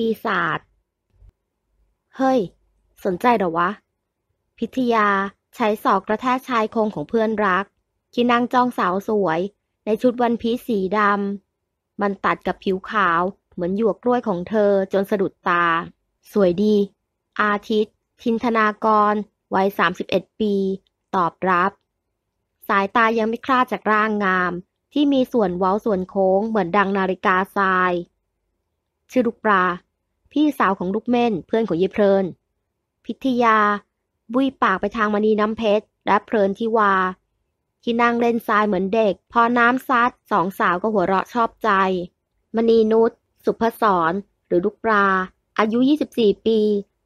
ปีศาจ เฮ้ย สนใจเหรอวะ พิทยา ใช้สอกกระแทกชายโครงของเพื่อนรัก ที่นั่งจ้องสาวสวย ในชุดวันพีสีดำ มันตัดกับผิวขาวเหมือนหยวกกล้วยของเธอจนสะดุดตา สวยดี อาทิตย์ ทินธนากร วัย31 ปี ตอบรับ สายตายังไม่คลาดจากร่างงาม ที่มีส่วนเว้าส่วนโค้งเหมือนดังนาฬิกาทราย ชื่อลูกปลาพี่สาวของลูกเม่น เพื่อนของยีเพลิน พิทยา บุยปากไปทางมณีน้ำเพชรและเพลินทิวา ที่นั่งเล่นทรายเหมือนเด็ก พอน้ำซัดสองสาวก็หัวเราะชอบใจ มณีนุช สุพศร หรือลูกปลา อายุ 24 ปี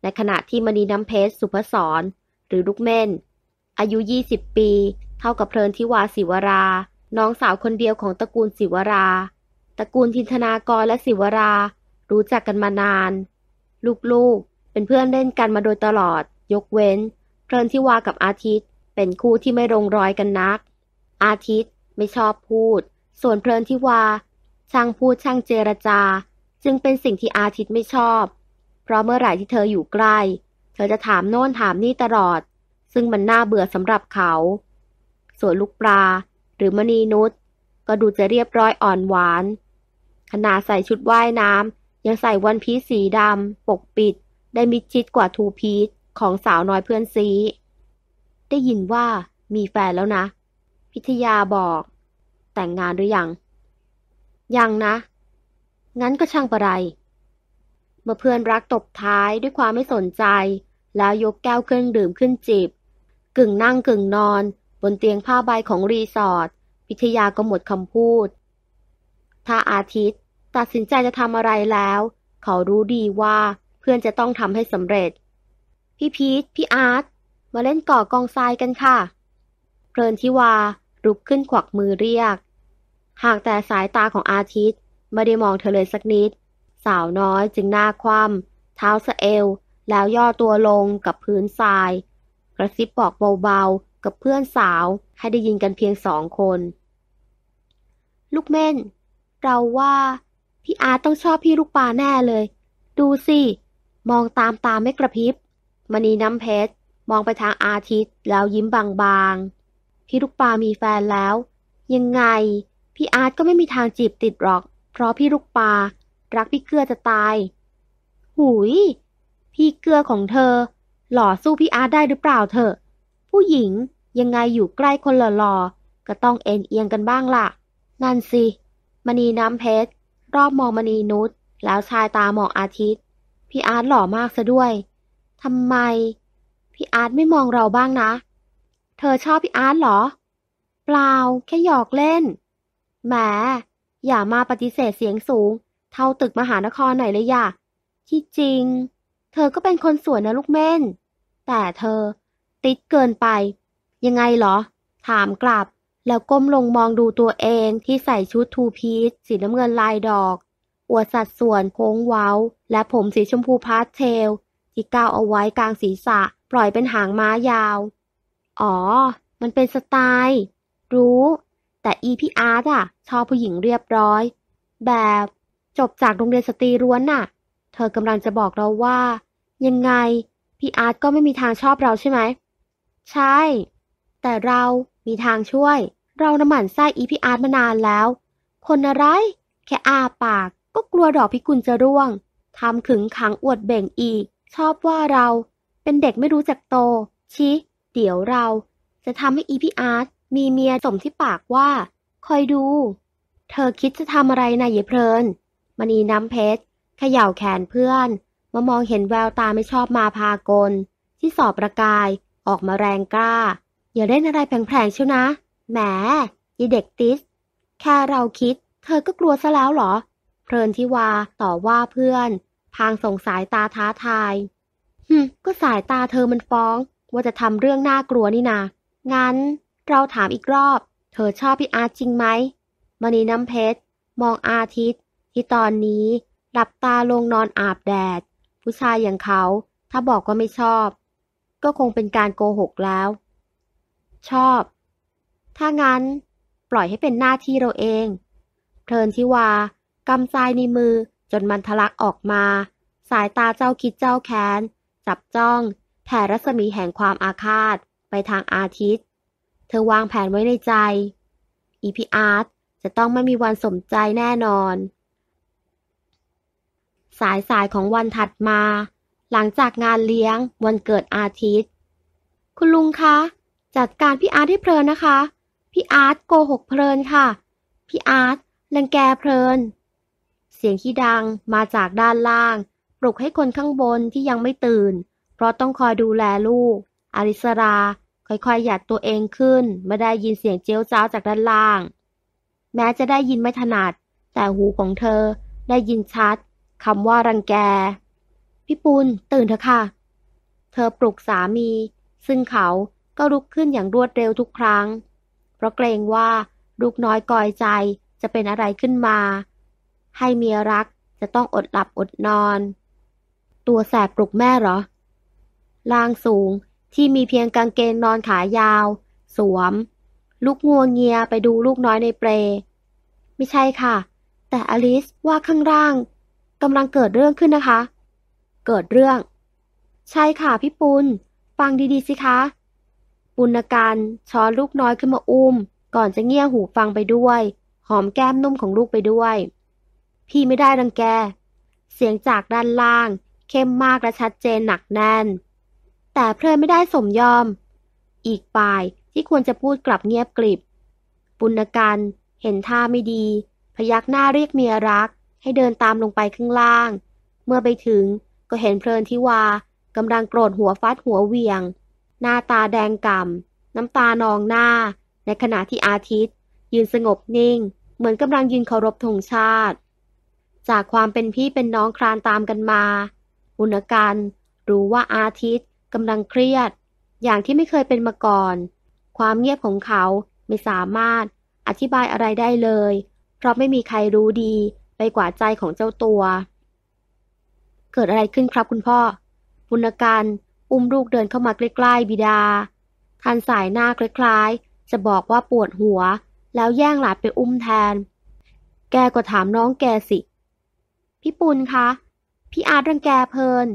ในขณะที่มณีน้ำเพชร สุพศรหรือลูกเม่นอายุ 20 ปี เท่ากับเพลินทิวาศิวรา น้องสาวคนเดียวของตระกูลศิวรา ตระกูลทินธนากรและศิวรารู้จักกันมานาน ลูกๆเป็นเพื่อนเล่นกันมาโดยตลอด ยกเว้น เพลินที่วากับอาทิตย์เป็นคู่ที่ไม่ลงรอยกันนัก อาทิตย์ไม่ชอบพูด ส่วนเพลินที่วาช่างพูดช่างเจรจา จึงเป็นสิ่งที่อาทิตย์ไม่ชอบ เพราะเมื่อไหร่ที่เธออยู่ใกล้ เธอจะถามโน่นถามนี่ตลอด ซึ่งมันน่าเบื่อสำหรับเขา ส่วนลูกปลาหรือมณีนุชก็ดูจะเรียบร้อยอ่อนหวานขณะใส่ชุดว่ายน้ยังใส่วันพีชสีดำปกปิด ได้มิดชิดกว่าทูพีชของสาวน้อยเพื่อนซีได้ยินว่ามีแฟนแล้วนะพิทยาบอก แต่งงานหรือยัง ยังนะ งั้นก็ช่างประไร เมื่อเพื่อนรักตบท้ายด้วยความไม่สนใจ แล้วยกแก้วเครื่องดื่มขึ้นจิบ กึ่งนั่งกึ่งนอน บนเตียงผ้าใบของรีสอร์ทพิทยาก็หมดคำพูดถ้าอาทิตย์ตัดสินใจจะทำอะไรแล้ว เขารู้ดีว่าเพื่อนจะต้องทำให้สำเร็จ พี่พีท พี่อาร์ต มาเล่นก่อกองทรายกันค่ะ เพลินทิวา ลุกขึ้นขวักมือเรียก หากแต่สายตาของอาทิตย์ไม่ได้มองเธอเลยสักนิด สาวน้อยจึงหน้าคว่ำเท้าสะเอวแล้วย่อตัวลงกับพื้นทราย กระซิบบอกเบาๆ กับเพื่อนสาว ให้ได้ยินกันเพียงสองคน ลูกเม่นเราว่าพี่อาร์ตต้องชอบพี่ลูกปลาแน่เลย ดูสิ มองตามตาไม่กระพริบ มณีน้ำเพชรมองไปทางอาทิตย์แล้วยิ้มบางๆ พี่ลูกปลามีแฟนแล้ว ยังไง พี่อาร์ตก็ไม่มีทางจีบติดหรอก เพราะพี่ลูกปลารักพี่เกลือจะตาย หุยพี่เกลือของเธอ หล่อสู้พี่อาร์ตได้หรือเปล่าเธอ ผู้หญิงยังไงอยู่ใกล้คนหล่อๆ ก็ต้องเอ็นเอียงกันบ้างล่ะ นั่นสิ มณีน้ำเพชรรอบมองมณีนุชแล้วชายตาหมองอาทิตย์ พี่อาร์ตหล่อมากซะด้วย ทำไม พี่อาร์ตไม่มองเราบ้างนะ เธอชอบพี่อาร์ตหรอ เปล่าแค่หยอกเล่นแหมอย่ามาปฏิเสธเสียงสูง เท่าตึกมหานครหน่อยเลยอย่าที่จริง เธอก็เป็นคนสวยนะลูกเม่น แต่เธอติดเกินไป ยังไงหรอ ถามกลับแล้วก้มลงมองดูตัวเองที่ใส่ชุดทูพีซสีน้ำเงินลายดอกอวดสัดส่วนโค้งเว้า และผมสีชมพูพาสเทล ที่ก้าวเอาไว้กลางศีรษะปล่อยเป็นหางม้ายาว อ๋อ มันเป็นสไตล์ รู้ แต่อีพี่อาร์ตอะชอบผู้หญิงเรียบร้อย แบบจบจากโรงเรียนสตรีร้วนน่ะ เธอกำลังจะบอกเราว่า ยังไง พี่อาร์ตก็ไม่มีทางชอบเราใช่ไหมใช่ แต่เรามีทางช่วยเรานะหมั่นไส้อีพี่อาร์ตมานานแล้ว คนอะไร แค่อาปากก็กลัวดอกพิกุลจะร่วง ทำขึงขังอวดเบ่งอีก ชอบว่าเราเป็นเด็กไม่รู้จักโตชี้เดี๋ยวเราจะทำให้อีพี่อาร์ตมีเมียสมที่ปากว่า คอยดู เธอคิดจะทำอะไรนายเพลินมณีน้ำเพชรเขย่าแขนเพื่อน มามองเห็นแววตาไม่ชอบมาพากล ที่สอบประกายออกมาแรงกล้า อย่าเล่นอะไรแผลงๆเชียวนะแหมยีเด็กติส แค่เราคิด เธอก็กลัวซะแล้วเหรอ เพลินทิวาต่อว่าเพื่อน พางส่งสายตาท้าทายหึก็สายตาเธอมันฟ้อง ว่าจะทำเรื่องน่ากลัวนี่นางั้น เราถามอีกรอบ เธอชอบพี่อาร์จริงไหมมณีน้ำเพชร มองอาทิตย์ ที่ตอนนี้หลับตาลงนอนอาบแดด ผู้ชายอย่างเขา ถ้าบอกว่าไม่ชอบ ก็คงเป็นการโกหกแล้ว ชอบถ้างั้น ปล่อยให้เป็นหน้าที่เราเอง เพลินทิวากำทรายในมือจนมันทะลักออกมา สายตาเจ้าคิดเจ้าแค้น จับจ้องแผ่รัศมีแห่งความอาฆาต ไปทางอาทิตย์ เธอวางแผนไว้ในใจ อีพีอาร์ตจะต้องไม่มีวันสมใจแน่นอน สายสายของวันถัดมา หลังจากงานเลี้ยงวันเกิดอาทิตย์ คุณลุงคะ จัดการพี่อาร์ตให้เพลินนะคะพี่อาร์ตโกหกเพลินค่ะ พี่อาร์ตรังแกเพลิน เสียงที่ดังมาจากด้านล่าง ปลุกให้คนข้างบนที่ยังไม่ตื่น เพราะต้องคอยดูแลลูกอริสรา ค่อยๆหยัดตัวเองขึ้นเมื่อได้ยินเสียงเจียวจ้าจากด้านล่าง แม้จะได้ยินไม่ถนัด แต่หูของเธอได้ยินชัดคำว่ารังแก พี่ปุณตื่นเถอะค่ะ เธอปลุกสามี ซึ่งเขาก็ลุกขึ้นอย่างรวดเร็วทุกครั้งเพราะเกรงว่าลูกน้อยกอยใจจะเป็นอะไรขึ้นมา ให้เมียรักจะต้องอดหลับอดนอน ตัวแสบปลุกแม่เหรอล่างสูงที่มีเพียงกางเกงนอนขายาว สวม ลูกงัวเงียไปดูลูกน้อยในเปร ไม่ใช่ค่ะ แต่อลิส ว่าข้างล่างกำลังเกิดเรื่องขึ้นนะคะ เกิดเรื่อง ใช่ค่ะพี่ปุณฟังดีๆสิคะปุณกันช้อนลูกน้อยขึ้นมาอุ้ม ก่อนจะเงี่ยหูฟังไปด้วย หอมแก้มนุ่มของลูกไปด้วย พี่ไม่ได้รังแก เสียงจากด้านล่าง เข้มมาก และชัดเจนหนักแน่น แต่เพลินไม่ได้สมยอม อีกฝ่ายที่ควรจะพูดกลับเงียบกริบปุณกันเห็นท่าไม่ดี พยักหน้าเรียกเมียรัก ให้เดินตามลงไปข้างล่าง เมื่อไปถึงก็เห็นเพลินทิวากำลังโกรธหัวฟาดหัวเวียงหน้าตาแดงก่ำน้ำตานองหน้า ในขณะที่อาทิตย์ ยืนสงบนิ่ง เหมือนกำลังยืนเคารพธงชาติ จากความเป็นพี่เป็นน้องครานตามกันมาอุณกันรู้ว่าอาทิตย์กำลังเครียด อย่างที่ไม่เคยเป็นมาก่อน ความเงียบของเขาไม่สามารถอธิบายอะไรได้เลย เพราะไม่มีใครรู้ดีไปกว่าใจของเจ้าตัว เกิดอะไรขึ้นครับคุณพ่อบุญการอุ้มลูกเดินเข้ามาใกล้ ๆบิดาท่านสายหน้าคล้าย ๆ จะบอกว่าปวดหัว แล้วแย่งหลานไปอุ้มแทน แกก็ถามน้องแกสิ พี่ปุณคะ พี่อาร์ตรังแกเพลิน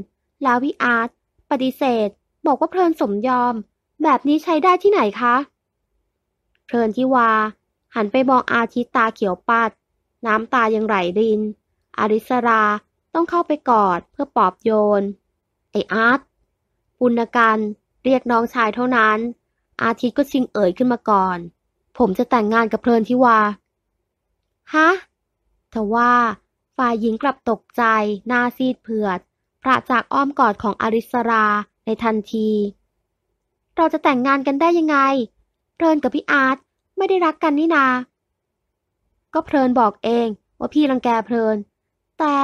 แล้วพี่อาร์ตปฏิเสธ บอกว่าเพลินสมยอม แบบนี้ใช้ได้ที่ไหนคะ เพลินที่วา หันไปมองอาทิตตาเขียวปัดน้ำตายังไหลรินอาริสราต้องเข้าไปกอดเพื่อปลอบโยนไออาร์ตุณกันเรียกน้องชายเท่านั้น อาทิตย์ก็ชิงเอ่ยขึ้นมาก่อน ผมจะแต่งงานกับเพลินทิวาฮะทว่าฝ่ายหญิงกลับตกใจหน้าซีดเผือดพระจากอ้อมกอดของอริสราในทันที เราจะแต่งงานกันได้ยังไง เพลินกับพี่อาร์ตไม่ได้รักกันนี่นา ก็เพลินบอกเองว่าพี่รังแกเพลิน แต่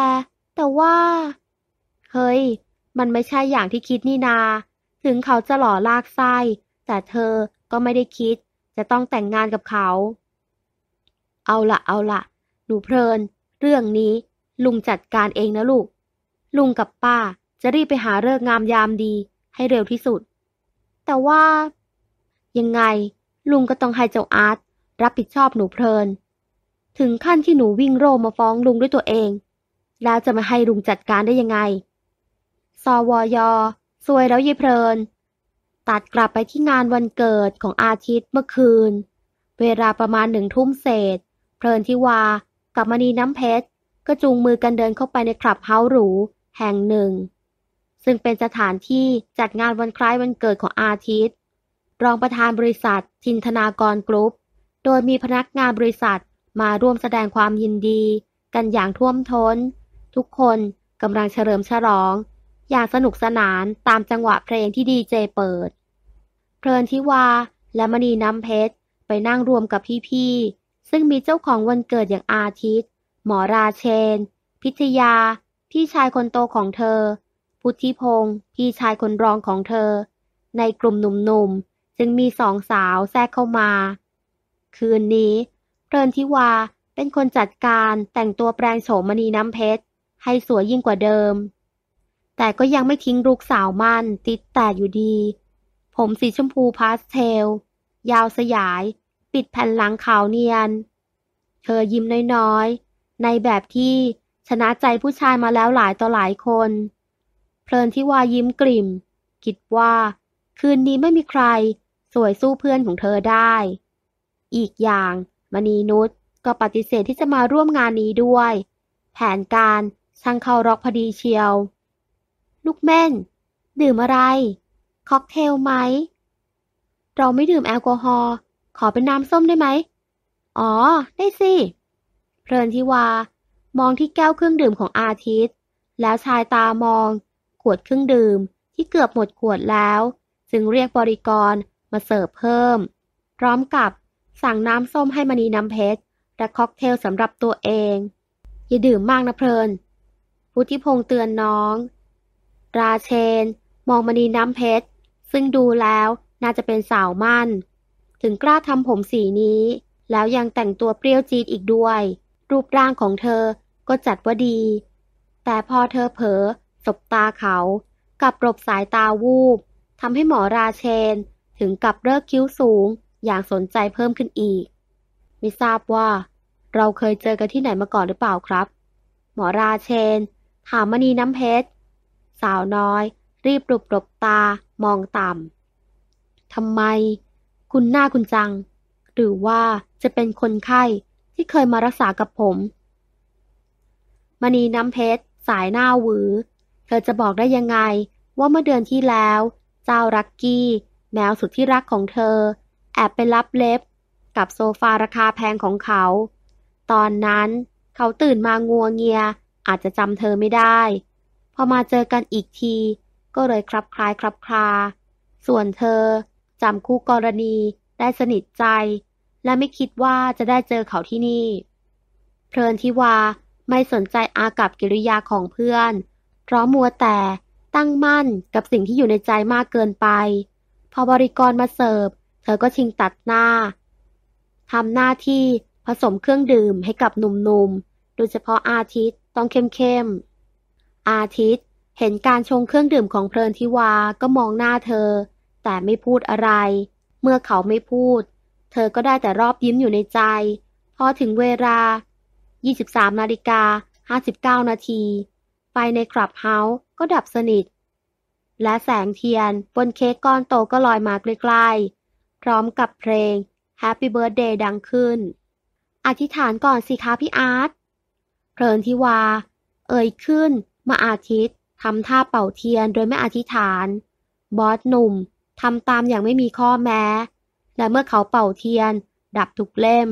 แต่ว่าเฮ้ยมันไม่ใช่อย่างที่คิดนี่นา ถึงเขาจะหล่อลากไส้ แต่เธอก็ไม่ได้คิดจะต้องแต่งงานกับเขา เอาละเอาละหนูเพลิน เรื่องนี้ลุงจัดการเองนะลูก ลุงกับป้าจะรีบไปหาเลิกงามยามดีให้เร็วที่สุด แต่ว่า ยังไงลุงก็ต้องให้เจ้าอาร์ตรับผิดชอบหนูเพลิน ถึงขั้นที่หนูวิ่งโรมาฟ้องลุงด้วยตัวเอง แล้วจะมาให้ลุงจัดการได้ยังไงสวอยซวยแล้วยีเพลิน ตัดกลับไปที่งานวันเกิดของอาทิตย์เมื่อคืน เวลาประมาณหนึ่งทุ่มเศษ เพลินทิวากับมณีน้ำเพชรก็จูงมือกันเดินเข้าไปในคลับเฮาส์หรู แห่งหนึ่ง ซึ่งเป็นสถานที่จัดงานวันคล้ายวันเกิดของอาทิตย์ รองประธานบริษัททินธนากรกรุ๊ป โดยมีพนักงานบริษัทมาร่วมแสดงความยินดีกันอย่างท่วมท้น ทุกคนกำลังเฉลิมฉลองอย่างสนุกสนานตามจังหวะเพลงที่ดีเจเปิด เพลินทิวาและมณีน้ำเพชร ไปนั่งรวมกับพี่ ๆ ซึ่งมีเจ้าของวันเกิดอย่างอาทิตย์ หมอราเชน พิทยา พี่ชายคนโตของเธอ พุทธิพงศ์พี่ชายคนรองของเธอ ในกลุ่มหนุ่มๆจึงมีสองสาวแทรกเข้ามา คืนนี้ เพลินทิวาเป็นคนจัดการแต่งตัวแปลงโฉมมณีน้ำเพชรให้สวยยิ่งกว่าเดิมแต่ก็ยังไม่ทิ้งลูกสาวมันติดแต่อยู่ดี ผมสีชมพูพาสเทล ยาวสยาย ปิดแผ่นหลังขาวเนียน เธอยิ้มน้อยๆ ในแบบที่ชนะใจผู้ชายมาแล้วหลายต่อหลายคน เพลินที่วายิ้มกลิ่มคิดว่า คืนนี้ไม่มีใคร สวยสู้เพื่อนของเธอได้ อีกอย่างมณีนุชก็ปฏิเสธที่จะมาร่วมงานนี้ด้วย แผนการช่างเข้ารอกพอดีเชียวลูกแม่น ดื่มอะไร ค็อกเทลไหม เราไม่ดื่มแอลกอฮอล์ ขอเป็นน้ำส้มได้ไหม อ๋อ ได้สิ เพลินทิวา มองที่แก้วเครื่องดื่มของอาทิตย์ แล้วชายตามอง ขวดเครื่องดื่มที่เกือบหมดขวดแล้ว จึงเรียกบริกรมาเสิร์ฟเพิ่ม พร้อมกับสั่งน้ำส้มให้มณีน้ำเพชร และค็อกเทลสำหรับตัวเอง อย่าดื่มมากนะเพลินพุทธิพงษ์เตือนน้องราเชนมองมณีน้ำเพชร ซึ่งดูแล้วน่าจะเป็นสาวมั่น ถึงกล้าทำผมสีนี้ แล้วยังแต่งตัวเปรี้ยวจีดอีกด้วย รูปร่างของเธอก็จัดว่าดี แต่พอเธอเผลอสบตาเขากับปรบสายตาวูบทำให้หมอราเชน ถึงกับเลิกคิ้วสูงอย่างสนใจเพิ่มขึ้นอีก ไม่ทราบว่า เราเคยเจอกันที่ไหนมาก่อนหรือเปล่าครับ หมอราเชนถามมณีน้ำเพชรสาวน้อย รีบปลุบปลบตามองต่ำทำไม คุณหน้าคุณจัง หรือว่าจะเป็นคนไข้ที่เคยมา รักษากับผมมณีน้ำเพชรสายหน้าหวือ เธอจะบอกได้ยังไงว่าเมื่อเดือนที่แล้ว เจ้ารักกี้ แมวสุด ที่ รักของเธอ แอบ ไปรับเล็บ กับโซฟาราคาแพงของเขา ตอนนั้นเขาตื่นมางัวเงียอาจจะจำเธอไม่ได้พอมาเจอกันอีกที ก็เลยครับคล้ายครับคลา ส่วนเธอจำคู่กรณีได้สนิทใจ และไม่คิดว่าจะได้เจอเขาที่นี่ เพลินทิวาไม่สนใจอากับกิริยาของเพื่อน เพราะมัวแต่ตั้งมั่นกับสิ่งที่อยู่ในใจมากเกินไป พอบริกรมาเสิร์ฟเธอก็ชิงตัดหน้าทำหน้าที่ผสมเครื่องดื่มให้กับหนุ่มๆ โดยเฉพาะอาทิตย์ต้องเข้มๆอาทิตย์เห็นการชงเครื่องดื่มของเพลินทิวา ก็มองหน้าเธอ แต่ไม่พูดอะไร เมื่อเขาไม่พูด เธอก็ได้แต่รอบยิ้มอยู่ในใจ พอถึงเวลา 23นาฬิกา59นาทีไฟในคลับเฮาส์ก็ดับสนิท และแสงเทียนบนเค้กก้อนโตก็ลอยมาใกล้ๆพร้อมกับเพลง Happy Birthday ดังขึ้นอธิษฐานก่อนสิคะพี่อาร์ตเพลินทิวา เอ่ยขึ้นมาอาทิตย์ทำท่าเป่าเทียนโดยไม่อธิษฐานบอสหนุ่มทำตามอย่างไม่มีข้อแม้ และเมื่อเขาเป่าเทียน ดับทุกเล่ม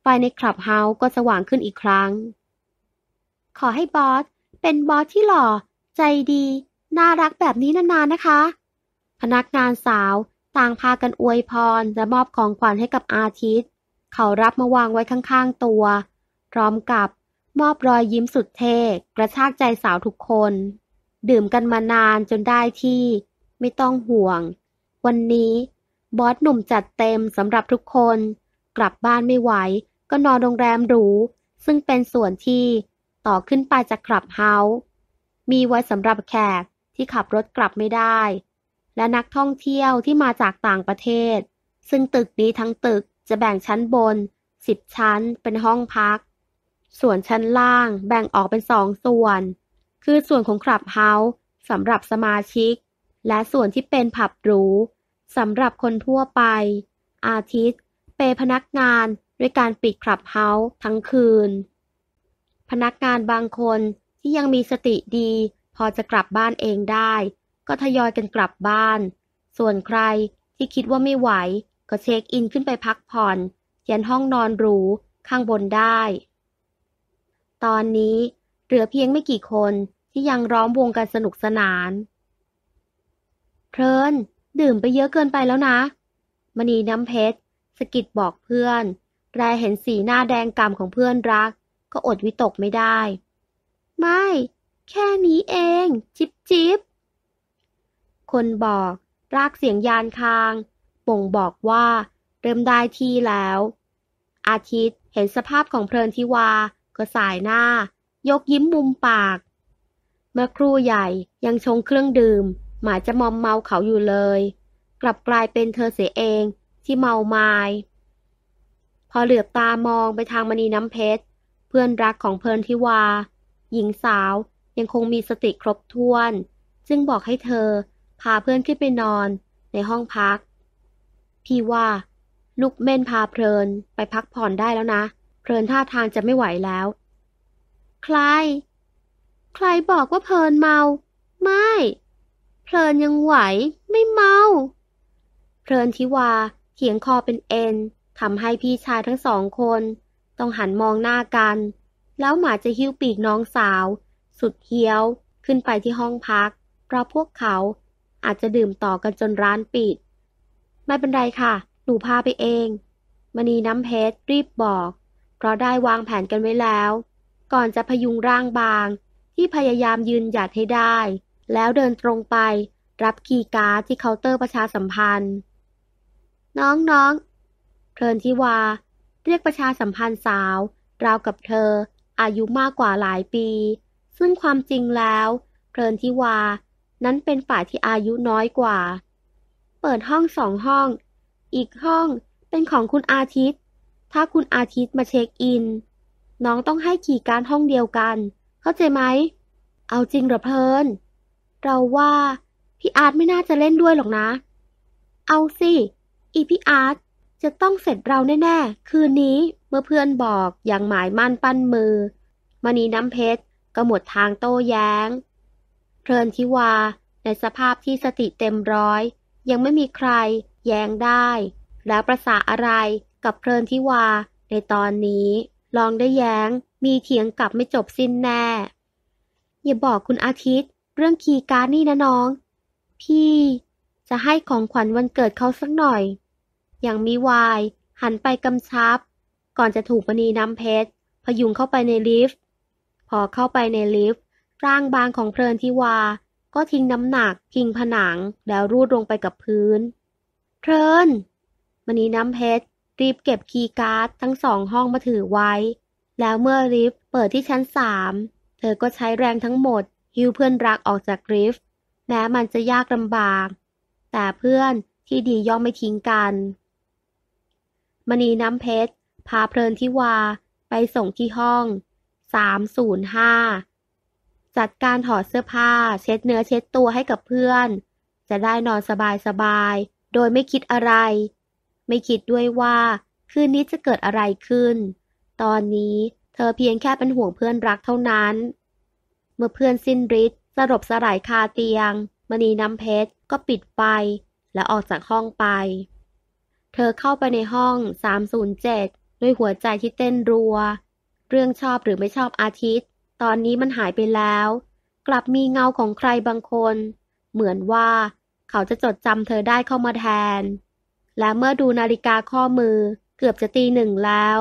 ไฟใน คลับเฮาส์ก็สว่างขึ้นอีกครั้ง ขอให้บอสเป็นบอสที่หล่อ ใจดี น่ารักแบบนี้ นาน ๆ นะคะ พนักงานสาวต่างพากันอวยพรและมอบของขวัญให้กับอาทิตย์ เขารับมาวางไว้ข้างๆตัว พร้อมกับมอบรอยยิ้มสุดเท่กระชากใจสาวทุกคน ดื่มกันมานานจนได้ที่ไม่ต้องห่วง วันนี้บอสหนุ่มจัดเต็มสำหรับทุกคน กลับบ้านไม่ไหว ก็นอนโรงแรมหรูซึ่งเป็นส่วนที่ต่อขึ้นไปจากคลับเฮาส์มีไว้สำหรับแขกที่ขับรถกลับไม่ได้ และนักท่องเที่ยวที่มาจากต่างประเทศ ซึ่งตึกนี้ทั้งตึกจะแบ่งชั้นบน10ชั้นเป็นห้องพักส่วนชั้นล่างแบ่งออกเป็นสองส่วน คือส่วนของคลับเฮาส์สำหรับสมาชิก และส่วนที่เป็นผับหรูสำหรับคนทั่วไป อาทิตย์ เปพนักงานด้วยการปิดคลับเฮาส์ทั้งคืน พนักงานบางคนที่ยังมีสติดีพอจะกลับบ้านเองได้ ก็ทยอยกันกลับบ้าน ส่วนใครที่คิดว่าไม่ไหวก็เช็คอินขึ้นไปพักผ่อนยันห้องนอนหรูข้างบนได้ตอนนี้เหลือเพียงไม่กี่คนที่ยังร้อมวงกันสนุกสนาน เพลินดื่มไปเยอะเกินไปแล้วนะ มณีน้ำเพชรสกิดบอกเพื่อนแรเห็นสีหน้าแดงก่ำของเพื่อนรัก ก็อดวิตกไม่ได้ ไม่ แค่นี้เอง จิบจิบ คนบอกรากเสียงยานคางบ่งบอกว่า เริ่มได้ทีแล้ว อาทิตย์เห็นสภาพของเพลินทิวาก็สายหน้ายกยิ้มมุมปาก เมื่อครูใหญ่ยังชงเครื่องดื่ม หมาจะมอมเมาเขาอยู่เลย กลับกลายเป็นเธอเสียเองที่เมามายพอเหลือบตามองไปทางมณีน้ำเพชรเพื่อนรักของเพลินทิวา หญิงสาวยังคงมีสติครบถ้วนจึงบอกให้เธอ พาเพื่อนขึ้นไปนอนในห้องพัก พี่ว่า ลูกเม่นพาเพลินไปพักผ่อนได้แล้วนะเพลินท่าทางจะไม่ไหวแล้ว ใคร ใครบอกว่าเพลินเมา ไม่ เพลินยังไหว ไม่เมา เพลินทิวาเขียงคอเป็นเอ็นทำให้พี่ชายทั้งสองคน ต้องหันมองหน้ากัน แล้วหมาจะหิ้วปีกน้องสาว สุดเฮี้ยว ขึ้นไปที่ห้องพักเพราะพวกเขาอาจจะดื่มต่อกันจนร้านปิด ไม่เป็นไรค่ะ หนูพาไปเอง มณีน้ำเพชรรีบบอกเพราะได้วางแผนกันไว้แล้ว ก่อนจะพยุงร่างบางที่พยายามยืนหยัดให้ได้ แล้วเดินตรงไปรับกีการ์ดที่เคาน์เตอร์ประชาสัมพันธ์ น้องๆเพลินทิวาเรียกประชาสัมพันธ์สาว ราวกับเธอ อายุมากกว่าหลายปี ซึ่งความจริงแล้วเพลินทิวา นั้นเป็นฝ่ายที่อายุน้อยกว่า เปิดห้องสองห้อง อีกห้องเป็นของคุณอาทิตย์ถ้าคุณอาทิตย์มาเช็คอิน น้องต้องให้ขี่การห้องเดียวกัน เข้าใจไหม เอาจริงหรอเพลิน เราว่า พี่อาร์ตไม่น่าจะเล่นด้วยหรอกนะ เอาสิ อีพี่อาร์ตจะต้องเสร็จเรา แน่ๆคืนนี้เมื่อเพื่อนบอกอย่างหมายมั่นปั้นมือมณีน้ำเพชรก็หมดทางโต้แย้ง เพลินทิวาในสภาพที่สติเต็มร้อยยังไม่มีใคร แย้งได้แล้วประสาอะไรกับเพลินทิวา ในตอนนี้ลองได้แย้งมีเถียงกลับไม่จบสิ้นแน่ อย่าบอกคุณอาทิตย์เรื่องคีการ์ดนี่นะน้อง พี่ จะให้ของขวัญวันเกิดเขาสักหน่อย อย่างมีวายหันไปกำชับ ก่อนจะถูกปณีน้ำเพชรพยุงเข้าไปในลิฟต์พอเข้าไปในลิฟต์ร่างบางของเพลินทิวาก็ทิ้งน้ำหนักพิงผนังแล้วรูดลงไปกับพื้นเพลินมณีน้ำเพชรรีบเก็บคีย์การ์ดทั้งสองห้องมาถือไว้ แล้วเมื่อริฟเปิดที่ชั้นสามเธอก็ใช้แรงทั้งหมดฮิ้วเพื่อนรักออกจากริฟแม้มันจะยากลำบาก แต่เพื่อนที่ดีย่อมไม่ทิ้งกัน มณีน้ำเพชรพาเพลินทิวาไปส่งที่ห้อง305จัดการถอดเสื้อผ้าเช็ดเนื้อเช็ดตัวให้กับเพื่อน จะได้นอนสบายๆโดยไม่คิดอะไรไม่คิดด้วยว่าคืนนี้จะเกิดอะไรขึ้น ตอนนี้เธอเพียงแค่เป็นห่วงเพื่อนรักเท่านั้น เมื่อเพื่อนสิ้นฤทธิ์สรบสลายคาเตียง มณีน้ำเพชรก็ปิดไฟและออกจากห้องไป เธอเข้าไปในห้อง 307 ด้วยหัวใจที่เต้นรัว เรื่องชอบหรือไม่ชอบอาทิตย์ ตอนนี้มันหายไปแล้ว กลับมีเงาของใครบางคน เหมือนว่าเขาจะจดจำเธอได้เข้ามาแทนและเมื่อดูนาฬิกาข้อมือเกือบจะตีหนึ่งแล้ว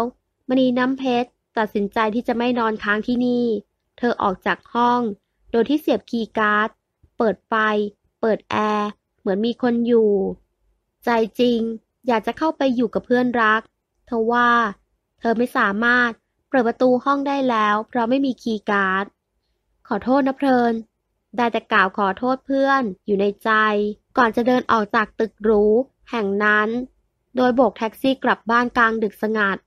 มณีน้ำเพชรตัดสินใจที่จะไม่นอนค้างที่นี่ เธอออกจากห้อง โดยที่เสียบคีย์การ์ด เปิดไฟ เปิดแอร์เหมือนมีคนอยู่ ใจจริง อยากจะเข้าไปอยู่กับเพื่อนรักเธอว่า เธอไม่สามารถเปิดประตูห้องได้แล้ว เพราะไม่มีคีย์การ์ด ขอโทษนะเพลิน ได้แต่กล่าวขอโทษเพื่อนอยู่ในใจ ก่อนจะเดินออกจากตึกหรูแห่งนั้น โดยโบกแท็กซี่กลับบ้านกลางดึกสงัด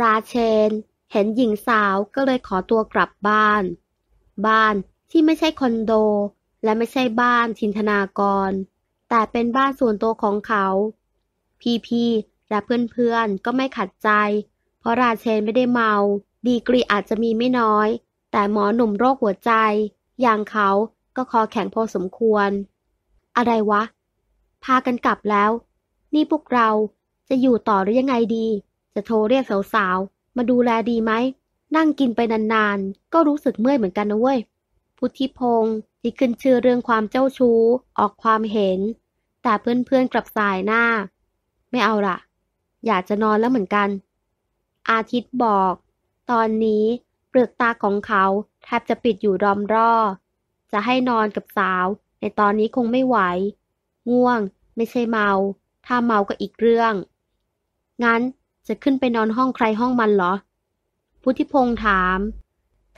ราเชนเห็นหญิงสาวก็เลยขอตัวกลับบ้าน บ้านที่ไม่ใช่คอนโดและไม่ใช่บ้านชินธนากร แต่เป็นบ้านส่วนตัวของเขา พีพีและเพื่อนๆก็ไม่ขัดใจ เพราะราเชนไม่ได้เมา ดีกรีอาจจะมีไม่น้อย แต่หมอหนุ่มโรคหัวใจ อย่างเขาก็คอแข็งพอสมควร อะไรวะพากันกลับแล้ว นี่พวกเราจะอยู่ต่อหรือยังไงดี จะโทรเรียกสาวๆมาดูแลดีไหม นั่งกินไปนานๆก็รู้สึกเมื่อยเหมือนกันนะเว้ยพุทธิพงศ์ที่ขึ้นชื่อเรื่องความเจ้าชู้ออกความเห็น แต่เพื่อนๆกลับสายหน้า ไม่เอาละอยากจะนอนแล้วเหมือนกัน อาทิตย์บอก ตอนนี้เปลือกตาของเขาแทบจะปิดอยู่รอมรอ จะให้นอนกับสาว ในตอนนี้คงไม่ไหวง่วงไม่ใช่เมา ถ้าเมาก็อีกเรื่อง งั้นจะขึ้นไปนอนห้องใครห้องมันเหรอพุทธิพงษ์ถาม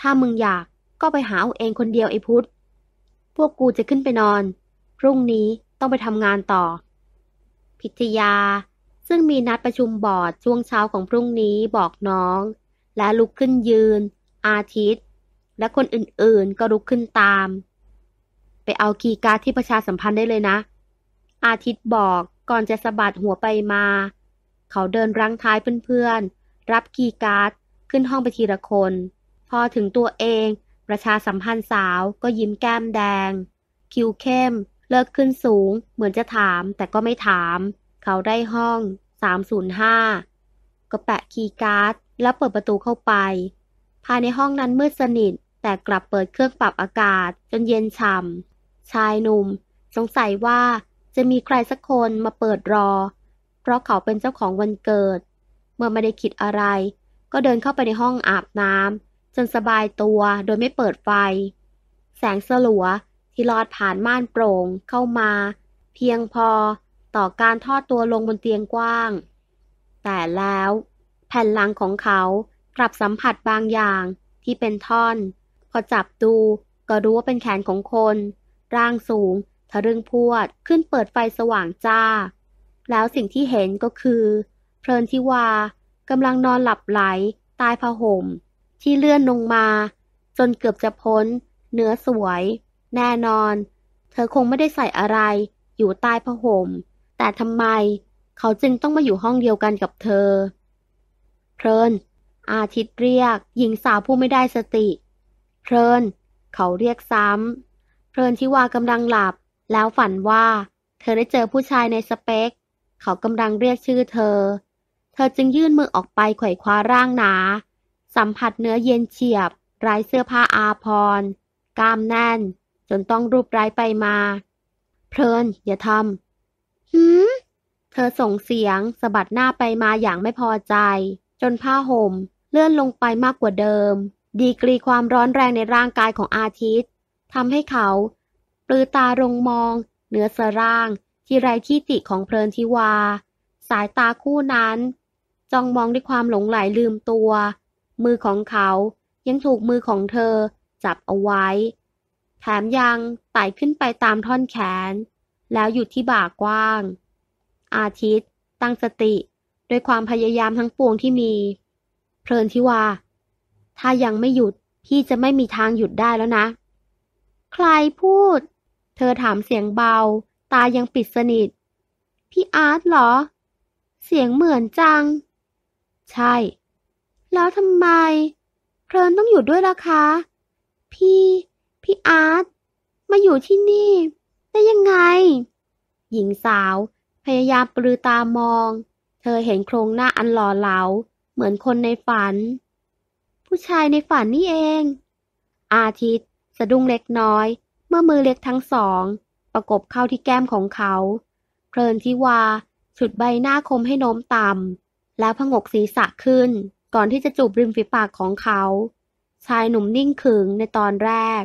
ถ้ามึงอยากก็ไปหาเอาเองคนเดียวไอ้พุทธพวกกูจะขึ้นไปนอน พรุ่งนี้ต้องไปทำงานต่อพิทยาซึ่งมีนัดประชุมบอร์ดช่วงเช้าของพรุ่งนี้บอกน้อง และลุกขึ้นยืน อาทิตย์ และคนอื่นๆก็ลุกขึ้นตาม ไปเอากีการ์ดที่ประชาสัมพันธ์ได้เลยนะอาทิตย์บอกก่อนจะสะบัดหัวไปมา เขาเดินรังท้ายเพื่อนๆ รับกีการ์ด ขึ้นห้องไปทีละคน พอถึงตัวเอง ประชาสัมพันธ์สาวก็ยิ้มแก้มแดง คิวเข้มเลิกขึ้นสูง เหมือนจะถามแต่ก็ไม่ถาม เขาได้ห้อง 305 ก็แปะคีย์การ์ด แล้วเปิดประตูเข้าไป ภายในห้องนั้นมืดสนิท แต่กลับเปิดเครื่องปรับอากาศ จนเย็นฉ่ำชายหนุ่ม สงสัยว่าจะมีใครสักคนมาเปิดรอ เพราะเขาเป็นเจ้าของวันเกิด เมื่อไม่ได้คิดอะไร ก็เดินเข้าไปในห้องอาบน้ำจนสบายตัวโดยไม่เปิดไฟ แสงสลัวที่ลอดผ่านม่านโปร่ง เข้ามา เพียงพอต่อการทอดตัวลงบนเตียงกว้าง แต่แล้ว แผ่นหลังของเขากลับสัมผัสบางอย่างที่เป็นท่อน พอจับดู ก็รู้ว่าเป็นแขนของคน ร่างสูงทะลึ่งพวดขึ้นเปิดไฟสว่างจ้า แล้วสิ่งที่เห็นก็คือ เพลินทิวากำลังนอนหลับไหลตายผ้าห่ม ที่เลื่อนลงมา จนเกือบจะพ้น เนื้อสวย แน่นอน เธอคงไม่ได้ใส่อะไร อยู่ใต้ผ้าห่ม แต่ทำไมเขาจึงต้องมาอยู่ห้องเดียวกันกับเธอ เพลินอาทิตย์เรียกหญิงสาวผู้ไม่ได้สติ เพลินเขาเรียกซ้ำเพลินที่วากำลังหลับแล้วฝันว่า เธอได้เจอผู้ชายในสเปค เขากำลังเรียกชื่อเธอ เธอจึงยื่นมือออกไปไขว่คว้าร่างหนา สัมผัสเนื้อเย็นเฉียบ ไร้เสื้อผ้าอาพร กล้ามแน่น จนต้องรูปร้ายไปมา เพลินอย่าทำหืมเธอส่งเสียงสะบัดหน้าไปมาอย่างไม่พอใจ จนผ้าห่มเลื่อนลงไปมากกว่าเดิม ดีกรีความร้อนแรงในร่างกายของอาทิตย์ทำให้เขาปลือตาลงมองเนื้อสร่างที่ไรที่ติของเพลินทิวา สายตาคู่นั้นจ้องมองด้วยความหลงไหลลืมตัว มือของเขายังถูกมือของเธอจับเอาไว้ แถมยังไต่ขึ้นไปตามท่อนแขน แล้วหยุดที่บ่ากว้าง อาทิตย์ ตั้งสติ ด้วยความพยายามทั้งปวงที่มี เพลินทิวาถ้ายังไม่หยุด พี่จะไม่มีทางหยุดได้แล้วนะ ใครพูดเธอถามเสียงเบา ตายังปิดสนิท พี่อาร์ตเหรอ เสียงเหมือนจัง ใช่ แล้วทำไมเพลินต้องอยู่ด้วยล่ะคะ พี่ พี่อาร์ต มาอยู่ที่นี่ ได้ยังไง หญิงสาวพยายามปลือตามอง เธอเห็นโครงหน้าอันหล่อเหลา เหมือนคนในฝัน ผู้ชายในฝันนี่เอง อาทิตย์ สะดุ้งเล็กน้อยเมื่อมือเล็กทั้งสอง ประกบเข้าที่แก้มของเขา เพลินทิวาสุดใบหน้าคมให้โน้มต่ำแล้วพงกศีรษะขึ้นก่อนที่จะจูบริมฝีปากของเขา ชายหนุ่มนิ่งขึงในตอนแรก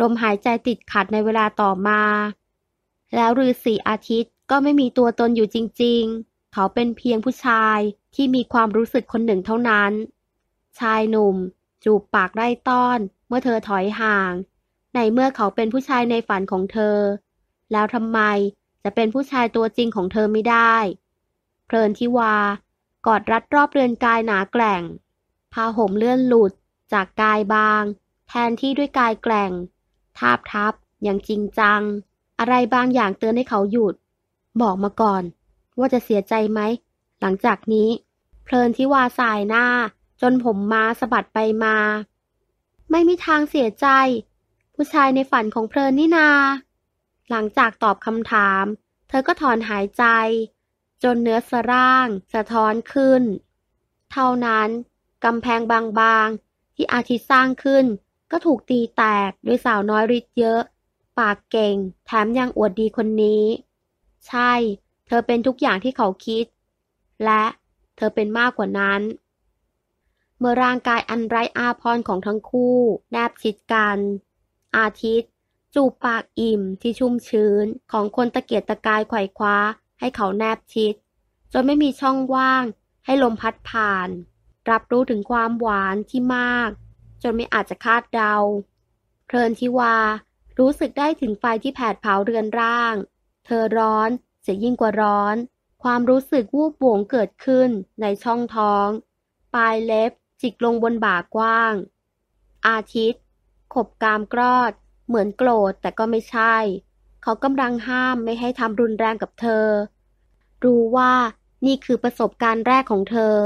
ลมหายใจติดขัดในเวลาต่อมา แล้วฤาษีอาทิตย์ก็ไม่มีตัวตนอยู่จริงๆ เขาเป็นเพียงผู้ชายที่มีความรู้สึกคนหนึ่งเท่านั้น ชายหนุ่มจูบปากไร้ต้อนเมื่อเธอถอยห่างในเมื่อเขาเป็นผู้ชายในฝันของเธอ แล้วทำไมจะเป็นผู้ชายตัวจริงของเธอไม่ได้ เพลินทิวากอดรัดรอบเรือนกายหนาแกล่ง พาห่มเลื่อนหลุด จากกายบาง แทนที่ด้วยกายแกล่งทาบทับอย่างจริงจัง อะไรบางอย่างเตือนให้เขาหยุด บอกมาก่อน ว่าจะเสียใจไหม หลังจากนี้ เพลินทิวาสายหน้าจนผมมาสะบัดไปมา ไม่มีทางเสียใจผู้ชายในฝันของเพลินนี่นา หลังจากตอบคำถาม เธอก็ถอนหายใจ จนเนื้อสร่างสะท้อนขึ้น เท่านั้นกำแพงบางๆที่อาทิตย์สร้างขึ้นก็ถูกตีแตก ด้วยสาวน้อยริดเยอะ ปากเก่งแถมยังอวดดีคนนี้ ใช่ เธอเป็นทุกอย่างที่เขาคิด และเธอเป็นมากกว่านั้น เมื่อร่างกายอันไร้อาพรของทั้งคู่แนบชิดกันอาทิตย์ จูบปากอิ่มที่ชุ่มชื้นของคนตะเกียกตะกายไขว่คว้าให้เขาแนบชิดจนไม่มีช่องว่าง ให้ลมพัดผ่านรับรู้ถึงความหวานที่มาก จนไม่อาจจะคาดเดาเพลินทิวารู้สึกได้ถึงไฟที่แผดเผาเรือนร่าง เธอร้อนเสียยิ่งกว่าร้อน ความรู้สึกวูบวงเกิดขึ้นในช่องท้องปลายเล็บจิกลงบนบ่ากว้าง อาทิตย์ขบกามกรอดเหมือนโกรธแต่ก็ไม่ใช่ เขากำลังห้ามไม่ให้ทำรุนแรงกับเธอ รู้ว่านี่คือประสบการณ์แรกของเธอ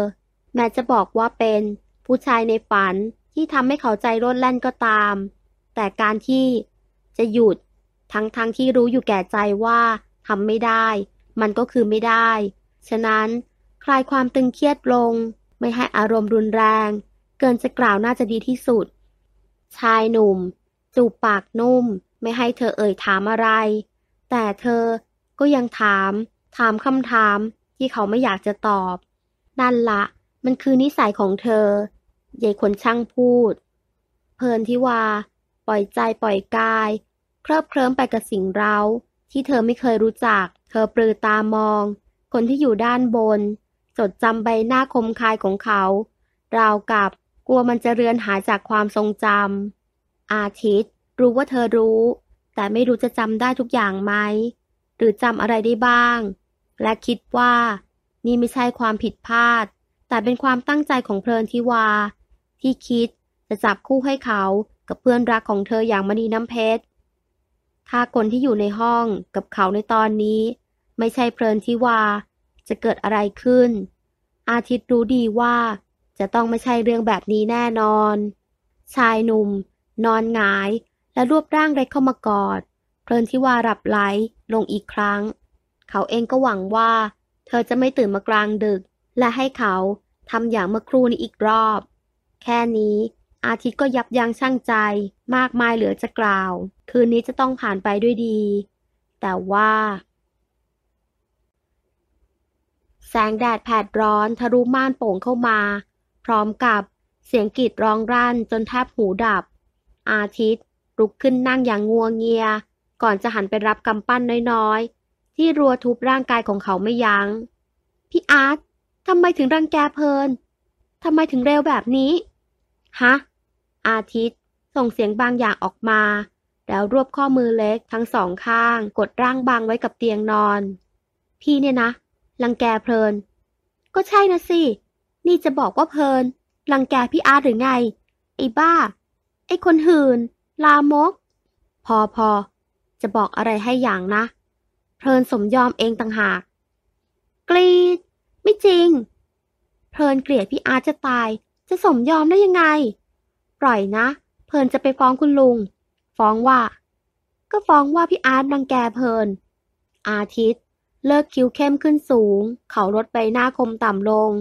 แม้จะบอกว่าเป็นผู้ชายในฝันที่ทำให้เขาใจร่นแล่นก็ตาม แต่การที่จะหยุดทั้งๆทที่รู้อยู่แก่ใจว่าทำไม่ได้มันก็คือไม่ได้ ฉะนั้นคลายความตึงเครียดลง ไม่ให้อารมณ์รุนแรง เกินจะกล่าวน่าจะดีที่สุดชายหนุ่ม จูบปากนุ่ม ไม่ให้เธอเอ่ยถามอะไร แต่เธอก็ยังถาม ถามคำถามที่เขาไม่อยากจะตอบ นั่นละ มันคือนิสัยของเธอ ใหญ่คนช่างพูด เพลินที่ว่า ปล่อยใจปล่อยกายเคลิบเคลิ้มไปกับสิ่งเราที่เธอไม่เคยรู้จัก เธอปลือตามอง คนที่อยู่ด้านบน จดจำใบหน้าคมคายของเขา ราวกับกลัวมันจะเรือนหายจากความทรงจำอาทิตย์รู้ว่าเธอรู้ แต่ไม่รู้จะจำได้ทุกอย่างไหม หรือจำอะไรได้บ้าง และคิดว่า นี่ไม่ใช่ความผิดพลาด แต่เป็นความตั้งใจของเพลินทิวา ที่คิดจะจับคู่ให้เขากับเพื่อนรักของเธออย่างมณีน้ำเพชร ถ้าคนที่อยู่ในห้องกับเขาในตอนนี้ ไม่ใช่เพลินทิวา จะเกิดอะไรขึ้น อาทิตย์รู้ดีว่าจะต้องไม่ใช่เรื่องแบบนี้แน่นอน ชายหนุ่ม นอนงาย และรวบร่างเล็กเข้ามากอด เพลินที่ว่ารับไหลลงอีกครั้ง เขาเองก็หวังว่า เธอจะไม่ตื่นมากลางดึก และให้เขาทำอย่างเมื่อครู่นี้อีกรอบ แค่นี้ อาทิตย์ก็ยับยั้งชั่งใจ มากมายเหลือจะกล่าว คืนนี้จะต้องผ่านไปด้วยดี แต่ว่า แสงแดดแผดร้อนทะลุม่านโป่งเข้ามาร้อมกับเสียงกรีดร้องรั่นจนแทบหูดับ อาทิตย์ลุกขึ้นนั่งอย่างงัวงเงีย ก่อนจะหันไปรับกำปั้นน้อยๆที่รัวทุบร่างกายของเขาไม่ยัง้ง พี่อาร์ตทำไมถึงรังแกเพลินทำไมถึงเร็วแบบนี้ฮะอาทิตย์ส่งเสียงบางอย่างออกมา แล้วรวบข้อมือเล็กทั้งสองข้างกดร่างบางไว้กับเตียงนอน พี่เนี่ยนะ รังแกเพลินก็ใช่นะสินี่จะบอกว่าเพลินรังแกพี่อาร์หรือไงไอ้บ้า ไอ้คนหื่นลามก พอพอจะบอกอะไรให้อย่างนะ เพลินสมยอมเองต่างหากกรีดไม่จริง เพลินเกลียดพี่อาร์จะตาย จะสมยอมได้ยังไงปล่อยนะ เพลินจะไปฟ้องคุณลุง ฟ้องว่า ก็ฟ้องว่าพี่อาร์ตรังแกเพลินอาทิตย์ เลิกคิ้วเข้มขึ้นสูง เขาลดใบหน้าคมต่ำลง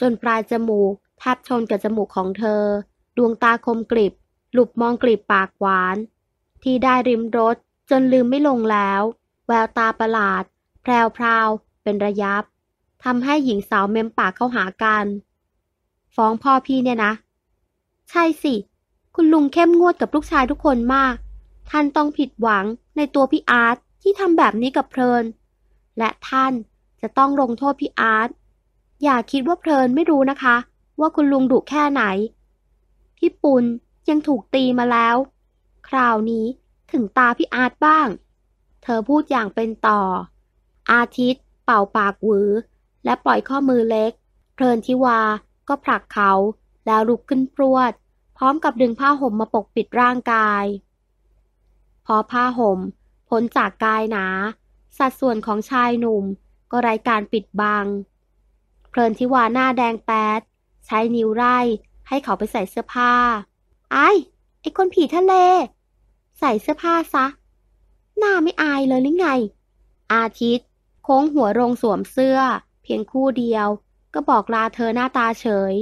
จนปลายจมูกแทบชนกับจมูกของเธอ ดวงตาคมกริบ หลุบมองกริบปากหวาน ที่ได้ริมรถจนลืมไม่ลงแล้ว แววตาประหลาด แพรวพราวเป็นระยับทำให้หญิงสาวเมมปากเข้าหากัน ฟ้องพ่อพี่เนี่ยนะ ใช่สิ คุณลุงเข้มงวดกับลูกชายทุกคนมาก ท่านต้องผิดหวังในตัวพี่อาร์ตที่ทำแบบนี้กับเพลิน และท่านจะต้องลงโทษพี่อาร์ตอย่าคิดว่าเพลินไม่รู้นะคะ ว่าคุณลุงดุแค่ไหน พี่ปุณยังถูกตีมาแล้ว คราวนี้ถึงตาพี่อาร์ตบ้าง เธอพูดอย่างเป็นต่อ อาทิตย์เป่าปากหวือ และปล่อยข้อมือเล็ก เพลินทิวา ก็ผลักเขาแล้วลุกขึ้นพรวด พร้อมกับดึงผ้าห่มมาปกปิดร่างกาย พอผ้าห่มพ้นจากกายหนา สัดส่วนของชายหนุ่มก็รายการปิดบงังเพลินทิวาหน้าแดงแป๊ดใช้นิ้วไล่ให้เขาไปใส่เสื้อผ้าไอ้ไอ้คนผีทะเล ใส่เสื้อผ้าซะ หน้าไม่อายเลยหรือไง อาทิตย์ โค้งหัวลงสวมเสื้อ เพียงคู่เดียว ก็บอกลาเธอหน้าตาเฉย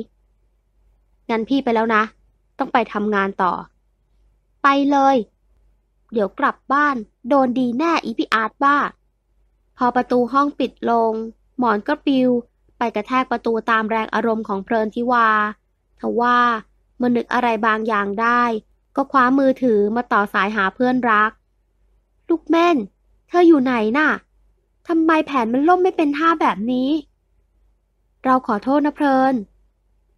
งั้นพี่ไปแล้วนะ ต้องไปทำงานต่อ ไปเลย เดี๋ยวกลับบ้าน โดนดีแน่อีพี่อาร์ตบ้าพอประตูห้องปิดลง หมอนก็ปิวไปกระแทกประตูตามแรงอารมณ์ของเพลินทิวา ทว่าเมื่อนึกอะไรบางอย่างได้ ก็คว้ามือถือมาต่อสายหาเพื่อนรัก ลูกแม่น เธออยู่ไหนน่ะ ทำไมแผนมันล่มไม่เป็นท่าแบบนี้ เราขอโทษนะเพลิน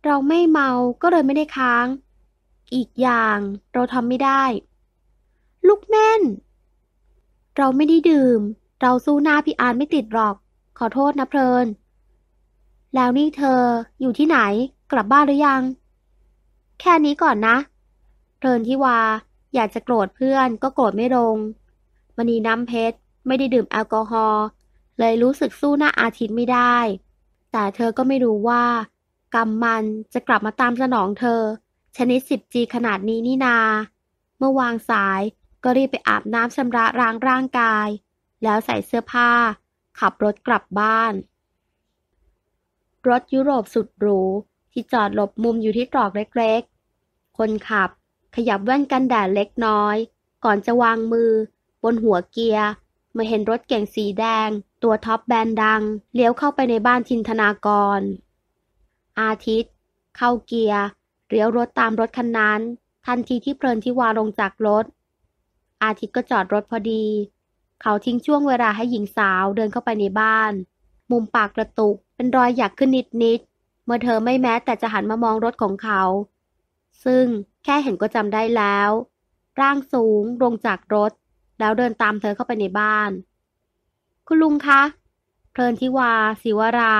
เราไม่เมาก็เลยไม่ได้ค้าง อีกอย่างเราทำไม่ได้ ลูกแม่น เราไม่ได้ดื่ม เราสู้หน้าพี่อานไม่ติดหรอก ขอโทษนะเพลินแล้วนี่เธออยู่ที่ไหนกลับบ้านหรือยัง แค่นี้ก่อนนะเพลินที่วาอยากจะโกรธเพื่อนก็โกรธไม่ลงมณีน้ำเพชรไม่ได้ดื่มแอลกอฮอล์เลยรู้สึกสู้หน้าอาทิตย์ไม่ได้ แต่เธอก็ไม่รู้ว่ากรรมมันจะกลับมาตามสนองเธอ ชนิดสิบจีขนาดนี้นี่นา เมื่อวางสายก็รีบไปอาบน้ำชำระร้างร่างกาย แล้วใส่เสื้อผ้าขับรถกลับบ้านรถยุโรปสุดหรูที่จอดหลบมุมอยู่ที่ตรอกเล็กๆ คนขับขยับแว่นกันแดดเล็กน้อย ก่อนจะวางมือ บนหัวเกียร์เมื่อเห็นรถเก่งสีแดง ตัวท็อปแบนดังเลี้ยวเข้าไปในบ้านชินธนากร อาทิตย์ เข้าเกียร์เลี้ยวรถตามรถคันนั้น ทันทีที่เพลินทิวาลงจากรถ อาทิตย์ก็จอดรถพอดี เขาทิ้งช่วงเวลาให้หญิงสาวเดินเข้าไปในบ้าน มุมปากกระตุกเป็นรอยหยักขึ้นนิดๆ เมื่อเธอไม่แม้ แต่จะหันมามองรถของเขา ซึ่งแค่เห็นก็จำได้แล้ว ร่างสูงลงจากรถ แล้วเดินตามเธอเข้าไปในบ้าน คุณลุงคะ เพลินทิวาศิวรา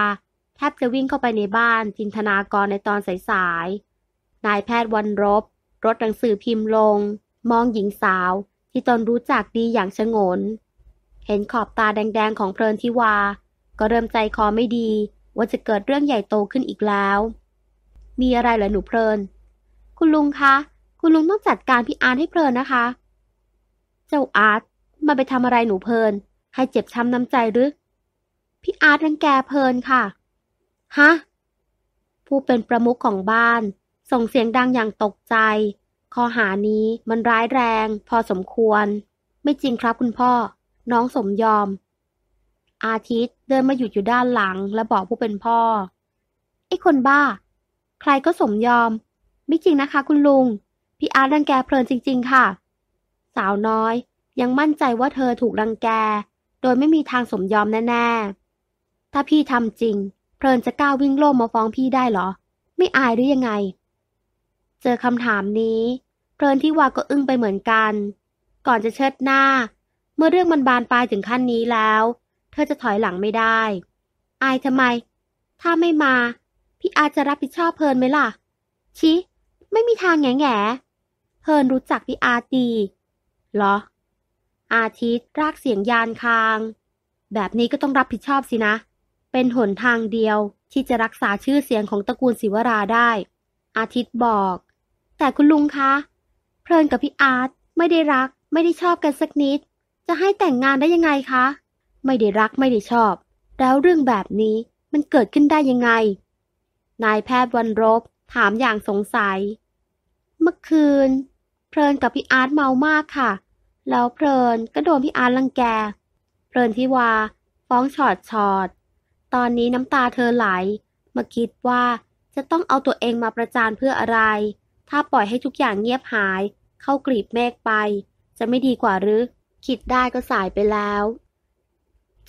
แทบจะวิ่งเข้าไปในบ้านจินธนากรในตอนสายๆนายแพทย์วันรบ รถหนังสือพิมพ์ลง มองหญิงสาวที่ตนรู้จักดีอย่างชงน เห็นขอบตาแดงๆของเพลินทิวาก็เริ่มใจคอไม่ดีว่าจะเกิดเรื่องใหญ่โตขึ้นอีกแล้ว มีอะไรเหรอหนูเพลิน คุณลุงคะ คุณลุงต้องจัดการพี่อาร์ตให้เพลินนะคะ เจ้าอาร์ตมาไปทำอะไรหนูเพลิน ให้เจ็บช้ำน้ำใจหรือ พี่อาร์ตรังแกเพลินค่ะ ฮะ ผู้เป็นประมุขของบ้าน ส่งเสียงดังอย่างตกใจ ข้อหานี้มันร้ายแรง พอสมควร ไม่จริงครับคุณพ่อ น้องสมยอม อาทิตย์เดินมาหยุดอยู่ด้านหลังและบอกผู้เป็นพ่อไอ้คนบ้า ใครก็สมยอม ไม่จริงนะคะคุณลุง พี่อาร์ตรังแกเพลินจริงๆค่ะ สาวน้อย ยังมั่นใจว่าเธอถูกรังแก โดยไม่มีทางสมยอมแน่ๆ ถ้าพี่ทำจริง เพลินจะกล้าวิ่งโล่มาฟ้องพี่ได้เหรอ ไม่อายหรือยังไง เจอคำถามนี้ เพลินที่ว่าก็อึ้งไปเหมือนกัน ก่อนจะเชิดหน้า เมื่อเรื่องมันบานปลายถึงขั้นนี้แล้วเธอจะถอยหลังไม่ได้ อายทำไม ถ้าไม่มา พี่อาจะรับผิดชอบเพลินไหมล่ะชิไม่มีทางแง่แง่เพลินรู้จักพี่อาดีหรอ อาทิตย์รากเสียงยานคาง แบบนี้ก็ต้องรับผิดชอบสินะ เป็นหนทางเดียว ที่จะรักษาชื่อเสียงของตระกูลศิวราได้ อาทิตย์บอก แต่คุณลุงคะ เพลินกับพี่อาร์ตไม่ได้รัก ไม่ได้ชอบกันสักนิด จะให้แต่งงานได้ยังไงคะไม่ได้รักไม่ได้ชอบ แล้วเรื่องแบบนี้มันเกิดขึ้นได้ยังไง นายแพทย์วันรบถามอย่างสงสัย เมื่อคืนเพลินกับพี่อาร์ตเมามากค่ะ แล้วเพลินก็โดนพี่อาร์ตรังแก เพลินที่ว่าฟ้องชอดชอดตอนนี้น้ำตาเธอไหลมาคิดว่าจะต้องเอาตัวเองมาประจานเพื่ออะไร ถ้าปล่อยให้ทุกอย่างเงียบหายเข้ากรีบเมฆไป จะไม่ดีกว่าหรือคิดได้ก็สายไปแล้ว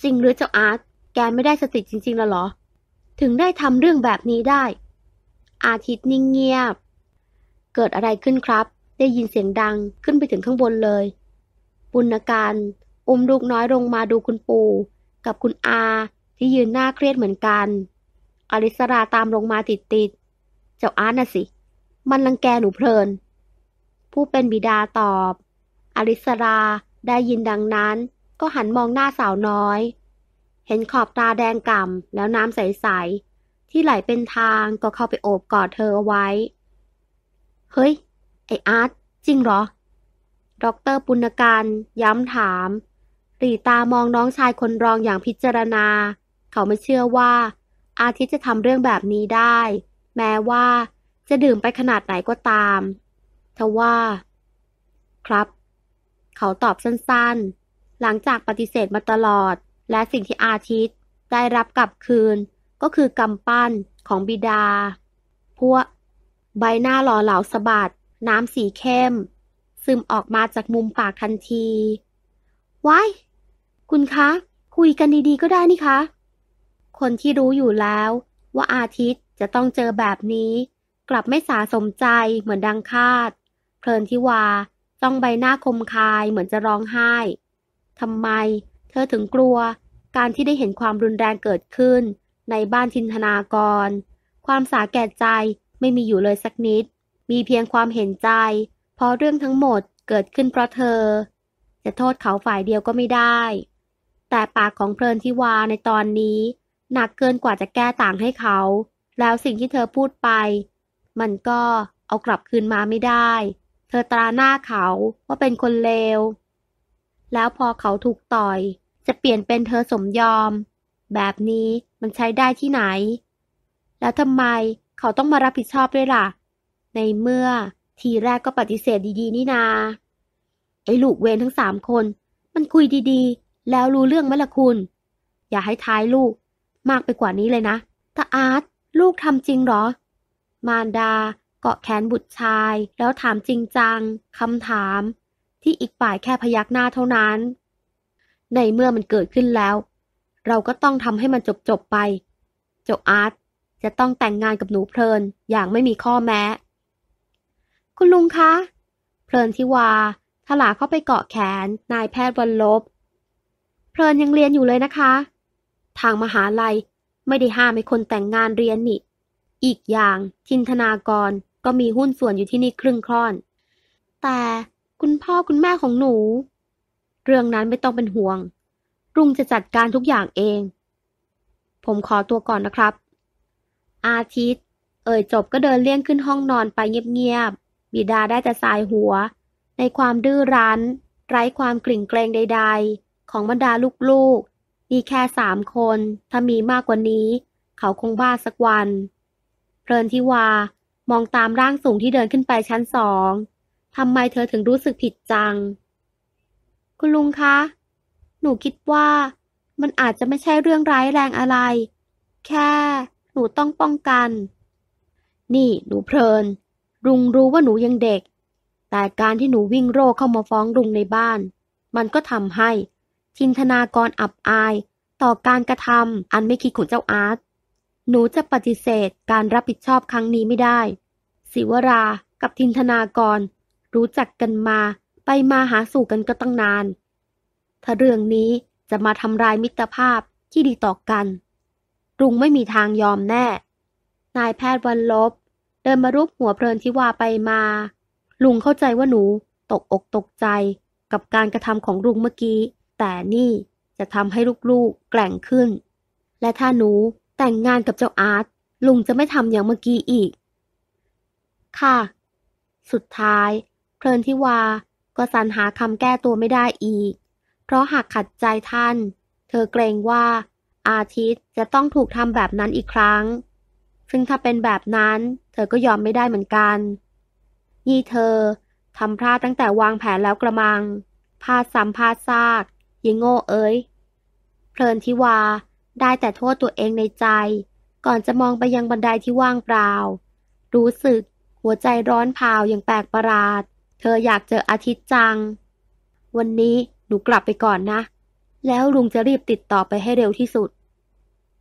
จริงหรือเจ้าอาร์ต แกไม่ได้สติจริงๆแล้วหรอ ถึงได้ทำเรื่องแบบนี้ได้ อาทิตย์นิ่งเงียบ เกิดอะไรขึ้นครับ ได้ยินเสียงดังขึ้นไปถึงข้างบนเลย บุญการอุ้มลูกน้อยลงมาดูคุณปู่ กับคุณอาที่ยืนหน้าเครียดเหมือนกัน อลิสราตามลงมาติดๆ เจ้าอาร์ตน่ะสิ มันลังแกหนูเพลิน ผู้เป็นบิดาตอบ อลิสราได้ยินดังนั้นก็หันมองหน้าสาวน้อย เห็นขอบตาแดงก่ำแล้วน้ำใส ๆ ที่ไหลเป็นทางก็เข้าไปโอบกอดเธอเอาไว้ เฮ้ย ไออาร์ตจริงเหรอดอกเตอร์ปุณการย้ำถามหลีตามองน้องชายคนรองอย่างพิจารณา เขาไม่เชื่อว่า อาทิตย์จะทำเรื่องแบบนี้ได้ แม้ว่า จะดื่มไปขนาดไหนก็ตามทว่า ครับ เขาตอบสั้นๆหลังจากปฏิเสธมาตลอด และสิ่งที่อาทิตย์ได้รับกลับคืนก็คือกำปั้นของบิดา พวกใบหน้าหล่อเหลาสะบัด น้ำสีเข้ม ซึมออกมาจากมุมปากทันทีว้ายคุณคะ คุยกันดีๆก็ได้นี่คะ คนที่รู้อยู่แล้ว ว่าอาทิตย์จะต้องเจอแบบนี้ กลับไม่สาสมใจเหมือนดังคาด เพลินทิวาต้องใบหน้าคมคายเหมือนจะร้องไห้ทำไมเธอถึงกลัวการที่ได้เห็นความรุนแรงเกิดขึ้น ในบ้านทินธนากร ความสาแก่ใจไม่มีอยู่เลยสักนิด มีเพียงความเห็นใจ เพราะเรื่องทั้งหมดเกิดขึ้นเพราะเธอ จะโทษเขาฝ่ายเดียวก็ไม่ได้ แต่ปากของเพลินทิวาในตอนนี้ หนักเกินกว่าจะแก้ต่างให้เขา แล้วสิ่งที่เธอพูดไป มันก็เอากลับคืนมาไม่ได้ เธอตราหน้าเขาว่าเป็นคนเลวแล้วพอเขาถูกต่อยจะเปลี่ยนเป็นเธอสมยอม แบบนี้มันใช้ได้ที่ไหน แล้วทำไมเขาต้องมารับผิดชอบด้วยล่ะ ในเมื่อทีแรกก็ปฏิเสธดีๆ นี่นา ไอ้ลูกเวนทั้งสามคนมันคุยดีๆ แล้วรู้เรื่องไหมล่ะคุณ อย่าให้ท้ายลูกมากไปกว่านี้เลยนะตาอาร์ตลูกทำจริงหรอ มารดาเกาะแขนบุตรชายแล้วถามจริงจังคำถามที่อีกฝ่ายแค่พยักหน้าเท่านั้น ในเมื่อมันเกิดขึ้นแล้ว เราก็ต้องทำให้มันจบจบไป เจ้าอาร์ตจะต้องแต่งงานกับหนูเพลินอย่างไม่มีข้อแม้ คุณลุงคะ เพลินทิวา ถลาเข้าไปเกาะแขนนายแพทย์วันลบ เพลินยังเรียนอยู่เลยนะคะ ทางมหาลัย ไม่ได้ห้ามให้คนแต่งงานเรียนนี่อีกอย่างจินธนากรก็มีหุ้นส่วนอยู่ที่นี่ครึ่งคร่อน แต่คุณพ่อคุณแม่ของหนู เรื่องนั้นไม่ต้องเป็นห่วง รุงจะจัดการทุกอย่างเอง ผมขอตัวก่อนนะครับ อาทิตย์ เอ่ยจบก็เดินเลี่ยงขึ้นห้องนอนไปเงียบๆบิดาได้แต่สายหัว ในความดื้อรั้น ไร้ความกลิ่งเกรงใดๆ ของบรรดาลูกๆ มีแค่สามคน ถ้ามีมากกว่านี้ เขาคงบ้าสักวัน เพลินทิวา มองตามร่างสูงที่เดินขึ้นไปชั้นสองทำไมเธอถึงรู้สึกผิดจัง คุณลุงคะ หนูคิดว่ามันอาจจะไม่ใช่เรื่องร้ายแรงอะไร แค่หนูต้องป้องกัน นี่ หนูเพลิน ลุงรู้ว่าหนูยังเด็ก แต่การที่หนูวิ่งโรคเข้ามาฟ้องลุงในบ้าน มันก็ทำให้จินตนากรอับอาย ต่อการกระทำอันไม่คิดของเจ้าอาร์ตหนูจะปฏิเสธการรับผิดชอบครั้งนี้ไม่ได้ ศิวรากับทินธนากรรู้จักกันมาไปมาหาสู่กันก็ตั้งนาน ถ้าเรื่องนี้จะมาทำลายมิตรภาพที่ดีต่อกันรุงไม่มีทางยอมแน่ นายแพทย์วันลบ เดินมารูปหัวเพลินที่ว่าไปมา ลุงเข้าใจว่าหนูตกอกตกใจกับการกระทำของลุงเมื่อกี้ แต่นี่จะทำให้ลูกๆแกล่งขึ้น และถ้าหนูแต่งงานกับเจ้าอาร์ตลุงจะไม่ทำอย่างเมื่อกี้อีก ค่ะ สุดท้ายเพลินทิวา ก็สรรหาคำแก้ตัวไม่ได้อีก เพราะหากขัดใจท่าน เธอเกรงว่า อาทิตย์จะต้องถูกทำแบบนั้นอีกครั้ง ซึ่งถ้าเป็นแบบนั้น เธอก็ยอมไม่ได้เหมือนกันนี่เธอ ทำพลาดตั้งแต่วางแผนแล้วกระมัง พาสซ้ำพาซากยิงโง่เอ้ยเพลินทิวาได้แต่โทษตัวเองในใจ ก่อนจะมองไปยังบันไดที่ว่างเปล่า รู้สึกหัวใจร้อนเผาอย่างแปลกประหลาดเธออยากเจออาทิตย์จัง วันนี้ หนูกลับไปก่อนนะ แล้วลุงจะรีบติดต่อไปให้เร็วที่สุด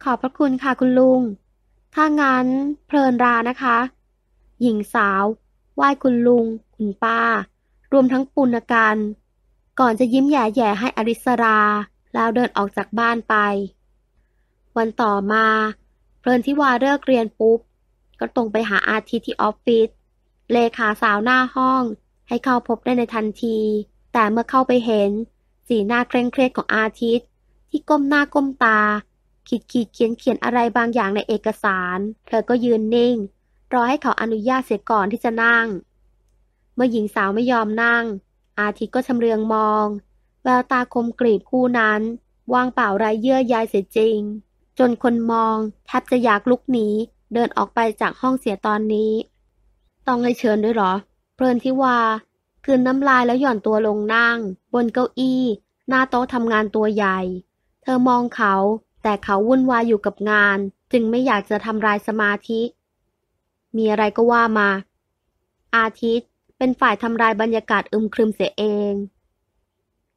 ขอบพระคุณค่ะ คุณลุง ถ้างั้น เพลินรานะคะ หญิงสาว ไหว้คุณลุง คุณป้า รวมทั้งปุณกัน ก่อนจะยิ้มแย่ๆให้อริสรา แล้วเดินออกจากบ้านไป วันต่อมา เพลินที่วาเลิกเรียนปุ๊บ ก็ตรงไปหาอาทิตย์ที่ออฟฟิศเลขาสาวหน้าห้องให้เข้าพบได้ในทันที แต่เมื่อเข้าไปเห็น สีหน้าเคร่งเครียดของอาทิตย์ ที่ก้มหน้าก้มตาขีดขีดเขียนเขียนอะไรบางอย่างในเอกสาร เธอก็ยืนนิ่งรอให้เขาอนุญาตเสียก่อนที่จะนั่ง เมื่อหญิงสาวไม่ยอมนั่ง อาทิตย์ก็ชำเลืองมอง แววตาคมกรีบคู่นั้นวางเปล่าไรเยื่อใยเสียจริง จนคนมอง แทบจะอยากลุกหนีเดินออกไปจากห้องเสียตอนนี้ ต้องให้เชิญด้วยหรอเพลินทิวาคืนน้ำลายแล้วหย่อนตัวลงนั่ง บนเก้าอี้หน้าโต๊ะทำงานตัวใหญ่ เธอมองเขาแต่เขาวุ่นวายอยู่กับงาน จึงไม่อยากจะทำลายสมาธิ มีอะไรก็ว่ามา อาทิตย์เป็นฝ่ายทำลายบรรยากาศอึมครึมเสียเอง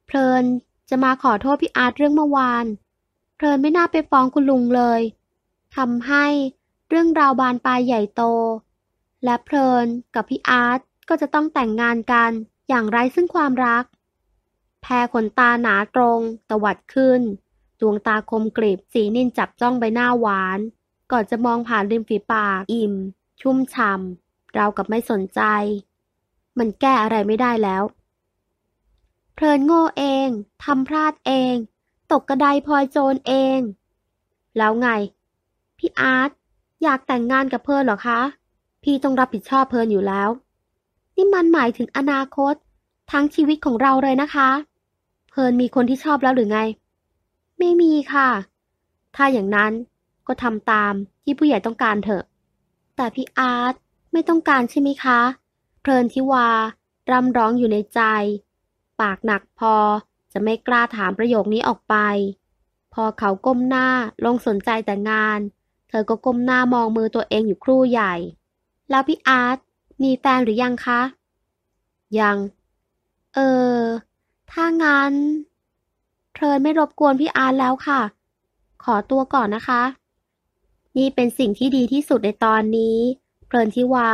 เพลินจะมาขอโทษพี่อาร์ตเรื่องเมื่อวาน เพลินไม่น่าไปฟ้องคุณลุงเลย ทำให้เรื่องราวบานปลายใหญ่โต และเพลินกับพี่อาร์ตก็จะต้องแต่งงานกันอย่างไร้ซึ่งความรัก แพรขนตาหนาตรง ตวัดขึ้นดวงตาคมกริบ สีนินจับจ้องใบหน้าหวาน ก่อนจะมองผ่านริมฝีปาก อิ่ม ชุ่มฉ่ำเรากับไม่สนใจ มันแก้อะไรไม่ได้แล้ว เพลินโง่เองทำพลาดเอง ตกกระไดพลอยโจรเอง แล้วไง พี่อาร์ตอยากแต่งงานกับเพลินหรอคะ พี่ต้องรับผิดชอบเพลินอยู่แล้วนี่มันหมายถึงอนาคตทั้งชีวิตของเราเลยนะคะ เพลินมีคนที่ชอบแล้วหรือไง ไม่มีค่ะ ถ้าอย่างนั้นก็ทำตามที่ผู้ใหญ่ต้องการเถอะ แต่พี่อาร์ตไม่ต้องการใช่ไหมคะ เพลินทิวาร่ำร้องอยู่ในใจ ปากหนักพอจะไม่กล้าถามประโยคนี้ออกไป พอเขาก้มหน้าลงสนใจแต่งาน เธอก็ก้มหน้ามองมือตัวเองอยู่ครู่ใหญ่แล้วพี่อาร์ตมีแฟนหรือยังคะ ยัง เออ ถ้างั้นเธอไม่รบกวนพี่อาร์ตแล้วค่ะ ขอตัวก่อนนะคะ นี่เป็นสิ่งที่ดีที่สุดในตอนนี้ เพลินทิวา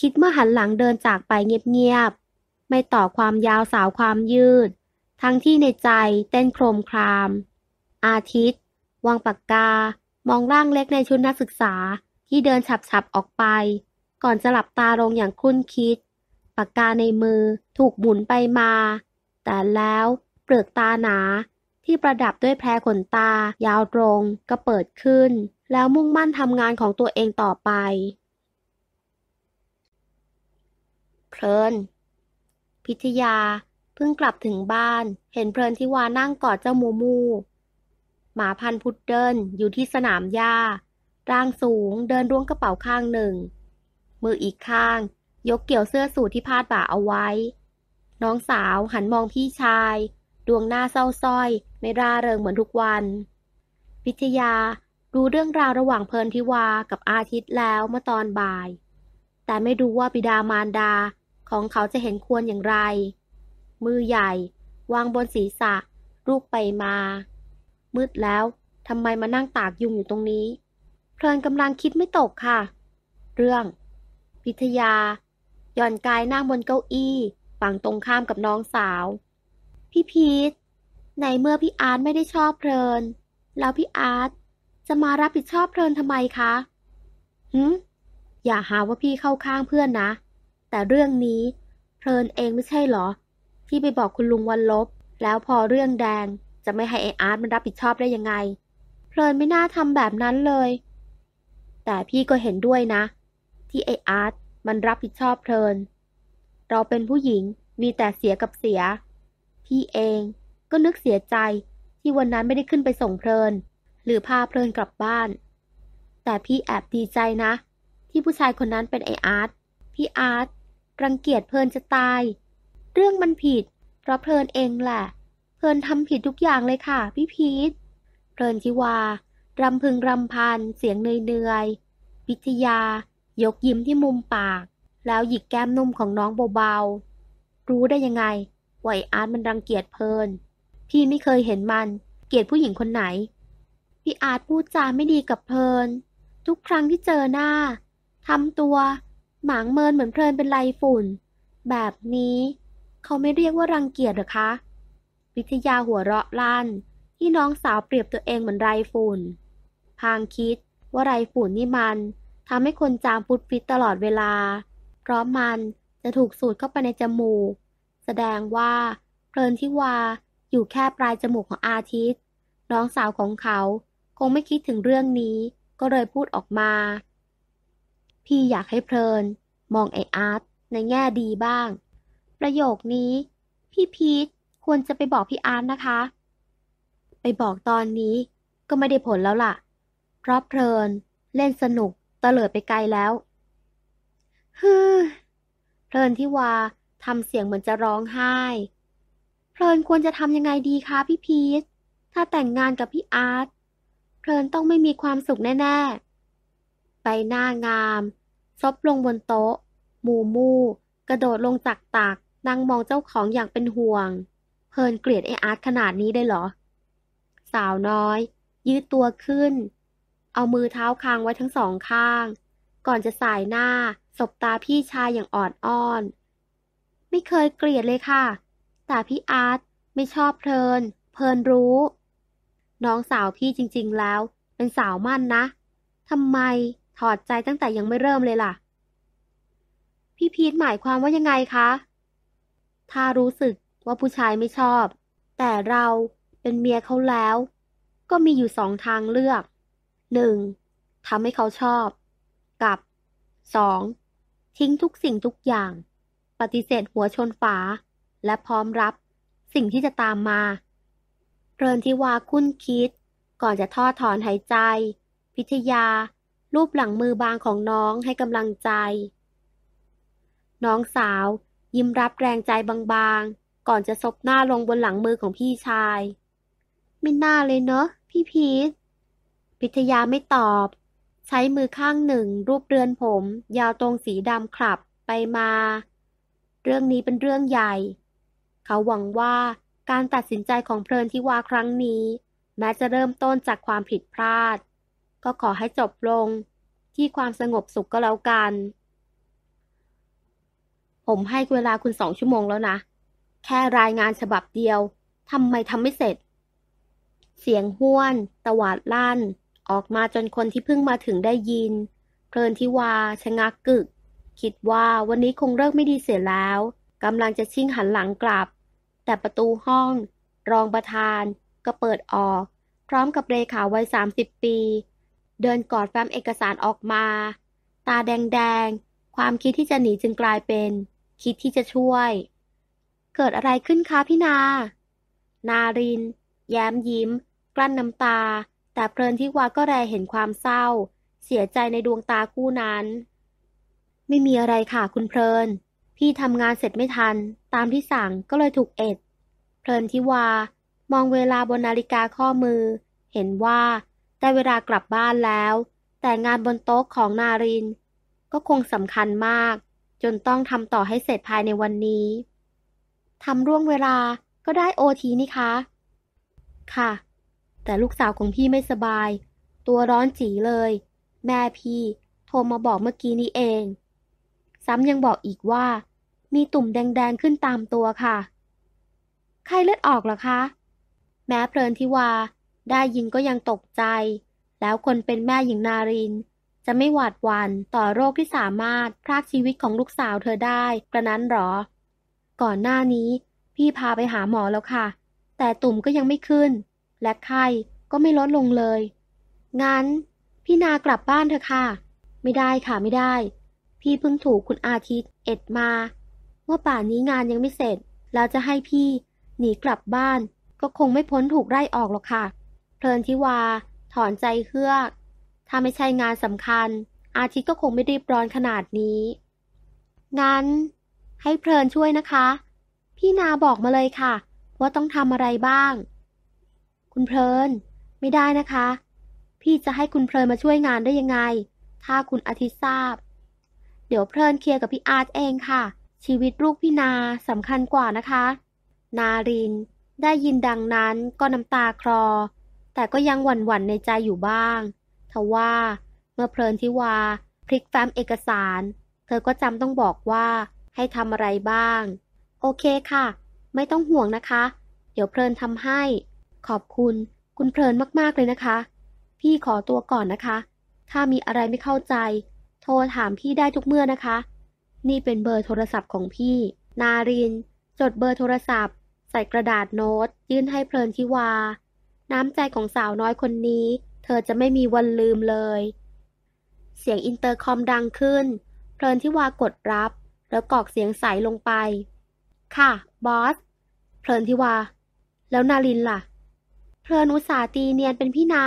คิดเมื่อหันหลังเดินจากไปเงียบ ๆ ไม่ต่อความยาวสาวความยืด ทั้งที่ในใจเต้นโครมคราม อาทิตย์ วางปากกา มองร่างเล็กในชุดนักศึกษาที่เดินฉับ ๆ ออกไปก่อนจะหลับตาลงอย่างคุ้นคิด ปากกาในมือถูกหมุนไปมา แต่แล้วเปลือกตาหนาที่ประดับด้วยแพรขนตายาวตรง ก็เปิดขึ้น แล้วมุ่งมั่นทำงานของตัวเองต่อไป เพลิน พิทยาเพิ่งกลับถึงบ้าน เห็นเพลินที่วานั่งกอดเจ้ามูมูหมาพันพุดเดิลอยู่ที่สนามหญ้า ร่างสูงเดินร่วงกระเป๋าข้างหนึ่งมืออีกข้าง ยกเกี่ยวเสื้อสูทที่พาดบ่าเอาไว้ น้องสาวหันมองพี่ชาย ดวงหน้าเศร้าส้อย ไม่ร่าเริงเหมือนทุกวันพิทยา รู้เรื่องราวระหว่างเพลินทิวากับอาทิตย์แล้วเมื่อตอนบ่าย แต่ไม่รู้ว่าบิดามารดาของเขาจะเห็นควรอย่างไร มือใหญ่ วางบนศีรษะ ลูกไปมา มืดแล้วทำไมมานั่งตากยุงอยู่ตรงนี้ เพลินกำลังคิดไม่ตกค่ะ เรื่องิทยาหย่อนกายนั่งบนเก้าอี้ฝั่งตรงข้ามกับน้องสาว พี่พีทในเมื่อพี่อาร์ตไม่ได้ชอบเพลิน แล้วพี่อาร์ตจะมารับผิดชอบเพลินทำไมคะหืมอย่าหาว่าพี่เข้าข้างเพื่อนนะ แต่เรื่องนี้เพลินเองไม่ใช่หรอที่ไปบอกคุณลุงวันลบ แล้วพอเรื่องแดงจะไม่ให้ไออาร์ตมันรับผิดชอบได้ยังไงเพลินไม่น่าทำแบบนั้นเลย แต่พี่ก็เห็นด้วยนะที่ไออาร์ตมันรับผิดชอบเพลิน เราเป็นผู้หญิงมีแต่เสียกับเสีย พี่เองก็นึกเสียใจที่วันนั้นไม่ได้ขึ้นไปส่งเพลิน หรือพาเพลินกลับบ้าน แต่พี่แอบดีใจนะ ที่ผู้ชายคนนั้นเป็นไออาร์ต พี่อาร์ตรังเกียจเพลินจะตาย เรื่องมันผิด เพราะเพลินเองแหละ เพลินทำผิดทุกอย่างเลยค่ะ พี่พีท เพลินทิวารำพึงรำพันเสียงเนยเนยวพิทยายกยิ้มที่มุมปาก แล้วหยิกแก้มนุ่มของน้องเบาๆ รู้ได้ยังไงว่าไออาร์ตมันรังเกียจเพลินพี่ไม่เคยเห็นมัน เกลียดผู้หญิงคนไหน พี่อาร์ตพูดจาไม่ดีกับเพลิน ทุกครั้งที่เจอหน้าทำตัว หมางเมินเหมือนเพลินเป็นไรฝุ่น แบบนี้เขาไม่เรียกว่ารังเกียจหรอคะ วิทยาหัวเราะลั่นที่น้องสาวเปรียบตัวเองเหมือนไรฝุ่นพางคิดว่าไรฝุ่นนี่มันทำให้คนจามฟุดฟิตตลอดเวลา เพราะมันจะถูกสูดเข้าไปในจมูก แสดงว่า เพลินทิวาอยู่แค่ปลายจมูกของอาทิตย์น้องสาวของเขาคงไม่คิดถึงเรื่องนี้ ก็เลยพูดออกมา พี่อยากให้เพลินมองไออาร์ตในแง่ดีบ้าง ประโยคนี้ พี่พีทควรจะไปบอกพี่อาร์ตนะคะ ไปบอกตอนนี้ก็ไม่ได้ผลแล้วล่ะเพราะเพลินเล่นสนุกตะเลิดไปไกลแล้วฮือเพลินที่วาทำเสียงเหมือนจะร้องไห้ เพลินควรจะทำยังไงดีคะ พี่พีทถ้าแต่งงานกับพี่อาร์ต เพลินต้องไม่มีความสุขแน่ๆใบหน้างามซบลงบนโต๊ะ มูมูกระโดดลงจากตักนั่งมองเจ้าของอย่างเป็นห่วง เพลินเกลียดไออาร์ตขนาดนี้ได้เหรอ สาวน้อย ยืดตัวขึ้นเอามือเท้าคางไว้ทั้งสองข้าง ก่อนจะสายหน้า สบตาพี่ชายอย่างอ่อนอ้อน ไม่เคยเกลียดเลยค่ะแต่พี่อาร์ตไม่ชอบเพลิน เพลินรู้ น้องสาวพี่จริงๆแล้ว เป็นสาวมั่นนะทำไมถอดใจตั้งแต่ยังไม่เริ่มเลยล่ะ พี่พีทหมายความว่ายังไงคะถ้ารู้สึกว่าผู้ชายไม่ชอบ แต่เราเป็นเมียเขาแล้ว ก็มีอยู่สองทางเลือกหนึ่งทำให้เขาชอบ กับสองทิ้งทุกสิ่งทุกอย่าง ปฏิเสธหัวชนฝา และพร้อมรับสิ่งที่จะตามมาเรินทิวาคุ้นคิดก่อนจะทอดถอนหายใจ พิทยา รูปหลังมือบางของน้องให้กำลังใจ น้องสาว ยิ้มรับแรงใจบางๆ ก่อนจะซบหน้าลงบนหลังมือของพี่ชายไม่น่าเลยเนอะ พี่พีทพิทยาไม่ตอบ ใช้มือข้างหนึ่งรูปเรือนผม ยาวตรงสีดำครับไปมา เรื่องนี้เป็นเรื่องใหญ่ เขาหวังว่าการตัดสินใจของเพลินทิวาครั้งนี้ แม้จะเริ่มต้นจากความผิดพลาด ก็ขอให้จบลงที่ความสงบสุขก็แล้วกัน ผมให้เวลาคุณสองชั่วโมงแล้วนะ แค่รายงานฉบับเดียวทำไมทำไม่เสร็จ เสียงห้วน ตวาดลั่นออกมาจนคนที่เพิ่งมาถึงได้ยิน เพลินทิวาชะงักกึก คิดว่าวันนี้คงเลิกไม่ดีเสียแล้ว กำลังจะชิ่งหันหลังกลับ แต่ประตูห้อง รองประธาน ก็เปิดออก พร้อมกับเลขาวัยสสามิบปี เดินกอดแฟ้มเอกสารออกมา ตาแดงๆความคิดที่จะหนีจึงกลายเป็น คิดที่จะช่วย เกิดอะไรขึ้นคะพี่นา นารินแย้มยิ้ม กลั้นน้ำตาแต่เพลินทิวา ก็แรเห็นความเศร้า เสียใจในดวงตาคู่นั้น ไม่มีอะไรค่ะคุณเพลิน พี่ทำงานเสร็จไม่ทัน ตามที่สั่งก็เลยถูกเอ็ด เพลินทิวามองเวลาบนนาฬิกาข้อมือ เห็นว่าได้เวลากลับบ้านแล้ว แต่งานบนโต๊ะของนาริน ก็คงสำคัญมาก จนต้องทำต่อให้เสร็จภายในวันนี้ทำร่วงเวลาก็ได้โอทีนี่คะค่ะแต่ลูกสาวของพี่ไม่สบาย ตัวร้อนจีเลย แม่พี่โทรมาบอกเมื่อกี้นี้เอง ซ้ำยังบอกอีกว่า มีตุ่มแดง ๆ ขึ้นตามตัวค่ะไข้เลือดออกหรอคะ แม้เพลินทิวา ได้ยินก็ยังตกใจ แล้วคนเป็นแม่หญิงนาริน จะไม่หวาดหวั่นต่อโรคที่สามารถพรากชีวิตของลูกสาวเธอได้ กระนั้นหรอ ก่อนหน้านี้ พี่พาไปหาหมอแล้วค่ะ แต่ตุ่มก็ยังไม่ขึ้นและไข้ก็ไม่ลดลงเลย งั้น พี่นากลับบ้านเถอะค่ะ ไม่ได้ค่ะไม่ได้ พี่เพิ่งถูกคุณอาทิตย์เอ็ดมาว่าป่านนี้งานยังไม่เสร็จ แล้วจะให้พี่หนีกลับบ้าน ก็คงไม่พ้นถูกไล่ออกหรอกค่ะ เพลินทิวาถอนใจเฮือกถ้าไม่ใช่งานสำคัญ อาทิตย์ก็คงไม่รีบร้อนขนาดนี้ งั้นให้เพลินช่วยนะคะ พี่นาบอกมาเลยค่ะ ว่าต้องทำอะไรบ้างคุณเพลิน ไม่ได้นะคะ พี่จะให้คุณเพลินมาช่วยงานได้ยังไง ถ้าคุณอาทิตย์ทราบ เดี๋ยวเพลินเคลียร์กับพี่อาร์ตเองค่ะ ชีวิตลูกพี่นาสำคัญกว่านะคะ นาริน ได้ยินดังนั้นก็น้ำตาคลอ แต่ก็ยังหวั่นหวนในใจอยู่บ้าง ทว่าเมื่อเพลินทิวาพลิกแฟ้มเอกสาร เธอก็จำต้องบอกว่า ให้ทำอะไรบ้าง โอเคค่ะ ไม่ต้องห่วงนะคะ เดี๋ยวเพลินทำให้ขอบคุณ คุณเพลินมาก ๆ เลยนะคะ พี่ขอตัวก่อนนะคะ ถ้ามีอะไรไม่เข้าใจ โทรถามพี่ได้ทุกเมื่อนะคะ นี่เป็นเบอร์โทรศัพท์ของพี่ นาริน จดเบอร์โทรศัพท์ ใส่กระดาษโน้ต ยื่นให้เพลินทิวา น้ำใจของสาวน้อยคนนี้ เธอจะไม่มีวันลืมเลย เสียงอินเตอร์คอมดังขึ้น เพลินทิวากดรับ แล้วกรอกเสียงใสลงไป ค่ะ บอส เพลินทิวา แล้วนารินล่ะลธนอุตสาตีเนียนเป็นพี่นา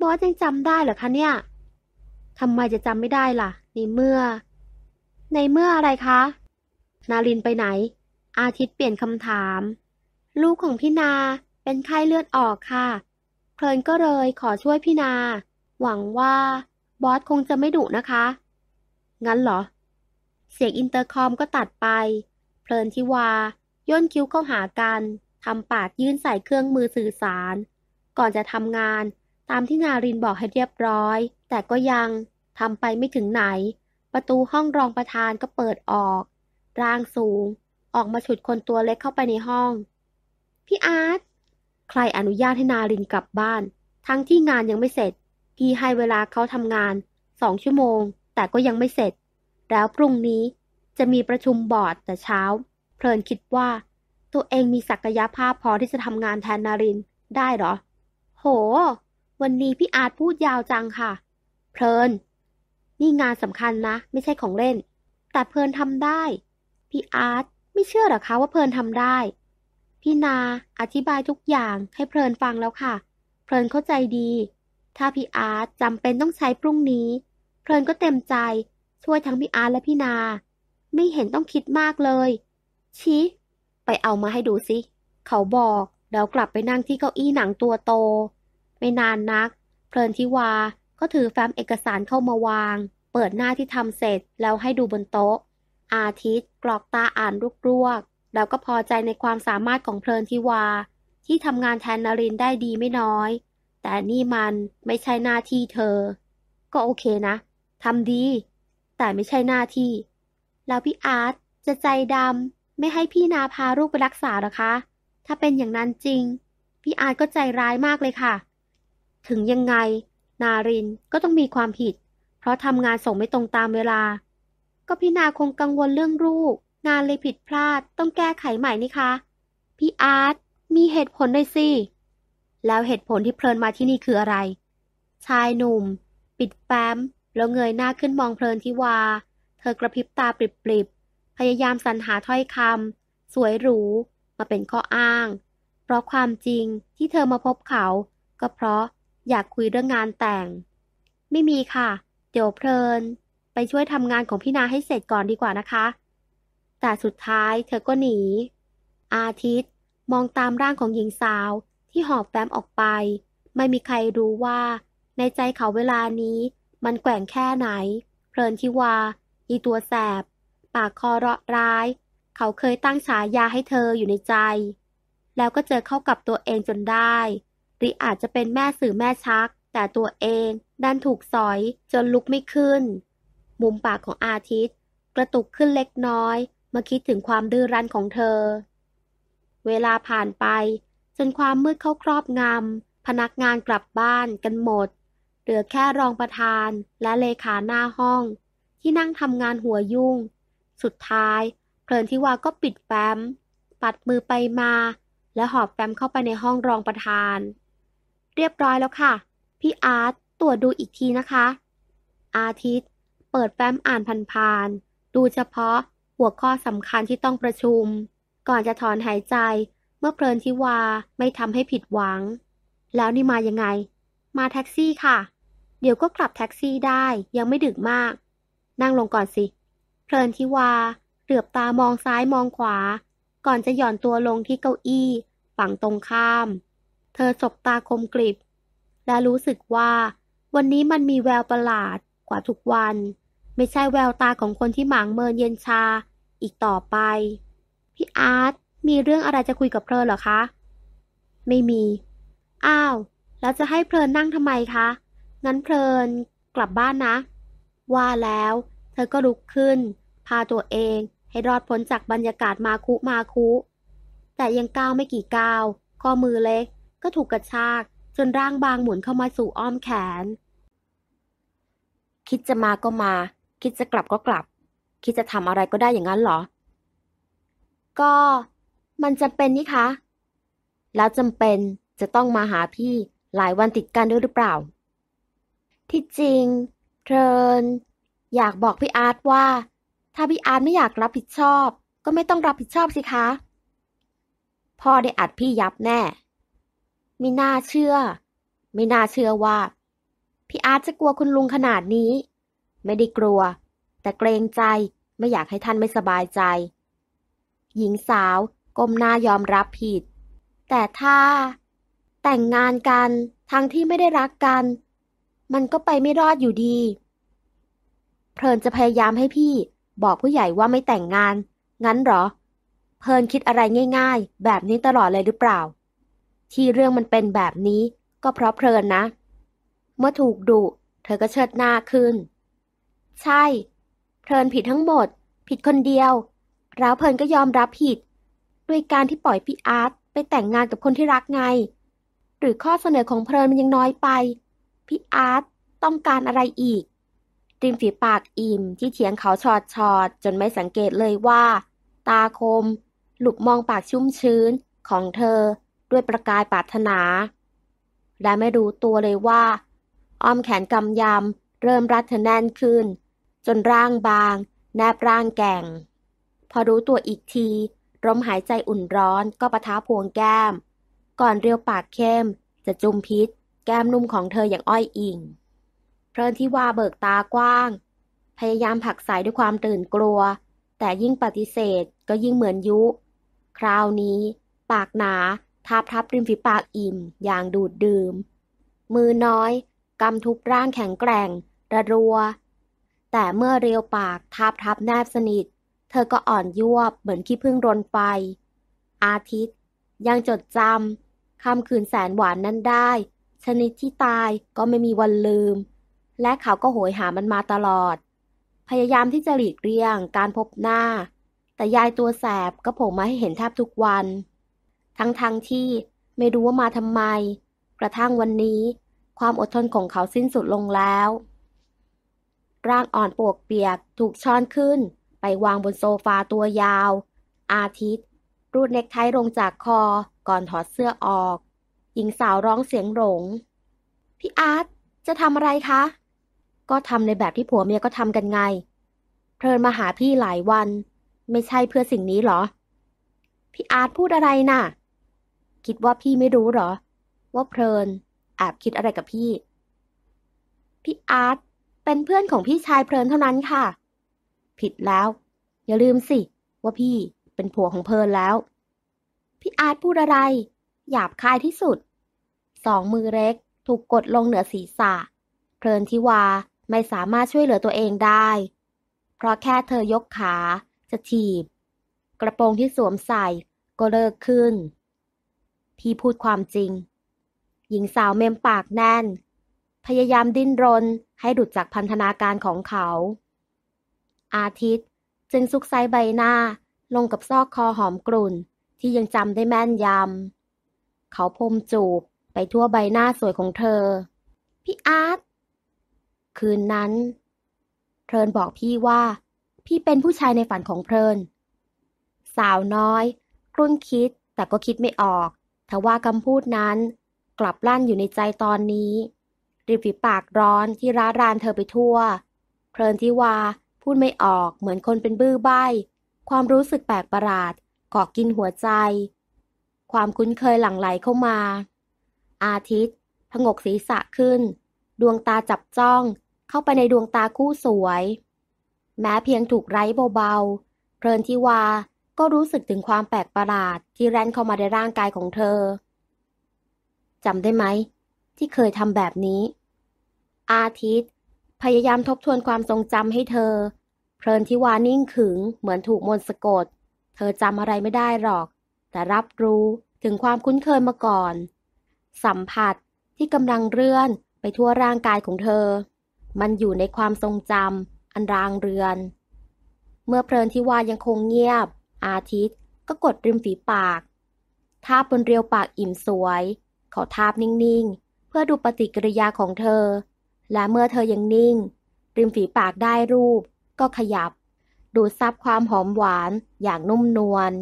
บอสยังจำได้เหรอคะเนี่ย ทำไมจะจำไม่ได้ล่ะในเมื่อ ในเมื่ออะไรคะ นารินไปไหน อาทิตย์เปลี่ยนคำถาม ลูกของพี่นา เป็นไข้เลือดออกค่ะ เพลินก็เลยขอช่วยพี่นา หวังว่าบอสคงจะไม่ดุนะคะ งั้นเหรอ เสียงอินเตอร์คอมก็ตัดไป เพลินทิวา ย่นคิ้วเข้าหากันทำปากยื่นใส่เครื่องมือสื่อสาร ก่อนจะทำงานตามที่นารินบอกให้เรียบร้อย แต่ก็ยังทำไปไม่ถึงไหน ประตูห้องรองประธานก็เปิดออก ร่างสูงออกมาฉุดคนตัวเล็กเข้าไปในห้อง พี่อาร์ตใครอนุญาตให้นารินกลับบ้าน ทั้งที่งานยังไม่เสร็จพี่ให้เวลาเขาทำงานสองชั่วโมง แต่ก็ยังไม่เสร็จ แล้วพรุ่งนี้จะมีประชุมบอร์ดแต่เช้า เพลินคิดว่าตัวเองมีศักยภาพพอที่จะทำงานแทนนารินได้หรอ โห วันนี้พี่อาร์ตพูดยาวจังค่ะ เพลินนี่งานสำคัญนะ ไม่ใช่ของเล่น แต่เพลินทำได้ พี่อาร์ตไม่เชื่อหรอคะว่าเพลินทำได้ พี่นาอธิบายทุกอย่างให้เพลินฟังแล้วค่ะ เพลินเข้าใจดี ถ้าพี่อาร์ตจำเป็นต้องใช้พรุ่งนี้ เพลินก็เต็มใจ ช่วยทั้งพี่อาร์ตและพี่นา ไม่เห็นต้องคิดมากเลยชี้ไปเอามาให้ดูสิเขาบอก แล้วกลับไปนั่งที่เก้าอี้หนังตัวโต ไม่นานนัก เพลินทิวา ก็ถือแฟ้มเอกสารเข้ามาวาง เปิดหน้าที่ทำเสร็จ แล้วให้ดูบนโต๊ะ อาทิตย์กรอกตาอ่านรวกๆแล้วก็พอใจในความสามารถของเพลินทิวา ที่ทำงานแทนนรินได้ดีไม่น้อย แต่นี่มันไม่ใช่หน้าที่เธอ ก็โอเคนะ ทำดี แต่ไม่ใช่หน้าที่ แล้วพี่อาร์ตจะใจดำไม่ให้พี่นาพาลูกไปรักษาหรอคะ ถ้าเป็นอย่างนั้นจริง พี่อาร์ตก็ใจร้ายมากเลยค่ะ ถึงยังไง นารินก็ต้องมีความผิด เพราะทำงานส่งไม่ตรงตามเวลา ก็พี่นาคงกังวลเรื่องลูกงานเลยผิดพลาดต้องแก้ไขใหม่นี่คะ พี่อาร์ตมีเหตุผลด้วยสิ แล้วเหตุผลที่เพลินมาที่นี่คืออะไร ชายหนุ่ม ปิดแฟ้มแล้วเงยหน้าขึ้นมองเพลินทิวา เธอกระพริบตาปริบๆพยายามสรรหาถ้อยคำสวยหรู มาเป็นข้ออ้าง เพราะความจริงที่เธอมาพบเขา ก็เพราะอยากคุยเรื่องงานแต่ง ไม่มีค่ะเดี๋ยวเพลิน ไปช่วยทำงานของพี่นาให้เสร็จก่อนดีกว่านะคะ แต่สุดท้าย เธอก็หนี อาทิตย์ มองตามร่างของหญิงสาวที่หอบแฟ้มออกไป ไม่มีใครรู้ว่า ในใจเขาเวลานี้มันแกว่งแค่ไหน เพลินทิว่าอีตัวแสบปากคอเราะร้าย เขาเคยตั้งฉายาให้เธออยู่ในใจ แล้วก็เจอเข้ากับตัวเองจนได้ หรืออาจจะเป็นแม่สื่อแม่ชัก แต่ตัวเองดันถูกสอยจนลุกไม่ขึ้น มุมปากของอาทิตย์ กระตุกขึ้นเล็กน้อยเมื่อคิดถึงความดื้อรั้นของเธอ เวลาผ่านไป จนความมืดเข้าครอบงำ พนักงานกลับบ้านกันหมด เหลือแค่รองประธานและเลขาหน้าห้อง ที่นั่งทำงานหัวยุ่งสุดท้าย เพลินทิวาก็ปิดแฟ้ม ปัดมือไปมา และหอบแฟ้มเข้าไปในห้องรองประธาน เรียบร้อยแล้วค่ะ พี่อาร์ตตรวจดูอีกทีนะคะ อาทิตย์เปิดแฟ้มอ่านผ่านๆดูเฉพาะหัวข้อสำคัญที่ต้องประชุม ก่อนจะถอนหายใจเมื่อเพลินทิวาไม่ทำให้ผิดหวัง แล้วนี่มายังไง มาแท็กซี่ค่ะ เดี๋ยวก็กลับแท็กซี่ได้ยังไม่ดึกมาก นั่งลงก่อนสิเพลินทิวาเหลือบตามองซ้ายมองขวา ก่อนจะหย่อนตัวลงที่เก้าอี้ฝั่งตรงข้าม เธอสบตาคมกริบ และรู้สึกว่า วันนี้มันมีแววประหลาดกว่าทุกวัน ไม่ใช่แววตาของคนที่หมางเมินเย็นชา อีกต่อไป พี่อาร์ตมีเรื่องอะไรจะคุยกับเพลินเหรอคะ ไม่มี อ้าว แล้วจะให้เพลินนั่งทำไมคะงั้นเพลิน กลับบ้านนะ ว่าแล้วเธอก็ลุกขึ้น พาตัวเองให้รอดพ้นจากบรรยากาศมาคุ มาคุ แต่ยังก้าวไม่กี่ก้าว ข้อมือเล็กก็ถูกกระชากจนร่างบางหมุนเข้ามาสู่อ้อมแขน คิดจะมาก็มา คิดจะกลับก็กลับ คิดจะทำอะไรก็ได้อย่างนั้นเหรอ ก็ มันจำเป็นนี่คะ แล้วจำเป็นจะต้องมาหาพี่หลายวันติดกันด้วยหรือเปล่า ที่จริงเทินอยากบอกพี่อาร์ตว่า ถ้าพี่อาร์ตไม่อยากรับผิดชอบ ก็ไม่ต้องรับผิดชอบสิคะพ่อได้อัดพี่ยับแน่ไม่น่าเชื่อ ไม่น่าเชื่อว่าพี่อาร์ตจะกลัวคุณลุงขนาดนี้ ไม่ได้กลัว แต่เกรงใจไม่อยากให้ท่านไม่สบายใจ หญิงสาวก้มหน้ายอมรับผิด แต่ถ้าแต่งงานกันทั้งที่ไม่ได้รักกัน มันก็ไปไม่รอดอยู่ดีเพลินจะพยายามให้พี่บอกผู้ใหญ่ว่าไม่แต่งงาน งั้นหรอ เพลินคิดอะไรง่าย ๆ แบบนี้ตลอดเลยหรือเปล่า ที่เรื่องมันเป็นแบบนี้ก็เพราะเพลินนะ เมื่อถูกดุเธอก็เชิดหน้าขึ้น ใช่ เพลินผิดทั้งหมด ผิดคนเดียว แล้วเพลินก็ยอมรับผิด ด้วยการที่ปล่อยพี่อาร์ตไปแต่งงานกับคนที่รักไง หรือข้อเสนอของเพลินมันยังน้อยไป พี่อาร์ตต้องการอะไรอีกริมฝีปากอิ่มที่เถียงเขาชอดชอดจนไม่สังเกตเลยว่า ตาคม หลุบมองปากชุ่มชื้นของเธอด้วยประกายปรารถนา และไม่รู้ตัวเลยว่า อ้อมแขนกำยำ เริ่มรัดเธอแน่นขึ้น จนร่างบาง แนบร่างแก่ง พอรู้ตัวอีกทีลมหายใจอุ่นร้อนก็ประท้าพวงแก้ม ก่อนเรียวปากเข้ม จะจุมพิษแก้มนุ่มของเธออย่างอ้อยอิงเพลินที่ว่าเบิกตากว้าง พยายามผักสายด้วยความตื่นกลัว แต่ยิ่งปฏิเสธก็ยิ่งเหมือนยุ คราวนี้ ปากหนาทับทับริมฝีปากอิ่มอย่างดูดดื่ม มือน้อย กำทุกร่างแข็งแกร่งระรัว แต่เมื่อเรียวปากทับทับแนบสนิท เธอก็อ่อนยวบเหมือนขี้พึ่งรนไฟอาทิตย์ ยังจดจำคำคืนแสนหวานนั้นได้ ชนิดที่ตายก็ไม่มีวันลืมและเขาก็โหยหามันมาตลอด พยายามที่จะหลีกเลี่ยงการพบหน้า แต่ยายตัวแสบก็โผล่มาให้เห็นแทบทุกวัน ทั้งๆทที่ไม่รู้ว่ามาทำไม กระทั่งวันนี้ ความอดทนของเขาสิ้นสุดลงแล้ว ร่างอ่อนปวกเปียกถูกช้อนขึ้น ไปวางบนโซฟาตัวยาว อาทิตย์ รูดเน็กไทลงจากคอก่อนถอดเสื้อออก หญิงสาวร้องเสียงหลงพี่อาร์ตจะทำอะไรคะก็ทำในแบบที่ผัวเมียก็ทำกันไง เพลินมาหาพี่หลายวัน ไม่ใช่เพื่อสิ่งนี้หรอ พี่อาร์ตพูดอะไรนะ่ะ คิดว่าพี่ไม่รู้หรอ ว่าเพลินแอบคิดอะไรกับพี่ พี่อาร์ตเป็นเพื่อนของพี่ชายเพลินเท่านั้นค่ะ ผิดแล้ว อย่าลืมสิ ว่าพี่เป็นผัวของเพลินแล้ว พี่อาร์ตพูดอะไรหยาบคายที่สุด สองมือเล็ก ถูกกดลงเหนือศีรษะ เพลินทิวาไม่สามารถช่วยเหลือตัวเองได้ เพราะแค่เธอยกขาจะถีบ กระโปรงที่สวมใส่ก็เลิกขึ้น พี่พูดความจริง หญิงสาวเมมปากแน่น พยายามดิ้นรนให้หลุดจากพันธนาการของเขา อาทิตย์จึงซุกไซใบหน้าลงกับซอกคอหอมกลุ่น ที่ยังจำได้แม่นยำเขาพมจูบไปทั่วใบหน้าสวยของเธอ พี่อาร์ตคืนนั้น เพลินบอกพี่ว่าพี่เป็นผู้ชายในฝันของเพลิน สาวน้อยกรุ่นคิดแต่ก็คิดไม่ออกทว่าคำพูดนั้น กลับลั่นอยู่ในใจตอนนี้ ริบฝีปากร้อนที่ร้ารานเธอไปทั่ว เพลินที่ว่าพูดไม่ออกเหมือนคนเป็นบื้อใบ้ความรู้สึกแปลกประหลาดกาะกินหัวใจ ความคุ้นเคยหลั่งไหลเข้ามา อาทิตย์พงกศีรษะขึ้น ดวงตาจับจ้องเข้าไปในดวงตาคู่สวย แม้เพียงถูกไร้เบาๆเพลินทิวา ก็รู้สึกถึงความแปลกประหลาดที่แรนเข้ามาในร่างกายของเธอ จำได้ไหม ที่เคยทำแบบนี้ อาทิตย์ พยายามทบทวนความทรงจำให้เธอ เพลินทิวานิ่งขึงเหมือนถูกมนต์สะกด เธอจำอะไรไม่ได้หรอก แต่รับรู้ถึงความคุ้นเคยมาก่อน สัมผัสที่กำลังเรื่อนไปทั่วร่างกายของเธอมันอยู่ในความทรงจำอันรางเรือน เมื่อเพลินที่วายังคงเงียบ อาทิตย์ ก็กดริมฝีปาก ทาบบนเรียวปากอิ่มสวย เขาทาบนิ่งๆ เพื่อดูปฏิกิริยาของเธอ และเมื่อเธอยังนิ่ง ริมฝีปากได้รูป ก็ขยับ ดูดซับความหอมหวานอย่างนุ่มนวล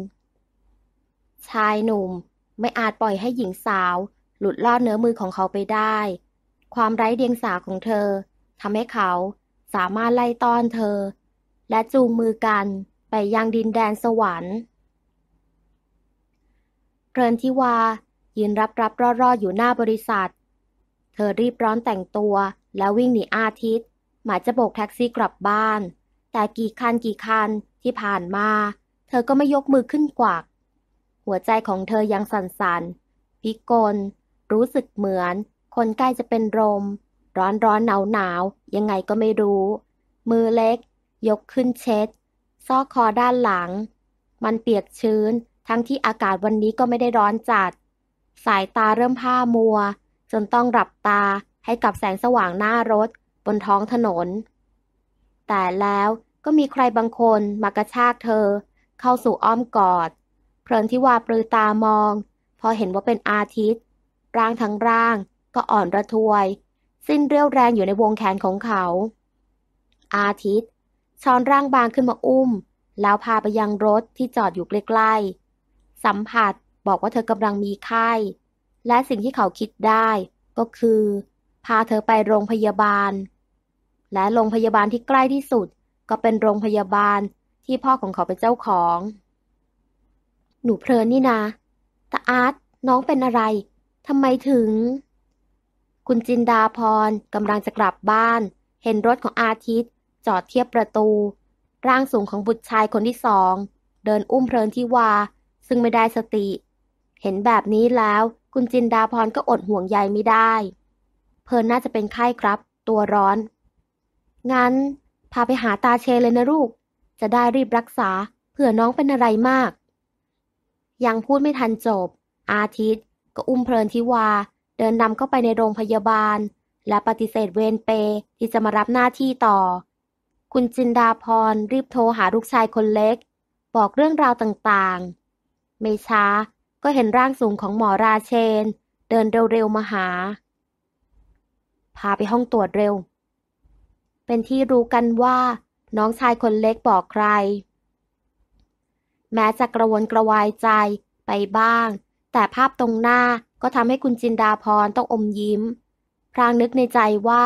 ชายหนุ่มไม่อาจปล่อยให้หญิงสาวหลุดลอดเนื้อมือของเขาไปได้ ความไร้เดียงสาของเธอทำให้เขาสามารถไล่ต้อนเธอ และจูงมือกันไปยังดินแดนสวรรค์เรลินทิวายืนรับรับรอๆ อยู่หน้าบริษัท เธอรีบร้อนแต่งตัวแล้ววิ่งหนีอาทิตย์ หมายจะโบกแท็กซี่กลับบ้าน แต่กี่คันกี่คันที่ผ่านมา เธอก็ไม่ยกมือขึ้นกวักหัวใจของเธอยังสั่นๆ พิกลรู้สึกเหมือน คนใกล้จะเป็นลมร้อนร้อนหนาวหนาวยังไงก็ไม่รู้ มือเล็ก ยกขึ้นเช็ดซอกคอด้านหลัง มันเปียกชื้นทั้งที่อากาศวันนี้ก็ไม่ได้ร้อนจัด สายตาเริ่มผ้ามัว จนต้องหลับตาให้กับแสงสว่างหน้ารถ บนท้องถนน แต่แล้วก็มีใครบางคน มากระชากเธอ เข้าสู่อ้อมกอด เพลินที่ว่าปลือตามอง พอเห็นว่าเป็นอาทิตย์ร่างทั้งร่างก็อ่อนระทวยสิ้นเรี่ยวแรงอยู่ในวงแขนของเขา อาทิตย์ช้อนร่างบางขึ้นมาอุ้ม แล้วพาไปยังรถที่จอดอยู่ใกล้ๆ สัมผัสบอกว่าเธอกำลังมีไข้ และสิ่งที่เขาคิดได้ก็คือ พาเธอไปโรงพยาบาล และโรงพยาบาลที่ใกล้ที่สุดก็เป็นโรงพยาบาลที่พ่อของเขาเป็นเจ้าของ หนูเพลินนี่นะแต่อาร์ตน้องเป็นอะไรทำไมถึงคุณจินดาพรกำลังจะกลับบ้าน เห็นรถของอาทิตย์ จอดเทียบประตู ร่างสูงของบุตรชายคนที่สอง เดินอุ้มเพลินที่วาซึ่งไม่ได้สติ เห็นแบบนี้แล้วคุณจินดาพรก็อดห่วงใยไม่ได้ เพลินน่าจะเป็นไข้ครับ ตัวร้อน งั้น พาไปหาตาเชเลยนะลูก จะได้รีบรักษาเผื่อน้องเป็นอะไรมาก ยังพูดไม่ทันจบ อาทิตย์ก็อุ้มเพลินทิวาเดินนำเข้าไปในโรงพยาบาล และปฏิเสธเวนเป ที่จะมารับหน้าที่ต่อ คุณจินดาพรรีบโทรหาลูกชายคนเล็ก บอกเรื่องราวต่างๆ ไม่ช้าก็เห็นร่างสูงของหมอราเชน เดินเร็ว ๆ มาหา พาไปห้องตรวจเร็ว เป็นที่รู้กันว่า น้องชายคนเล็กบอกใคร แม้จะกระวนกระวายใจไปบ้าง แต่ภาพตรงหน้าก็ทำให้คุณจินดาพรต้องอมยิ้ม พรางนึกในใจว่า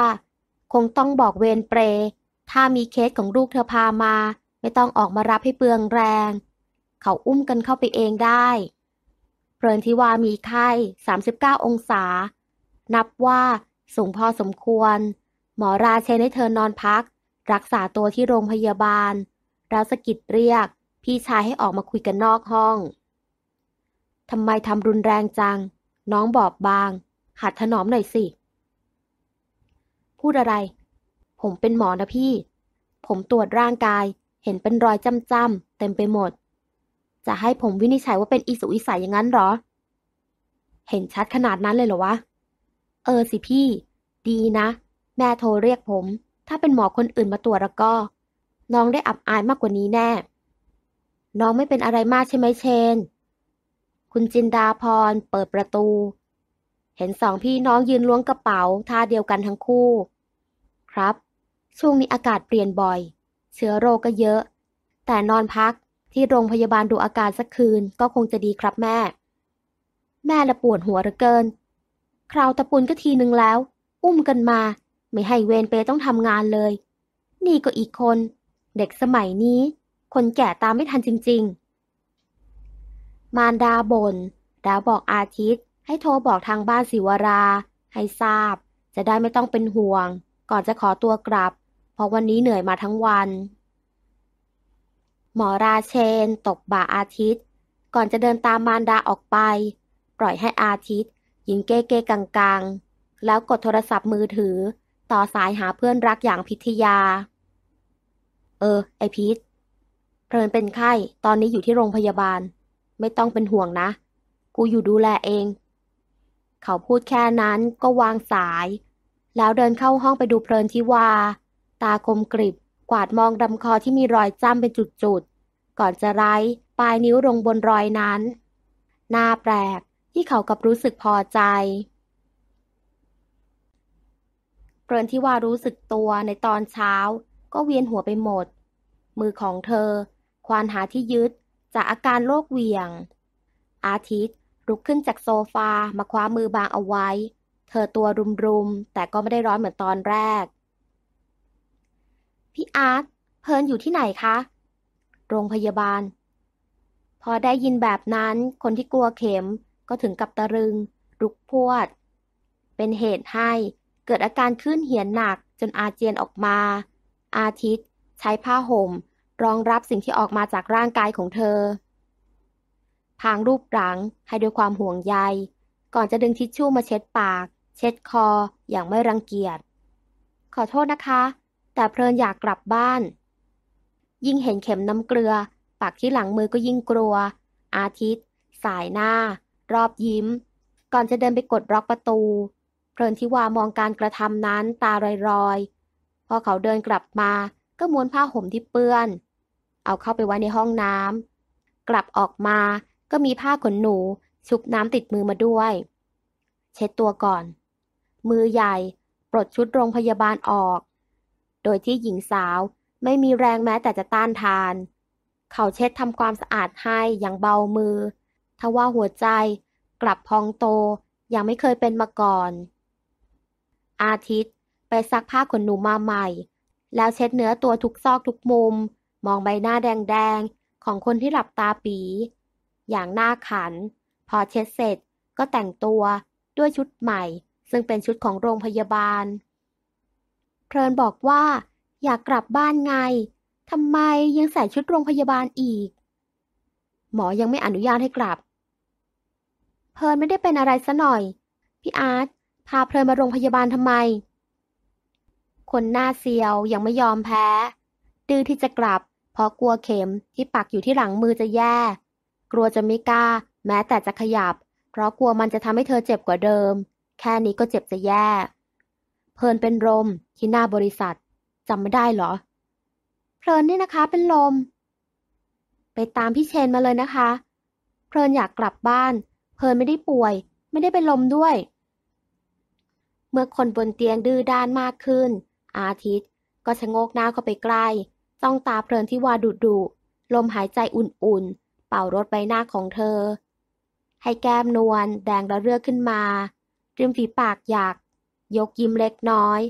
คงต้องบอกเวรเปร ถ้ามีเคสของลูกเธอพามา ไม่ต้องออกมารับให้เปลืองแรง เขาอุ้มกันเข้าไปเองได้ เพลินทิวามีไข้ 39 องศา นับว่า สูงพอสมควร หมอราเชนให้เธอนอนพัก รักษาตัวที่โรงพยาบาลแลาสกิดเรียก พี่ชายให้ออกมาคุยกันนอกห้องทำไมทำรุนแรงจังน้องบอบบาง หัดถนอมหน่อยสิ พูดอะไร ผมเป็นหมอนะพี่ ผมตรวจร่างกาย เห็นเป็นรอยจำจำเต็มไปหมด จะให้ผมวินิจฉัยว่าเป็นอิสุอิสัยอย่างนั้นหรอ เห็นชัดขนาดนั้นเลยเหรอวะ เออสิพี่ ดีนะ แม่โทรเรียกผม ถ้าเป็นหมอคนอื่นมาตรวจแล้วก็ น้องได้อับอายมากกว่านี้แน่ น้องไม่เป็นอะไรมากใช่ไหมเชนคุณจินดาพรเปิดประตู เห็นสองพี่น้องยืนล้วงกระเป๋าท่าเดียวกันทั้งคู่ ครับ ช่วงนี้อากาศเปลี่ยนบ่อย เชื้อโรคก็เยอะ แต่นอนพักที่โรงพยาบาลดูอาการสักคืนก็คงจะดีครับแม่ แม่ละปวดหัวเหลือเกิน คราวตะปุนก็ทีหนึ่งแล้ว อุ้มกันมา ไม่ให้เวนเปต้องทำงานเลย นี่ก็อีกคน เด็กสมัยนี้ คนแก่ตามไม่ทันจริง ๆมารดาบน่นดาวบอกอาทิตย์ให้โทรบอกทางบ้านศิวรา ให้ทราบ จะได้ไม่ต้องเป็นห่วง ก่อนจะขอตัวกลับ เพราะวันนี้เหนื่อยมาทั้งวัน หมอราเชนตบบ่าอาทิตย์ ก่อนจะเดินตามมารดาออกไป ปล่อยให้อาทิตย์ ยิงเก้เก้กังๆ แล้วกดโทรศัพท์มือถือ ต่อสายหาเพื่อนรักอย่างพิทยา เออ ไอพีทเพลินเป็นไข้ ตอนนี้อยู่ที่โรงพยาบาลไม่ต้องเป็นห่วงนะ กูอยู่ดูแลเอง เขาพูดแค่นั้นก็วางสาย แล้วเดินเข้าห้องไปดูเพลินที่ว่าตาคมกริบกวาดมองรำคอที่มีรอยจ้ำเป็นจุดๆก่อนจะไร้ปลายนิ้วลงบนรอยนั้น หน้าแปลกที่เขากับรู้สึกพอใจเพลินที่ว่ารู้สึกตัวในตอนเช้า ก็เวียนหัวไปหมด มือของเธอ ควานหาที่ยึดจากอาการโรคเวียง อาทิตย์ ลุกขึ้นจากโซฟามาคว้ามือบางเอาไว้ เธอตัวรุมๆแต่ก็ไม่ได้ร้อนเหมือนตอนแรก พี่อาร์ตเพลินอยู่ที่ไหนคะ โรงพยาบาล พอได้ยินแบบนั้นคนที่กลัวเข็มก็ถึงกับตะรึงรุกพวด เป็นเหตุให้เกิดอาการขึ้นเหียนหนักจนอาเจียนออกมา อาทิตย์ ใช้ผ้าห่มรองรับสิ่งที่ออกมาจากร่างกายของเธอ พางรูปหลังให้ด้วยความห่วงใย ก่อนจะดึงทิชชู่มาเช็ดปาก เช็ดคออย่างไม่รังเกียจ ขอโทษนะคะ แต่เพลินอยากกลับบ้าน ยิ่งเห็นเข็มน้ำเกลือ ปากที่หลังมือก็ยิ่งกลัว อาทิตย์ สายหน้า รอบยิ้ม ก่อนจะเดินไปกดล็อกประตู เพลินทิวามองการกระทำนั้นตาลอยๆพอเขาเดินกลับมา ก็ม้วนผ้าห่มที่เปื้อนเอาเข้าไปไว้ในห้องน้ำ กลับออกมาก็มีผ้าขนหนูชุบน้ำติดมือมาด้วย เช็ดตัวก่อน มือใหญ่ ปลดชุดโรงพยาบาลออก โดยที่หญิงสาวไม่มีแรงแม้แต่จะต้านทาน เขาเช็ดทำความสะอาดให้อย่างเบามือ ทว่าหัวใจ กลับพองโตยังไม่เคยเป็นมาก่อน อาทิตย์ไปซักผ้าขนหนูมาใหม่ แล้วเช็ดเนื้อตัวทุกซอกทุกมุมมองใบหน้าแดงๆของคนที่หลับตาปี อย่างหน้าขัน พอเช็ดเสร็จก็แต่งตัวด้วยชุดใหม่ ซึ่งเป็นชุดของโรงพยาบาล เพลินบอกว่า อยากกลับบ้านไง ทำไมยังใส่ชุดโรงพยาบาลอีก หมอยังไม่อนุญาตให้กลับ เพลินไม่ได้เป็นอะไรซะหน่อย พี่อาร์ตพาเพลินมาโรงพยาบาลทำไม คนหน้าเซียว ยังไม่ยอมแพ้ดื้อที่จะกลับเพราะกลัวเข็มที่ปักอยู่ที่หลังมือจะแย่ กลัวจะไม่กล้า แม้แต่จะขยับ เพราะกลัวมันจะทำให้เธอเจ็บกว่าเดิม แค่นี้ก็เจ็บจะแย่เพลินเป็นลมที่หน้าบริษัทจำไม่ได้เหรอ เพลินนี่นะคะเป็นลม ไปตามพี่เชนมาเลยนะคะ เพลินอยากกลับบ้าน เพลินไม่ได้ป่วย ไม่ได้เป็นลมด้วย เมื่อคนบนเตียงดื้อด้านมากขึ้น อาทิตย์ก็ชะโงกหน้าเข้าไปใกล้ต้องตาเพลินที่วาดุดุลมหายใจอุ่น ๆ เป่ารถใบหน้าของเธอ ให้แก้มนวลแดงระเรื่อขึ้นมาริมฝีปากหยักยกยิ้มเล็กน้อย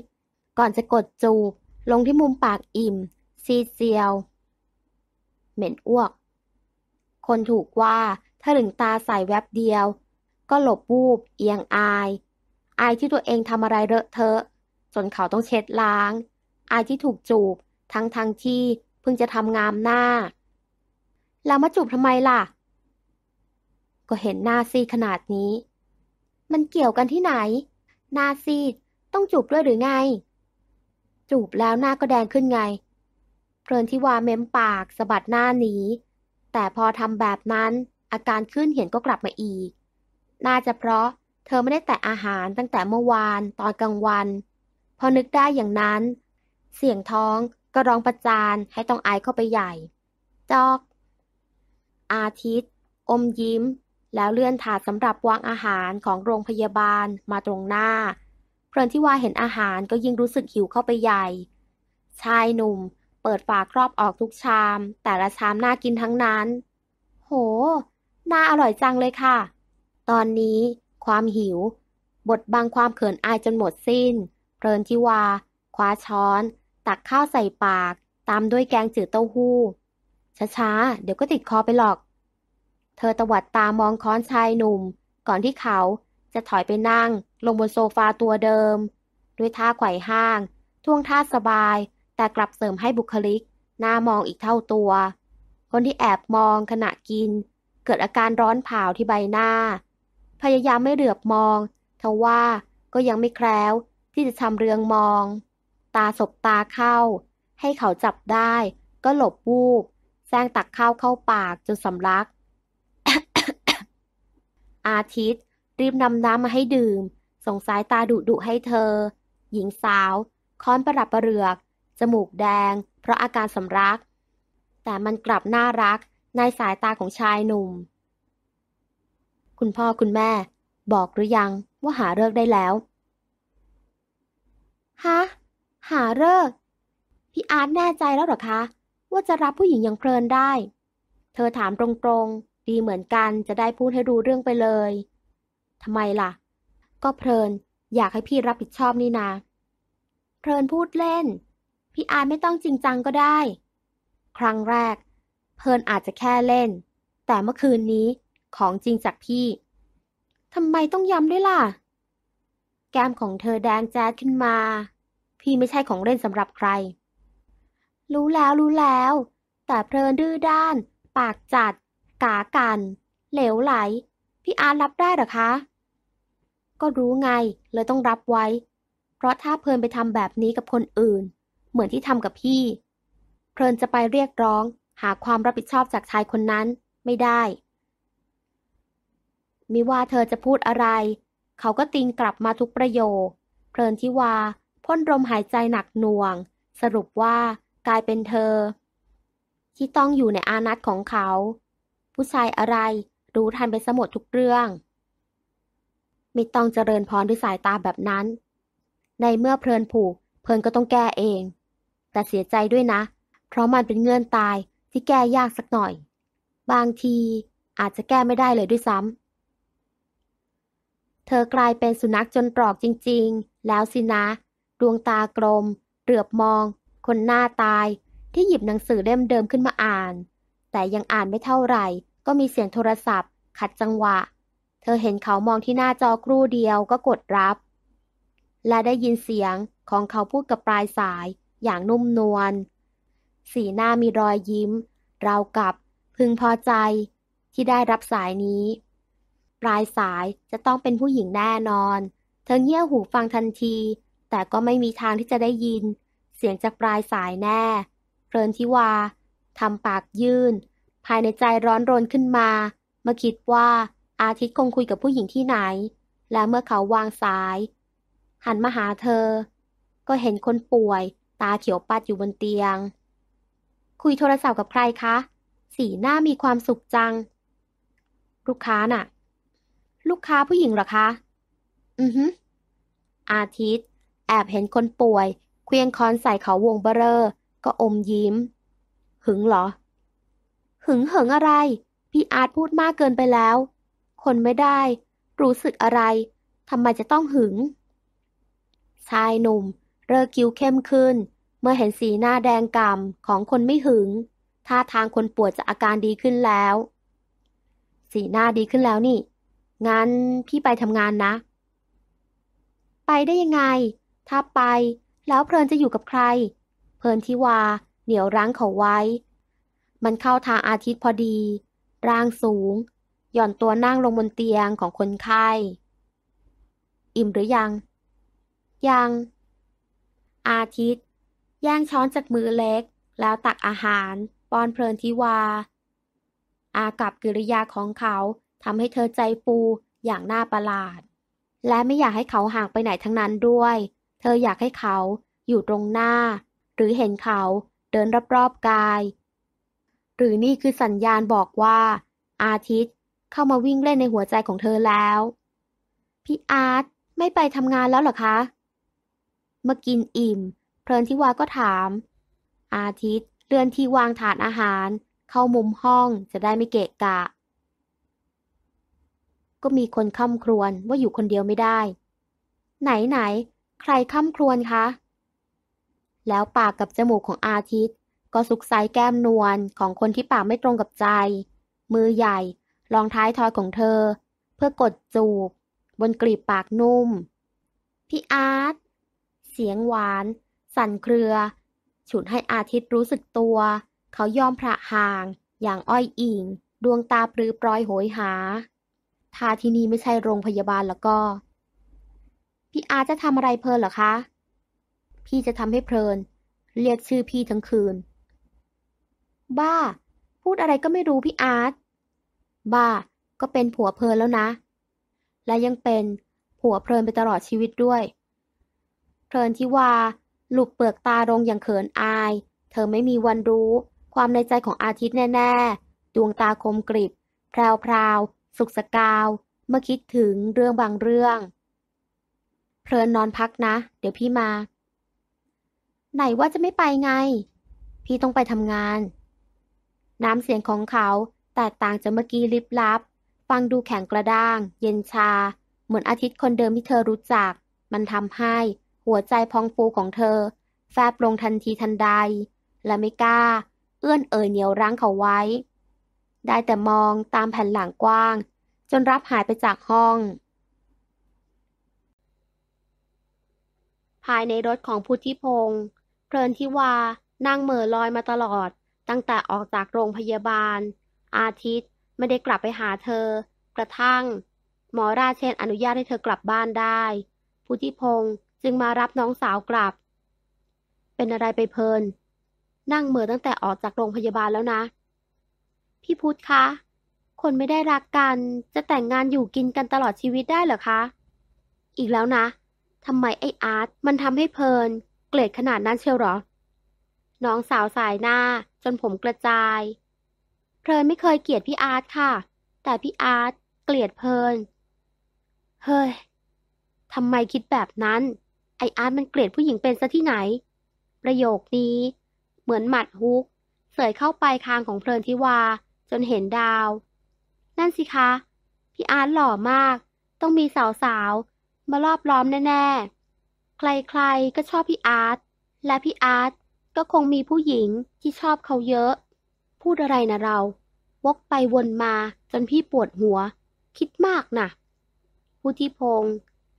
ก่อนจะกดจูบ ลงที่มุมปากอิ่ม ซีเจียว เหม็นอ้วก คนถูกว่าถ้าหลึงตาใส่แวบเดียว ก็หลบบูบ เอียงอาย อายที่ตัวเองทำอะไรเลอะเทอะจนเขาต้องเช็ดล้าง อายที่ถูกจูบทั้งทั้งที่เพิ่งจะทำงามหน้า แล้วมาจูบทำไมล่ะ ก็เห็นหน้าซีขนาดนี้ มันเกี่ยวกันที่ไหน หน้าซีต้องจูบด้วยหรือไง จูบแล้วหน้าก็แดงขึ้นไง เพลินที่วาเม้มปากสะบัดหน้าหนีแต่พอทำแบบนั้นอาการขึ้นเห็นก็กลับมาอีก น่าจะเพราะเธอไม่ได้แตะอาหารตั้งแต่เมื่อวานตอนกลางวัน พอนึกได้อย่างนั้น เสียงท้องก็ร้องประจานให้ต้องอายเข้าไปใหญ่ จอก อาทิตย์ อมยิ้ม แล้วเลื่อนถาดสำหรับวางอาหารของโรงพยาบาลมาตรงหน้า เพลินที่ว่าเห็นอาหารก็ยิ่งรู้สึกหิวเข้าไปใหญ่ ชายหนุ่มเปิดฝาครอบออกทุกชาม แต่ละชามน่ากินทั้งนั้น โห น่าอร่อยจังเลยค่ะ ตอนนี้ความหิว บทบังความเขินอายจนหมดสิ้นเพลินที่ว่าคว้าช้อนตักข้าวใส่ปาก ตามด้วยแกงจืดเต้าหู้ ช้า ๆ เดี๋ยวก็ติดคอไปหรอก เธอตวัดตามองค้อนชายหนุ่ม ก่อนที่เขาจะถอยไปนั่งลงบนโซฟาตัวเดิม ด้วยท่าไขว่ห้าง ท่วงท่าสบาย แต่กลับเสริมให้บุคลิกหน้ามองอีกเท่าตัว คนที่แอบมองขณะกิน เกิดอาการร้อนเผาที่ใบหน้า พยายามไม่เหลือบมองทว่าก็ยังไม่แคล้วที่จะทำเรืองมองตา สบ ตาเข้า ให้เขาจับได้ ก็หลบ วูบแซงตักข้าวเข้าปากจนสำลัก อาทิตย์รีบนำน้ำมาให้ดื่ม ส่งสาย ตา ดุดุให้เธอ หญิงสาว ค้อนประลับประเรือก จมูกแดง เพราะอาการสำลัก แต่มันกลับ น่ารักในสายตาของชายหนุ่ม คุณพ่อคุณแม่ บอกหรือยังว่าหาเลิกได้แล้ว ฮะหาเลิกพี่อาร์ตแน่ใจแล้วหรอคะ ว่าจะรับผู้หญิงอย่างเพลินได้ เธอถามตรงๆ ดีเหมือนกันจะได้พูดให้รู้เรื่องไปเลยทำไมล่ะ ก็เพลินอยากให้พี่รับผิดชอบนี่นะ เพลินพูดเล่น พี่อาร์ตไม่ต้องจริงจังก็ได้ ครั้งแรก เพลินอาจจะแค่เล่น แต่เมื่อคืนนี้ของจริงจากพี่ทำไมต้องย้ำด้วยล่ะ แก้มของเธอแดงแจ๊ดขึ้นมาพี่ไม่ใช่ของเล่นสำหรับใคร รู้แล้วรู้แล้ว แต่เพลินดื้อด้าน ปากจัดกากัน เหลวไหล พี่อาร์ตรับได้หรอคะ ก็รู้ไงเลยต้องรับไว้ เพราะถ้าเพลินไปทำแบบนี้กับคนอื่น เหมือนที่ทำกับพี่ เพลินจะไปเรียกร้อง หาความรับผิดชอบจากชายคนนั้นไม่ได้ มิว่าเธอจะพูดอะไร เขาก็ติงกลับมาทุกประโยคเพลินที่ว่าพ่นลมหายใจหนักหน่วงสรุปว่ากลายเป็นเธอ ที่ต้องอยู่ในอานัตของเขา ผู้ชายอะไรรู้ทันไปสมดทุกเรื่อง ไม่ต้องเจริญพรด้วยสายตาแบบนั้น ในเมื่อเพลินผูกเพลินก็ต้องแก้เอง แต่เสียใจด้วยนะ เพราะมันเป็นเงื่อนตายที่แก้ยากสักหน่อย บางทีอาจจะแก้ไม่ได้เลยด้วยซ้ำเธอกลายเป็นสุนัขจนตรอกจริง ๆ แล้วสินะดวงตากลมเหลือบมองคนหน้าตายที่หยิบหนังสือเล่มเดิมขึ้นมาอ่าน แต่ยังอ่านไม่เท่าไหร่ก็มีเสียงโทรศัพท์ขัดจังหวะ เธอเห็นเขามองที่หน้าจอครู่เดียวก็กดรับ และได้ยินเสียงของเขาพูดกับปลายสายอย่างนุ่มนวลสีหน้ามีรอยยิ้ม เรากับ พึงพอใจที่ได้รับสายนี้ ปลายสายจะต้องเป็นผู้หญิงแน่นอน เธอเงี่ยหูฟังทันทีแต่ก็ไม่มีทางที่จะได้ยิน เสียงจากปลายสายแน่เพลินทิวาทำปากยื่น ภายในใจร้อนรนขึ้นมา มาคิดว่า อาทิตย์คงคุยกับผู้หญิงที่ไหน และเมื่อเขาวางสาย หันมาหาเธอ ก็เห็นคนป่วย ตาเขียวปัดอยู่บนเตียง คุยโทรศัพท์กับใครคะ สีหน้ามีความสุขจัง ลูกค้าน่ะ ลูกค้าผู้หญิงหรอคะ อือฮึอาทิตย์แอบเห็นคนป่วย เคลียงคอนใส่เขาวงเบเรอก็อมยิ้ม หึงเหรอ หึงเหิงอะไร พี่อาร์ตพูดมากเกินไปแล้ว คนไม่ได้ รู้สึกอะไร ทำไมจะต้องหึง ชายหนุ่มเรอคิ้วเข้มขึ้น เมื่อเห็นสีหน้าแดงกำ่ำของคนไม่หึง ท่าทางคนป่วยจะอาการดีขึ้นแล้ว สีหน้าดีขึ้นแล้วนี่ งั้น พี่ไปทำงานนะ ไปได้ยังไงถ้าไปแล้วเพลินจะอยู่กับใคร เพลินทิวา เหนี่ยวรั้งเขาไว้ มันเข้าทางอาทิตย์พอดี ร่างสูง หย่อนตัวนั่งลงบนเตียงของคนไข้ อิ่มหรือยัง ยัง อาทิตย์แย่งช้อนจากมือเล็ก แล้วตักอาหาร ป้อนเพลินทิวาอากับกิริยาของเขาทำให้เธอใจฟูอย่างน่าประหลาด และไม่อยากให้เขาห่างไปไหนทั้งนั้นด้วยเธออยากให้เขาอยู่ตรงหน้า หรือเห็นเขาเดินรอบๆกาย หรือนี่คือสัญญาณบอกว่า อาทิตย์เข้ามาวิ่งเล่นในหัวใจของเธอแล้วพี่อาร์ตไม่ไปทำงานแล้วหรอคะ เมื่อกินอิ่ม เพลินทิวาก็ถาม อาทิตย์เลื่อนที่วางถาดอาหารเข้ามุมห้องจะได้ไม่เกะกะ ก็มีคนค่ำครวญว่าอยู่คนเดียวไม่ได้ ไหนไหนใครค่ำครวนคะ แล้วปากกับจมูกของอาทิตย์ ก็สุกไซแก้มนวลของคนที่ปากไม่ตรงกับใจ มือใหญ่รองท้ายทอยของเธอ เพื่อกดจูบบนกลีบปากนุ่ม พี่อาร์ตเสียงหวาน สั่นเครือ ฉุดให้อาทิตย์รู้สึกตัว เขายอมพระห่าง อย่างอ้อยอิง ดวงตาปลือปลอยโหยหา ถ้าที่นี่ไม่ใช่โรงพยาบาลแล้วก็พี่อาจะทำอะไรเพลินเหรอคะ พี่จะทำให้เพลินเรียกชื่อพี่ทั้งคืน บ้า พูดอะไรก็ไม่รู้พี่อาร์ต บ้า ก็เป็นผัวเพลินแล้วนะ และยังเป็นผัวเพลินไปตลอดชีวิตด้วย เพลินที่ว่าหลุบเปลือกตาลงอย่างเขินอาย เธอไม่มีวันรู้ ความในใจของอาทิตย์แน่ ๆ ดวงตาคมกริบแพรววสุกสกาว เมื่อคิดถึงเรื่องบางเรื่องเพลินนอนพักนะ เดี๋ยวพี่มา ไหนว่าจะไม่ไปไง พี่ต้องไปทำงาน น้ำเสียงของเขาแตกต่างจากเมื่อกี้ลิบลับ ฟังดูแข็งกระด้าง เย็นชา เหมือนอาทิตย์คนเดิมที่เธอรู้จัก มันทำให้ หัวใจพองฟูของเธอ แฟบลงทันทีทันใด และไม่กล้า เอื้อนเอ่ยเหนียวรั้งเขาไว้ ได้แต่มองตามแผ่นหลังกว้าง จนรับหายไปจากห้องภายในรถของพุทธิพงศ์เพลินทิวา นั่งเหม่อลอยมาตลอด ตั้งแต่ออกจากโรงพยาบาล อาทิตย์ไม่ได้กลับไปหาเธอ กระทั่ง หมอราเชนอนุญาตให้เธอกลับบ้านได้พุทธิพงศ์จึงมารับน้องสาวกลับ เป็นอะไรไปเพลิน นั่งเหม่อตั้งแต่ออกจากโรงพยาบาลแล้วนะพี่พุทธคะ คนไม่ได้รักกันจะแต่งงานอยู่กินกันตลอดชีวิตได้เหรอคะ อีกแล้วนะทำไมไอ้อาร์ตมันทำให้เพลินเกลียดขนาดนั้นเชียวหรอ น้องสาวสายหน้าจนผมกระจาย เพลินไม่เคยเกลียดพี่อาร์ตค่ะ แต่พี่อาร์ตเกลียดเพลิน เฮ้ย ทำไมคิดแบบนั้น ไออาร์ตมันเกลียดผู้หญิงเป็นซะที่ไหน ประโยคนี้ เหมือนหมัดฮุก เสยเข้าไปคางของเพลินทิวาจนเห็นดาว นั่นสิคะ พี่อาร์ตหล่อมาก ต้องมีสาวสาวมารอบล้อมแน่ ๆ ใคร ๆ ก็ชอบพี่อาร์ต และพี่อาร์ตก็คงมีผู้หญิงที่ชอบเขาเยอะ พูดอะไรนะเรา วกไปวนมาจนพี่ปวดหัว คิดมากนะ่ะพุทธิพงศ์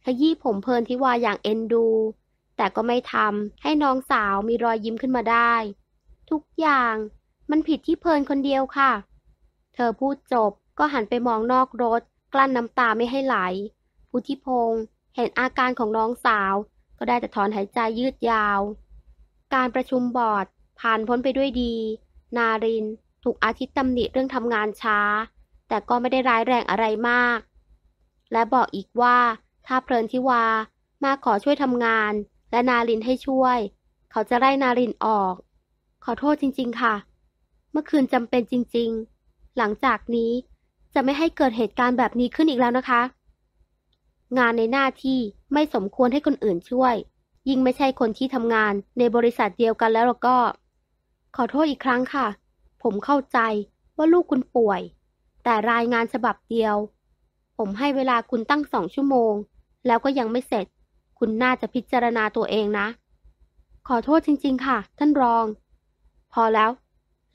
ขยี้ผมเพลินทิวาอย่างเอ็นดู แต่ก็ไม่ทำให้น้องสาวมีรอยยิ้มขึ้นมาได้ ทุกอย่างมันผิดที่เพลินคนเดียวค่ะ เธอพูดจบก็หันไปมองนอกรถ กลั้นน้ำตาไม่ให้ไหลพุทธิพงศ์เห็นอาการของน้องสาวก็ได้แต่ถอนหายใจยืดยาว การประชุมบอร์ดผ่านพ้นไปด้วยดี นารินถูกอาทิตย์ตำหนิเรื่องทำงานช้า แต่ก็ไม่ได้ร้ายแรงอะไรมาก และบอกอีกว่าถ้าเพลินทิวามาขอช่วยทำงาน และนารินให้ช่วย เขาจะไล่นารินออก ขอโทษจริงๆค่ะ เมื่อคืนจำเป็นจริง ๆ หลังจากนี้จะไม่ให้เกิดเหตุการณ์แบบนี้ขึ้นอีกแล้วนะคะงานในหน้าที่ไม่สมควรให้คนอื่นช่วย ยิ่งไม่ใช่คนที่ทำงานในบริษัทเดียวกันแล้วก็ ขอโทษอีกครั้งค่ะ ผมเข้าใจว่าลูกคุณป่วย แต่รายงานฉบับเดียว ผมให้เวลาคุณตั้งสองชั่วโมง แล้วก็ยังไม่เสร็จ คุณน่าจะพิจารณาตัวเองนะ ขอโทษจริงๆ ค่ะ ท่านรอง พอแล้ว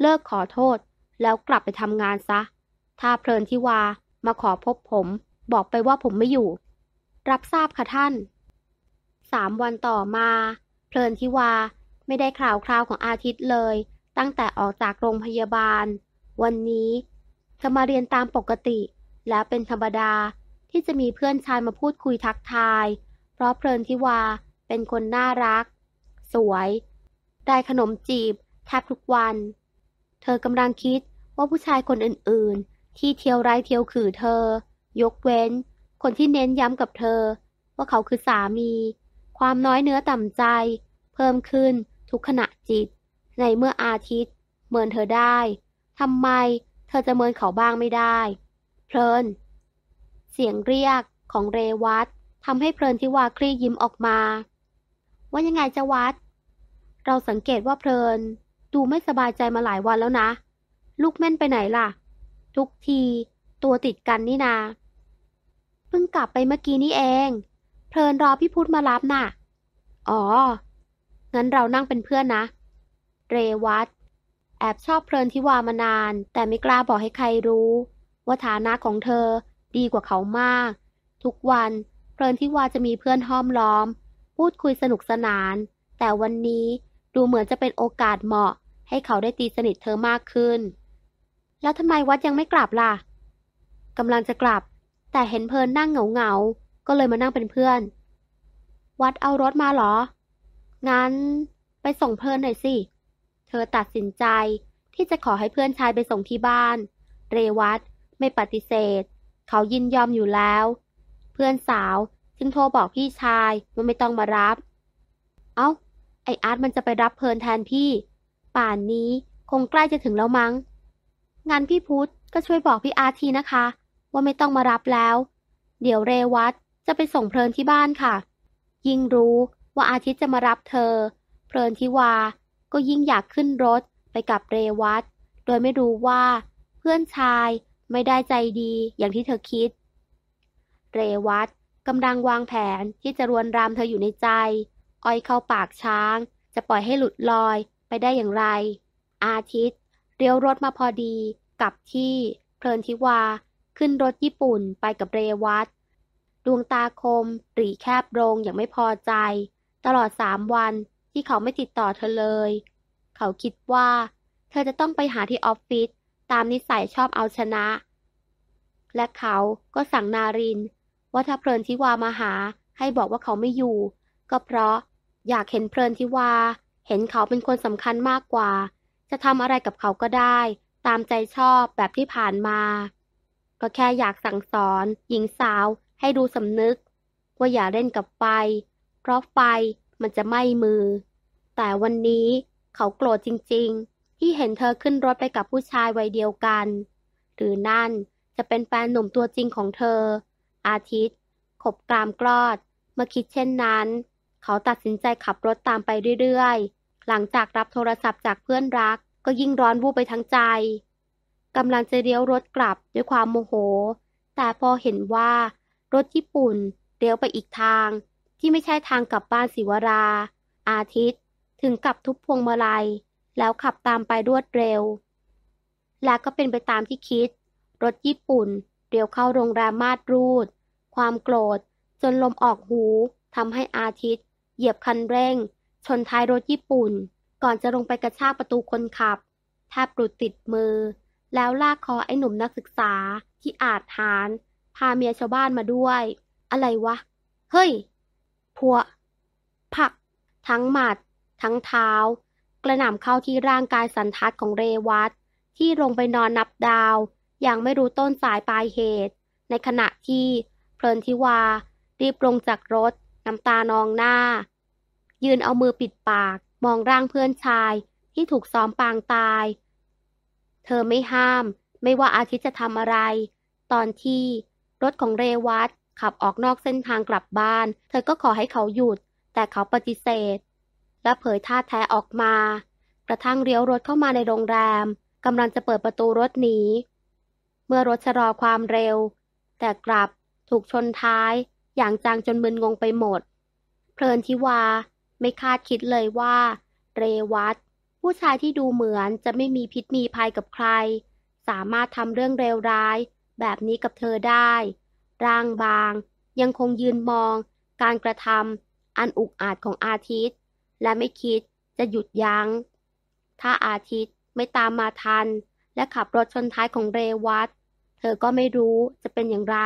เลิกขอโทษ แล้วกลับไปทำงานซะ ถ้าเพลินที่วามาขอพบผม บอกไปว่าผมไม่อยู่รับทราบค่ะท่านสามวันต่อมา เพลินทิวาไม่ได้ข่าวคราวของอาทิตย์เลย ตั้งแต่ออกจากโรงพยาบาล วันนี้จะมาเรียนตามปกติ และเป็นธรรมดา ที่จะมีเพื่อนชายมาพูดคุยทักทาย เพราะเพลินทิวาเป็นคนน่ารัก สวย ได้ขนมจีบ แทบทุกวัน เธอกำลังคิดว่าผู้ชายคนอื่นๆที่เที่ยวไร้เที่ยวขื่อเธอ ยกเว้นคนที่เน้นย้ำกับเธอ ว่าเขาคือสามี ความน้อยเนื้อต่ำใจ เพิ่มขึ้น ทุกขณะจิต ในเมื่ออาทิตย์เมินเธอได้ ทำไม เธอจะเมินเขาบ้างไม่ได้ เพลินเสียงเรียกของเรวัตทำให้เพลินทิวาคลี่ยิ้มออกมา ว่ายังไงจะวัด เราสังเกตว่าเพลิน ดูไม่สบายใจมาหลายวันแล้วนะ ลูกแม่นไปไหนล่ะ ทุกที ตัวติดกันนี่นาพิ่งกลับไปเมื่อกี้นี้เอง เพลินรอพี่พุธมารับนะ่ะ อ๋องั้นเรานั่งเป็นเพื่อนนะเรวัตแอบชอบเพลินทิวามานานแต่ไม่กล้าบอกให้ใครรู้ว่าฐานะของเธอดีกว่าเขามาก ทุกวันเพลินทิวาจะมีเพื่อนห้อมล้อม พูดคุยสนุกสนาน แต่วันนี้ดูเหมือนจะเป็นโอกาสเหมาะ ให้เขาได้ตีสนิทเธอมากขึ้น แล้วทำไมวัดยังไม่กลับล่ะกำลังจะกลับแต่เห็นเพลินนั่งเหงาๆก็เลยมานั่งเป็นเพื่อน วัดเอารถมาเหรอ งั้นไปส่งเพลินหน่อยสิ เธอตัดสินใจที่จะขอให้เพื่อนชายไปส่งที่บ้าน เรวัตไม่ปฏิเสธ เขายินยอมอยู่แล้ว เพื่อนสาวจึงโทรบอกพี่ชายว่าไม่ต้องมารับ เอา้า ไออาร์ตมันจะไปรับเพลินแทนพี่ ป่านนี้คงใกล้จะถึงแล้วมั้ง งั้นพี่พุทธก็ช่วยบอกพี่อาร์ทีนะคะว่าไม่ต้องมารับแล้ว เดี๋ยวเรวัตจะไปส่งเพลินที่บ้านค่ะ ยิ่งรู้ว่าอาทิตย์จะมารับเธอ เพลินทิวา ก็ยิ่งอยากขึ้นรถไปกับเรวัตโดยไม่รู้ว่าเพื่อนชายไม่ได้ใจดีอย่างที่เธอคิด เรวัตกำลังวางแผนที่จะรวนรามเธออยู่ในใจอ้อยเข้าปากช้าง จะปล่อยให้หลุดลอย ไปได้อย่างไร อาทิตย์ เรียวรถมาพอดี กับที่ เพลินทิวาขึ้นรถญี่ปุ่นไปกับเรวัต ดวงตาคมปรีแคบลงอย่างไม่พอใจ ตลอดสามวันที่เขาไม่ติดต่อเธอเลย เขาคิดว่า เธอจะต้องไปหาที่ออฟฟิศตามนิสัยชอบเอาชนะ และเขาก็สั่งนาริน ว่าถ้าเพลินทิวามาหาให้บอกว่าเขาไม่อยู่ ก็เพราะอยากเห็นเพลินทิวาเห็นเขาเป็นคนสำคัญมากกว่า จะทำอะไรกับเขาก็ได้ ตามใจชอบแบบที่ผ่านมาก็แค่อยากสั่งสอน หญิงสาวให้ดูสำนึก ว่าอย่าเล่นกับไฟ เพราะไฟมันจะไหม้มือ แต่วันนี้เขาโกรธจริงๆ ที่เห็นเธอขึ้นรถไปกับผู้ชายวัยเดียวกัน หรือนั่นจะเป็นแฟนหนุ่มตัวจริงของเธอ อาทิตย์ ขบกรามกรอด เมื่อคิดเช่นนั้น เขาตัดสินใจขับรถตามไปเรื่อยๆ หลังจากรับโทรศัพท์จากเพื่อนรัก ก็ยิ่งร้อนวูบไปทั้งใจกำลังจะเลี้ยวรถกลับด้วยความโมโห แต่พอเห็นว่า รถญี่ปุ่นเลี้ยวไปอีกทาง ที่ไม่ใช่ทางกลับบ้านศิวรา อาทิตย์ ถึงกับทุบพวงมาลัย แล้วขับตามไปรวดเร็ว และก็เป็นไปตามที่คิด รถญี่ปุ่นเลี้ยวเข้าโรงแรมมาดรูด ความโกรธ จนลมออกหูทำให้อาทิตย์ เหยียบคันเร่ง ชนท้ายรถญี่ปุ่น ก่อนจะลงไปกระชากประตูคนขับแทบหลุดติดมือแล้วลากคอไอ้หนุ่มนักศึกษาที่อาจหารพาเมียชาวบ้านมาด้วย อะไรวะ เฮ้ยพัวผัก ทั้งหมัด ทั้งเท้ากระหน่ำเข้าที่ร่างกายสันทัดของเรวัตที่ลงไปนอนนับดาว อย่างไม่รู้ต้นสายปลายเหตุ ในขณะที่ เพลินทิวา รีบลงจากรถน้ำตานองหน้า ยืนเอามือปิดปากมองร่างเพื่อนชาย ที่ถูกซ้อมปางตายเธอไม่ห้ามไม่ว่าอาทิตย์จะทำอะไร ตอนที่ รถของเรวัตขับออกนอกเส้นทางกลับบ้าน เธอก็ขอให้เขาหยุด แต่เขาปฏิเสธ และเผยท่าแท้ออกมา กระทั่งเลี้ยวรถเข้ามาในโรงแรมกำลังจะเปิดประตูรถหนีเมื่อรถชะลอความเร็ว แต่กลับถูกชนท้ายอย่างจังจนมึนงงไปหมด เพลินทิวาไม่คาดคิดเลยว่า เรวัตผู้ชายที่ดูเหมือนจะไม่มีพิษมีภัยกับใคร สามารถทำเรื่องเลวร้ายแบบนี้กับเธอได้ ร่างบาง ยังคงยืนมอง การกระทำอันอุกอาจของอาทิตย์ และไม่คิดจะหยุดยัง้ง ถ้าอาทิตย์ไม่ตามมาทันและขับรถชนท้ายของเรวัตเธอก็ไม่รู้จะเป็นอย่างไร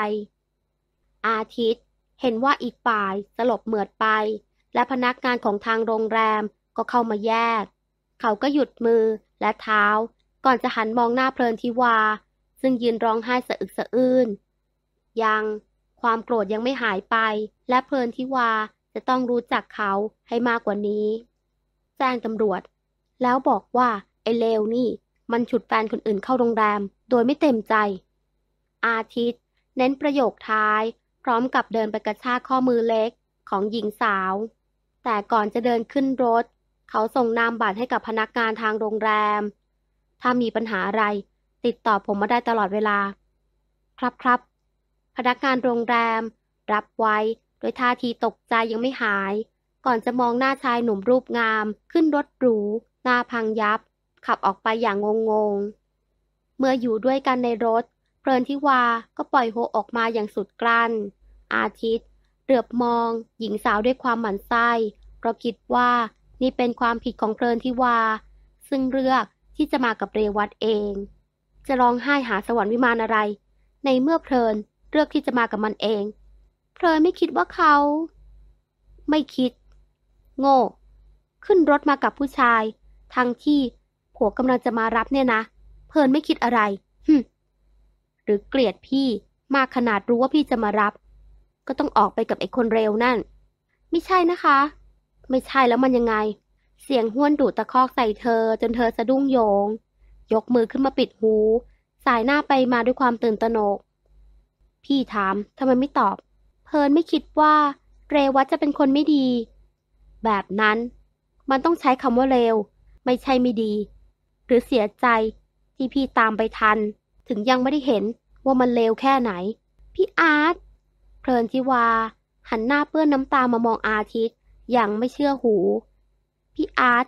อาทิตย์เห็นว่าอีกฝ่ายสลบเหมือดไป และพนักงานของทางโรงแรมก็เข้ามาแยกเขาก็หยุดมือและเท้าก่อนจะหันมองหน้าเพลินทิวาซึ่งยืนร้องไห้สะอึกสะอื้นยังความโกรธยังไม่หายไป และเพลินทิวาจะต้องรู้จักเขาให้มากกว่านี้ แจ้งตำรวจ แล้วบอกว่า ไอ้เลวนี่มันฉุดแฟนคนอื่นเข้าโรงแรม โดยไม่เต็มใจ อาทิตย์ เน้นประโยคท้าย พร้อมกับเดินไปกระชากข้อมือเล็กของหญิงสาว แต่ก่อนจะเดินขึ้นรถเขาส่งนามบัตรให้กับพนักงานทางโรงแรม ถ้ามีปัญหาอะไร ติดต่อผมมาได้ตลอดเวลา ครับครับ พนักงานโรงแรม รับไว้โดยท่าทีตกใจยังไม่หาย ก่อนจะมองหน้าชายหนุ่มรูปงาม ขึ้นรถหรู หน้าพังยับ ขับออกไปอย่างงงๆเมื่ออยู่ด้วยกันในรถ เพลินทิวา ก็ปล่อยโฮออกมาอย่างสุดกลั้น อาทิตย์เหลือบมอง หญิงสาวด้วยความหมั่นไส้เพราะคิดว่านี่เป็นความผิดของเพลินทิวาซึ่งเลือกที่จะมากับเรวัตเอง จะร้องไห้หาสวรรค์วิมานอะไร ในเมื่อเพลินเลือกที่จะมากับมันเอง เพลินไม่คิดว่าเขา ไม่คิด โง่ขึ้นรถมากับผู้ชาย ทั้งที่ผัวกำลังจะมารับเนี่ยนะเพลินไม่คิดอะไรหึหรือเกลียดพี่มากขนาดรู้ว่าพี่จะมารับ ก็ต้องออกไปกับไอ้คนเร็วนั่น ไม่ใช่นะคะไม่ใช่แล้วมันยังไง เสียงห้วนดูดตะคอกใส่เธอ จนเธอสะดุ้งโยง ยกมือขึ้นมาปิดหูสายหน้าไปมาด้วยความตื่นตระหนก พี่ถามทำไมไม่ตอบ เพลินไม่คิดว่าเรวัตจะเป็นคนไม่ดี แบบนั้นมันต้องใช้คำว่าเลวไม่ใช่ไม่ดี หรือเสียใจที่พี่ตามไปทัน ถึงยังไม่ได้เห็นว่ามันเลวแค่ไหน พี่อาร์ตเพลินจิวา หันหน้าเปื้อนน้ำตามามองอาทิตย์ยังไม่เชื่อหู พี่อาร์ต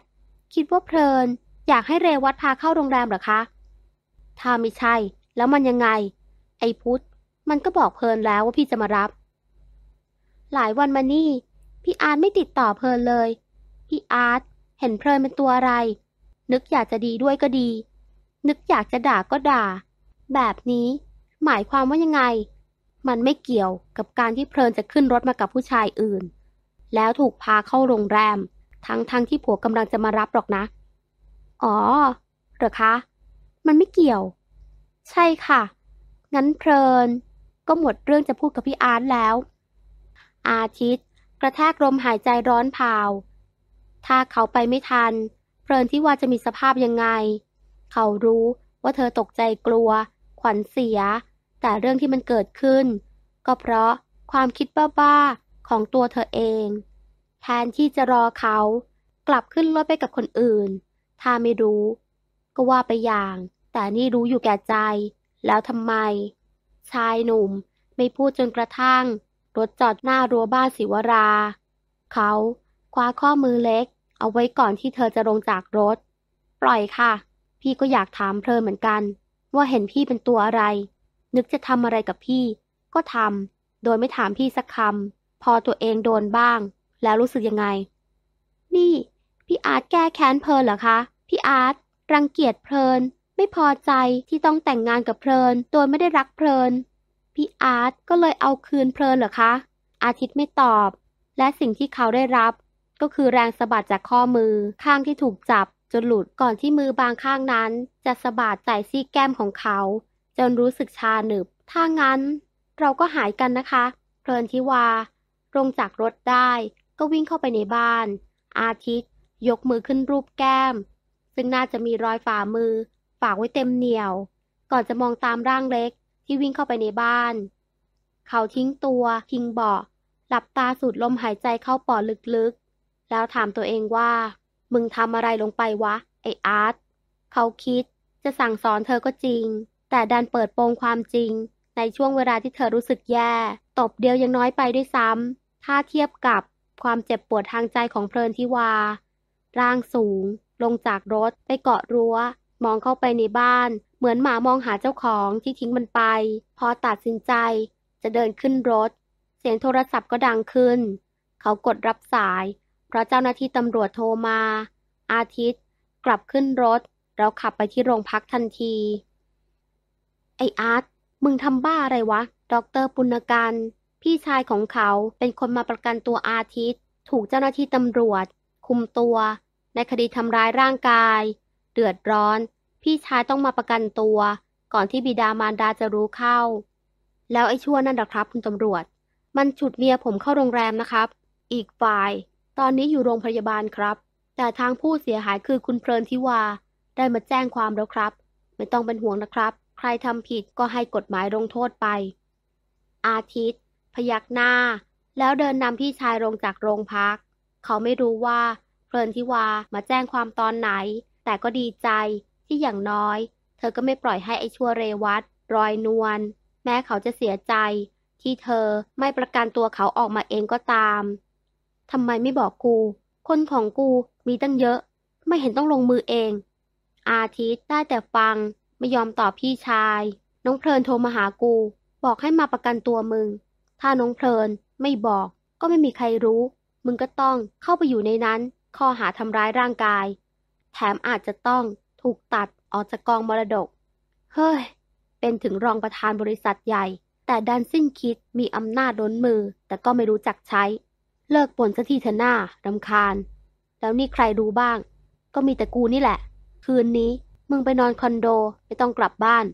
คิดว่าเพลินอยากให้เรวัตพาเข้าโรงแรมหรอคะ ถ้าไม่ใช่แล้วมันยังไง ไอ้พุทธมันก็บอกเพลินแล้วว่าพี่จะมารับ หลายวันมานี่พี่อาร์ตไม่ติดต่อเพลินเลย พี่อาร์ตเห็นเพลินเป็นตัวอะไร นึกอยากจะดีด้วยก็ดี นึกอยากจะด่าก็ด่า แบบนี้หมายความว่ายังไง มันไม่เกี่ยวกับการที่เพลินจะขึ้นรถมากับผู้ชายอื่นแล้วถูกพาเข้าโรงแรม ทั้งทั้งที่ผัวกำลังจะมารับหรอกนะ อ๋อ เหรอคะ มันไม่เกี่ยว ใช่ค่ะ งั้นเพลินก็หมดเรื่องจะพูดกับพี่อาร์ตแล้ว อาทิตย์ กระแทกลมหายใจร้อนเผาถ้าเขาไปไม่ทัน เพลินที่ว่าจะมีสภาพยังไง เขารู้ว่าเธอตกใจกลัว ขวัญเสีย แต่เรื่องที่มันเกิดขึ้น ก็เพราะความคิดบ้าๆของตัวเธอเอง แทนที่จะรอเขากลับขึ้นรถไปกับคนอื่น ถ้าไม่รู้ ก็ว่าไปอย่างแต่นี่รู้อยู่แก่ใจ แล้วทำไม ชายหนุ่มไม่พูดจนกระทั่งรถจอดหน้ารั้วบ้านศิวรา เขาคว้าข้อมือเล็กเอาไว้ก่อนที่เธอจะลงจากรถ ปล่อยค่ะ พี่ก็อยากถามเพลินเหมือนกัน ว่าเห็นพี่เป็นตัวอะไร นึกจะทำอะไรกับพี่ก็ทำโดยไม่ถามพี่สักคำพอตัวเองโดนบ้าง แล้วรู้สึกยังไง นี่พี่อาร์ตแก้แค้นเพลินเหรอคะ พี่อาร์ตรังเกียจเพลิน ไม่พอใจที่ต้องแต่งงานกับเพลินโดยไม่ได้รักเพลิน พี่อาร์ตก็เลยเอาคืนเพลินเหรอคะ อาทิตย์ไม่ตอบ และสิ่งที่เขาได้รับ ก็คือแรงสะบัดจากข้อมือข้างที่ถูกจับจนหลุดก่อนที่มือบางข้างนั้น จะสะบัดใส่ซี่แก้มของเขา จนรู้สึกชาหนึบถ้างั้น เราก็หายกันนะคะเพลินทิวาลงจากรถได้ก็วิ่งเข้าไปในบ้าน อาทิตย์ ยกมือขึ้นรูปแก้ม ซึ่งน่าจะมีรอยฝ่ามือ ฝากไว้เต็มเหนียว ก่อนจะมองตามร่างเล็กที่วิ่งเข้าไปในบ้าน เขาทิ้งตัว ทิ้งเบาะหลับตาสูดลมหายใจเข้าปอดลึกๆ แล้วถามตัวเองว่า มึงทำอะไรลงไปวะ ไออาร์ตเขาคิดจะสั่งสอนเธอก็จริง แต่ดันเปิดโปงความจริง ในช่วงเวลาที่เธอรู้สึกแย่ ตบเดียวยังน้อยไปด้วยซ้ำถ้าเทียบกับความเจ็บปวดทางใจของเพลินทิวา ร่างสูงลงจากรถไปเกาะรั้ว มองเข้าไปในบ้านเหมือนหมามองหาเจ้าของที่ทิ้งมันไป พอตัดสินใจจะเดินขึ้นรถ เสียงโทรศัพท์ก็ดังขึ้น เขากดรับสายเพราะเจ้าหน้าที่ตำรวจโทรมา อาทิตย์กลับขึ้นรถเราขับไปที่โรงพักทันที ไออาร์ตมึงทำบ้าอะไรวะดอกเตอร์ปุณกันพี่ชายของเขาเป็นคนมาประกันตัวอาทิตย์ ถูกเจ้าหน้าที่ตำรวจ คุมตัว ในคดีทำร้ายร่างกาย เดือดร้อน พี่ชายต้องมาประกันตัวก่อนที่บิดามารดาจะรู้เข้า แล้วไอ้ชั่วนั่นหรอครับ คุณตำรวจ มันฉุดเมียผมเข้าโรงแรมนะครับ อีกฝ่าย ตอนนี้อยู่โรงพยาบาลครับ แต่ทางผู้เสียหายคือคุณเพลินทิวาได้มาแจ้งความแล้วครับ ไม่ต้องเป็นห่วงนะครับ ใครทำผิดก็ให้กฎหมายลงโทษไป อาทิตย์พยักหน้าแล้วเดินนำพี่ชายลงจากโรงพัก เขาไม่รู้ว่าเพลินทิวามาแจ้งความตอนไหน แต่ก็ดีใจที่อย่างน้อย เธอก็ไม่ปล่อยให้ไอชัวเรวัตรอยนวลแม้เขาจะเสียใจที่เธอไม่ประกันตัวเขาออกมาเองก็ตาม ทำไมไม่บอกกู คนของกูมีตั้งเยอะ ไม่เห็นต้องลงมือเอง อาทิตย์ได้แต่ฟังไม่ยอมตอบพี่ชาย น้องเพลินโทรมาหากู บอกให้มาประกันตัวมึงถ้าน้องเพลินไม่บอกก็ไม่มีใครรู้ มึงก็ต้องเข้าไปอยู่ในนั้นข้อหาทำร้ายร่างกาย แถมอาจจะต้องถูกตัดออกจากกองมรดก เฮ้ย เป็นถึงรองประธานบริษัทใหญ่ แต่ดันสิ้นคิดมีอำนาจล้นมือแต่ก็ไม่รู้จักใช้ เลิกปนสักทีเถอะหน้ารำคาญ แล้วนี่ใครรู้บ้าง ก็มีแต่กูนี่แหละ คืนนี้มึงไปนอนคอนโดไม่ต้องกลับบ้าน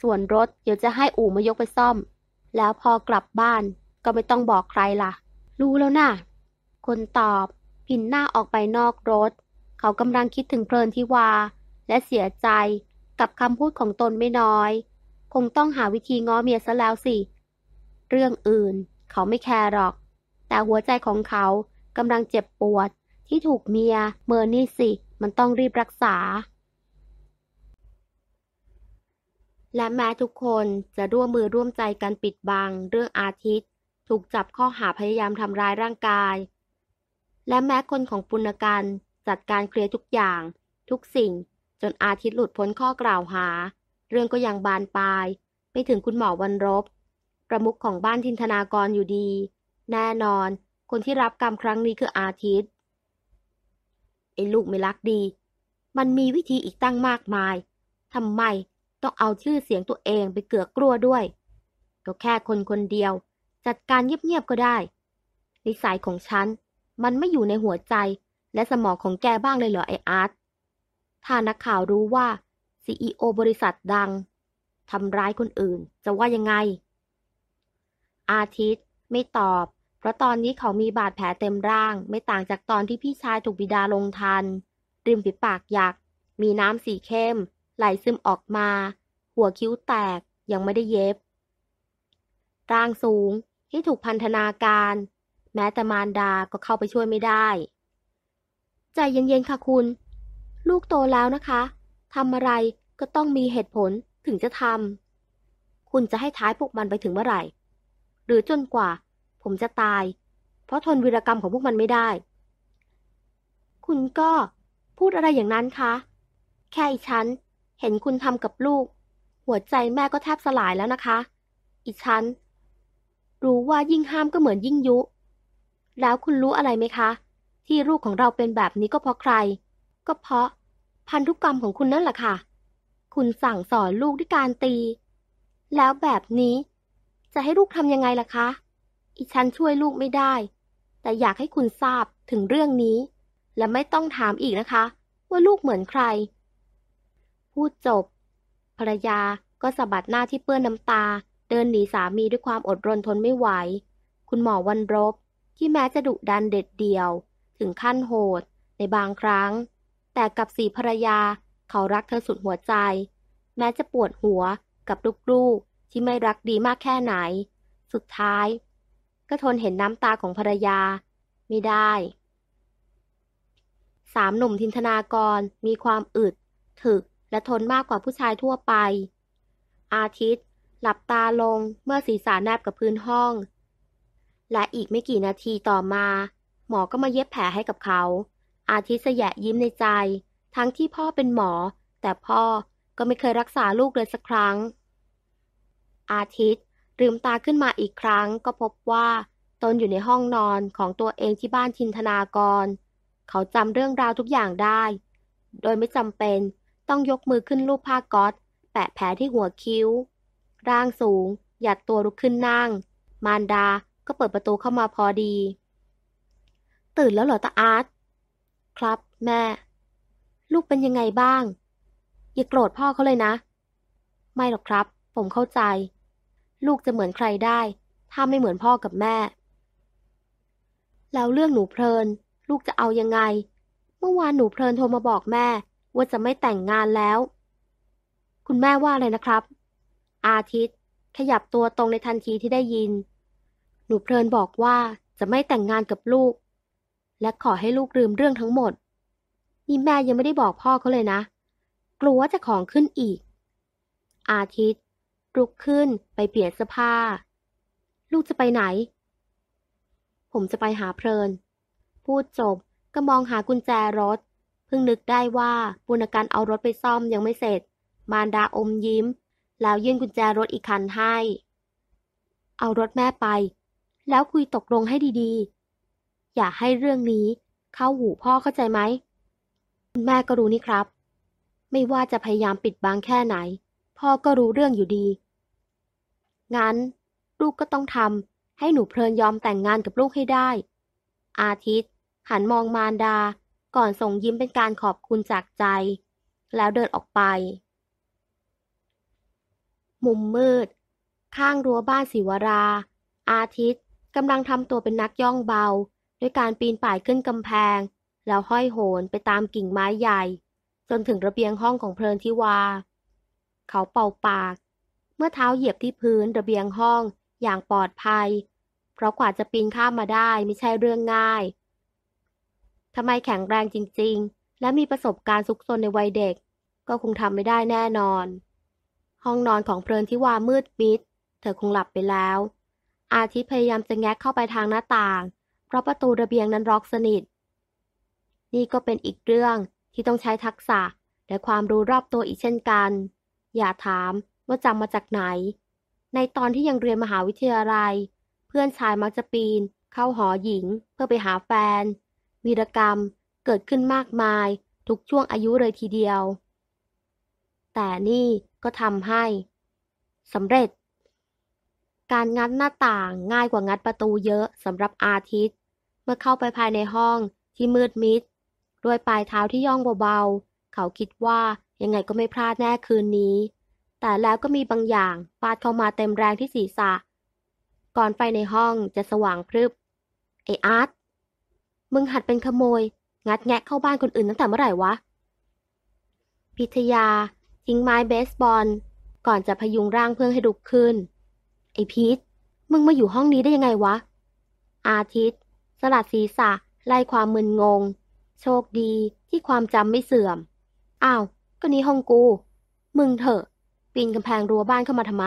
ส่วนรถเดี๋ยวจะให้อู่มายกไปซ่อมแล้วพอกลับบ้านก็ไม่ต้องบอกใครล่ะ รู้แล้วนะ่ะคนตอบพินหน้าออกไปนอกรถ เขากำลังคิดถึงเพลินทิวาและเสียใจกับคำพูดของตนไม่น้อย คงต้องหาวิธีง้อเมียซะแล้วสิ เรื่องอื่นเขาไม่แคร์หรอก แต่หัวใจของเขากำลังเจ็บปวดที่ถูกเมียเมินนี่สิมันต้องรีบรักษาและแม้ทุกคนจะร่วมมือร่วมใจกันปิดบัง เรื่องอาทิตย์ ถูกจับข้อหาพยายามทำร้ายร่างกาย และแม้คนของปุณกันจัดการเคลียร์ทุกอย่าง ทุกสิ่ง จนอาทิตย์หลุดพ้นข้อกล่าวหา เรื่องก็ยังบานปลายไม่ถึงคุณหมอวันรบ ประมุขของบ้านทินธนากรอยู่ดี แน่นอนคนที่รับกรรมครั้งนี้คืออาทิตย์ไอ้ลูกไม่รักดี มันมีวิธีอีกตั้งมากมายทำไมต้องเอาชื่อเสียงตัวเองไปเกือกกลัวด้วย ก็แค่คนคนเดียว จัดการเงียบๆก็ได้นิสัยของฉัน มันไม่อยู่ในหัวใจและสมองของแกบ้างเลยเหรอไออาร์ตถ้านักข่าวรู้ว่าซีอีโอบริษัทดังทำร้ายคนอื่นจะว่ายังไง อาทิตย์ ไม่ตอบ เพราะตอนนี้เขามีบาดแผลเต็มร่าง ไม่ต่างจากตอนที่พี่ชายถูกบิดาลงทัน ริมฝีปากหยักมีน้ำสีเข้มไหลซึมออกมา หัวคิ้วแตก ยังไม่ได้เย็บร่างสูงที่ถูกพันธนาการ แม้แต่มารดาก็เข้าไปช่วยไม่ได้ ใจเย็นๆค่ะคุณ ลูกโตแล้วนะคะ ทำอะไรก็ต้องมีเหตุผลถึงจะทำ คุณจะให้ท้ายพวกมันไปถึงเมื่อไหร่ หรือจนกว่า ผมจะตาย เพราะทนวีรกรรมของพวกมันไม่ได้ คุณก็พูดอะไรอย่างนั้นคะ แค่อฉันเห็นคุณทำกับลูก หัวใจแม่ก็แทบสลายแล้วนะคะ อีฉัน รู้ว่ายิ่งห้ามก็เหมือนยิ่งยุ แล้วคุณรู้อะไรไหมคะ ที่ลูกของเราเป็นแบบนี้ก็เพราะใคร ก็เพราะพันธุกรรมของคุณนั่นแหละค่ะ คุณสั่งสอนลูกด้วยการตี แล้วแบบนี้ จะให้ลูกทำยังไงล่ะคะอีฉันช่วยลูกไม่ได้ แต่อยากให้คุณทราบถึงเรื่องนี้ และไม่ต้องถามอีกนะคะ ว่าลูกเหมือนใครพูดจบ ภรรยาก็สะบัดหน้าที่เปื้อนน้ำตา เดินหนีสามีด้วยความอดรนทนไม่ไหว คุณหมอวันรบ ที่แม้จะดุดันเด็ดเดี่ยว ถึงขั้นโหดในบางครั้ง แต่กับสีภรรยา เขารักเธอสุดหัวใจ แม้จะปวดหัวกับลูกๆที่ไม่รักดีมากแค่ไหน สุดท้าย ก็ทนเห็นน้ำตาของภรรยา ไม่ได้ สามหนุ่มทินธนากรมีความอึด ถึกและทนมากกว่าผู้ชายทั่วไป อาทิตย์ หลับตาลงเมื่อศีรษะแนบกับพื้นห้อง และอีกไม่กี่นาทีต่อมา หมอก็มาเย็บแผลให้กับเขา อาทิตย์สยะยิ้มในใจ ทั้งที่พ่อเป็นหมอ แต่พ่อก็ไม่เคยรักษาลูกเลย สักครั้ง อาทิตย์ ลืมตาขึ้นมาอีกครั้ง ก็พบว่าตนอยู่ในห้องนอนของตัวเองที่บ้านชินธนากร เขาจำเรื่องราวทุกอย่างได้ โดยไม่จำเป็นต้องยกมือขึ้นรูปผ้าก๊อตแปะแผลที่หัวคิ้วร่างสูงหยัดตัวลุกขึ้นนั่งมารดาก็เปิดประตูเข้ามาพอดี ตื่นแล้วเหรอตาอาร์ตครับแม่ ลูกเป็นยังไงบ้าง อย่าโกรธพ่อเขาเลยนะ ไม่หรอกครับ ผมเข้าใจ ลูกจะเหมือนใครได้ ถ้าไม่เหมือนพ่อกับแม่ แล้วเรื่องหนูเพลิน ลูกจะเอายังไง เมื่อวานหนูเพลินโทรมาบอกแม่ว่าจะไม่แต่งงานแล้ว คุณแม่ว่าอะไรนะครับ อาทิตย์ ขยับตัวตรงในทันทีที่ได้ยิน หนูเพลินบอกว่า จะไม่แต่งงานกับลูก และขอให้ลูกลืมเรื่องทั้งหมด นี่แม่ยังไม่ได้บอกพ่อเขาเลยนะ กลัวจะของขึ้นอีก อาทิตย์ลุกขึ้นไปเปลี่ยนเสื้อผ้า ลูกจะไปไหน ผมจะไปหาเพลิน พูดจบก็มองหากุญแจรถพิ่งนึกได้ว่าบุญการเอารถไปซ่อมยังไม่เสร็จ มารดาอมยิ้ม แล้วยื่นกุญแจรถอีกคันให้ เอารถแม่ไป แล้วคุยตกลงให้ดีๆ อย่าให้เรื่องนี้เข้าหูพ่อเข้าใจไหมคุณแม่ก็รู้นี่ครับ ไม่ว่าจะพยายามปิดบังแค่ไหน พ่อก็รู้เรื่องอยู่ดี งั้น ลูกก็ต้องทำให้หนูเพลินยอมแต่งงานกับลูกให้ได้ อาทิตย์หันมองมารดาก่อนส่งยิ้มเป็นการขอบคุณจากใจ แล้วเดินออกไป มุมมืด ข้างรั้วบ้านศิวรา อาทิตย์กำลังทำตัวเป็นนักย่องเบา ด้วยการปีนป่ายขึ้นกำแพง แล้วห้อยโหนไปตามกิ่งไม้ใหญ่ จนถึงระเบียงห้องของเพลินทิวา เขาเป่าปาก เมื่อเท้าเหยียบที่พื้นระเบียงห้องอย่างปลอดภัย เพราะกว่าจะปีนข้ามมาได้ไม่ใช่เรื่องง่ายทำไมแข็งแรงจริง ๆ และมีประสบการณ์ซุกซนในวัยเด็ก ก็คงทำไม่ได้แน่นอน ห้องนอนของเพลินที่วามืดมิด เธอคงหลับไปแล้ว อาทิตย์พยายามจะแงะเข้าไปทางหน้าต่าง เพราะประตูระเบียงนั้นล็อกสนิท นี่ก็เป็นอีกเรื่องที่ต้องใช้ทักษะ และความรู้รอบตัวอีกเช่นกัน อย่าถามว่าจำมาจากไหน ในตอนที่ยังเรียนมหาวิทยาลัยเพื่อนชายมักจะปีน เข้าหอหญิง เพื่อไปหาแฟนวีรกรรมเกิดขึ้นมากมายทุกช่วงอายุเลยทีเดียว แต่นี่ก็ทำให้สำเร็จ การงัดหน้าต่างง่ายกว่างัดประตูเยอะสำหรับอาทิตย์ เมื่อเข้าไปภายในห้องที่มืดมิด ด้วยปลายเท้าที่ย่องเบาๆเขาคิดว่ายังไงก็ไม่พลาดแน่คืนนี้ แต่แล้วก็มีบางอย่างฟาดเข้ามาเต็มแรงที่ศีรษะก่อนไฟในห้องจะสว่างพรึบไออาร์ตมึงหัดเป็นขโมย งัดแงะเข้าบ้านคนอื่นตั้งแต่เมื่อไหร่วะ พิทยา ทิ้งไม้เบสบอลก่อนจะพยุงร่างเพื่องให้ลุกขึ้น ไอพีทมึงมาอยู่ห้องนี้ได้ยังไงวะ อาทิตย์ สลัดศีรษะไล่ความมึนงง โชคดีที่ความจำไม่เสื่อม อ้าว ก็นี่ห้องกู มึงเถอะปีนกำแพงรั้วบ้านเข้ามาทำไม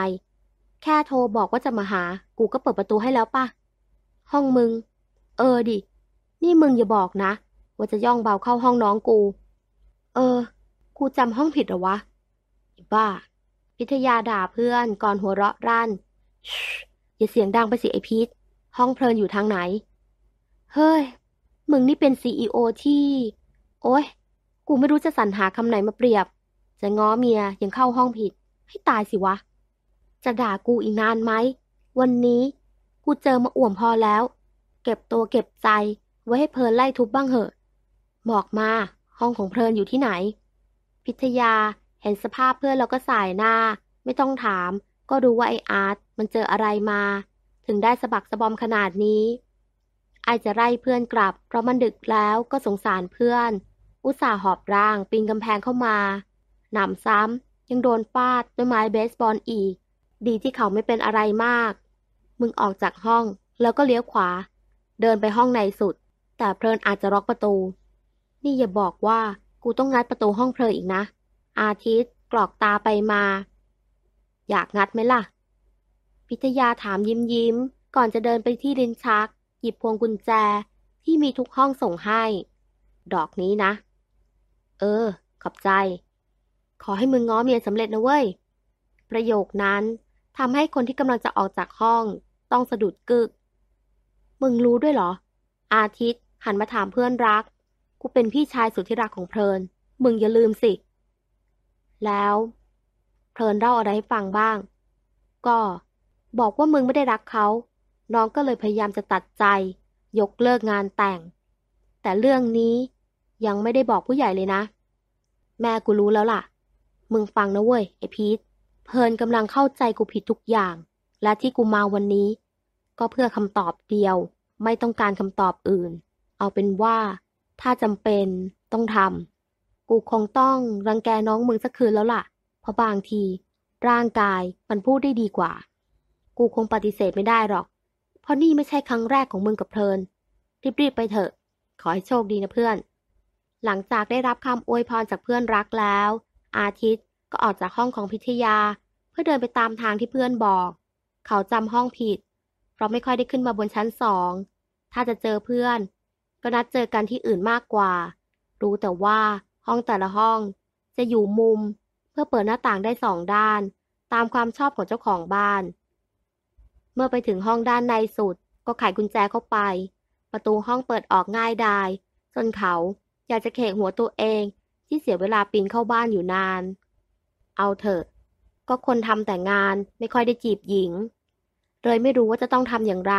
แค่โทรบอกว่าจะมาหากูก็เปิดประตูให้แล้วป่ะห้องมึง เออดินี่มึงอย่าบอกนะ ว่าจะย่องเบาเข้าห้องน้องกู เออ กูจำห้องผิดหรอวะบ้า พิทยาด่าเพื่อนก่อนหัวเราะรั่นอย่าเสียงดังไปสิไอพีทห้องเพลินอยู่ทางไหน เฮ้ย มึงนี่เป็นซีอีโอที่ โอ้ย กูไม่รู้จะสรรหาคำไหนมาเปรียบ จะง้อเมียยังเข้าห้องผิด ให้ตายสิวะ จะด่ากูอีกนานไหม วันนี้กูเจอมาอ่วมพอแล้ว เก็บตัวเก็บใจไว้ให้เพลินไล่ทุบบ้างเหอะบอกมาห้องของเพลินอยู่ที่ไหน พิทยาเห็นสภาพเพื่อนแล้วก็สายหน้า ไม่ต้องถาม ก็รู้ว่าไออาร์ตมันเจออะไรมา ถึงได้สะบักสะบอมขนาดนี้ ไอจะไล่เพื่อนกลับ เพราะมันดึกแล้วก็สงสารเพื่อน อุตส่าห์หอบร่าง ปีนกำแพงเข้ามาหนำซ้ำยังโดนฟาดด้วยไม้เบสบอลอีก ดีที่เขาไม่เป็นอะไรมาก มึงออกจากห้องแล้วก็เลี้ยวขวา เดินไปห้องในสุดแต่เพลินอาจจะล็อกประตู นี่อย่าบอกว่ากูต้องงัดประตูห้องเพลินอีกนะ อาทิตย์กรอกตาไปมา อยากงัดไหมล่ะ พิทยาถามยิ้มยิ้มก่อนจะเดินไปที่ลิ้นชัก หยิบพวงกุญแจที่มีทุกห้องส่งให้ ดอกนี้นะ เออ ขอบใจ ขอให้มึงง้อเมียสำเร็จนะเว้ย ประโยคนั้นทำให้คนที่กำลังจะออกจากห้อง ต้องสะดุดกึก มึงรู้ด้วยเหรอ อาทิตย์ันมาถามเพื่อนรัก กูเป็นพี่ชายสุดที่รักของเพลิน มึงอย่าลืมสิ แล้วเพลินเล่าอะไรให้ฟังบ้าง ก็บอกว่ามึงไม่ได้รักเขา น้องก็เลยพยายามจะตัดใจ ยกเลิกงานแต่ง แต่เรื่องนี้ยังไม่ได้บอกผู้ใหญ่เลยนะ แม่กูรู้แล้วล่ะ มึงฟังนะเว้ยไอพีทเพลินกำลังเข้าใจกูผิดทุกอย่าง และที่กูมาวันนี้ ก็เพื่อคำตอบเดียว ไม่ต้องการคำตอบอื่นเอาเป็นว่าถ้าจำเป็นต้องทำกูคงต้อง รังแกน้องมึงสักคืนแล้วล่ะ เพราะบางที ร่างกายมันพูดได้ดีกว่า กูคงปฏิเสธไม่ได้หรอก เพราะนี่ไม่ใช่ครั้งแรกของมึงกับเพลินรีบๆไปเถอะ ขอให้โชคดีนะเพื่อน หลังจากได้รับคำอวยพรจากเพื่อนรักแล้ว อาทิตย์ก็ออกจากห้องของพิทยา เพื่อเดินไปตามทางที่เพื่อนบอก เขาจำห้องผิด เพราะไม่ค่อยได้ขึ้นมาบนชั้นสองถ้าจะเจอเพื่อนก็นัดเจอกันที่อื่นมากกว่า รู้แต่ว่าห้องแต่ละห้องจะอยู่มุม เพื่อเปิดหน้าต่างได้สองด้าน ตามความชอบของเจ้าของบ้าน เมื่อไปถึงห้องด้านในสุด ก็ไขกุญแจเข้าไป ประตูห้องเปิดออกง่ายดายจนเขาอยากจะเขกหัวตัวเองที่เสียเวลาปีนเข้าบ้านอยู่นาน เอาเถอะ ก็คนทำแต่งานไม่ค่อยได้จีบหญิง เลยไม่รู้ว่าจะต้องทำอย่างไร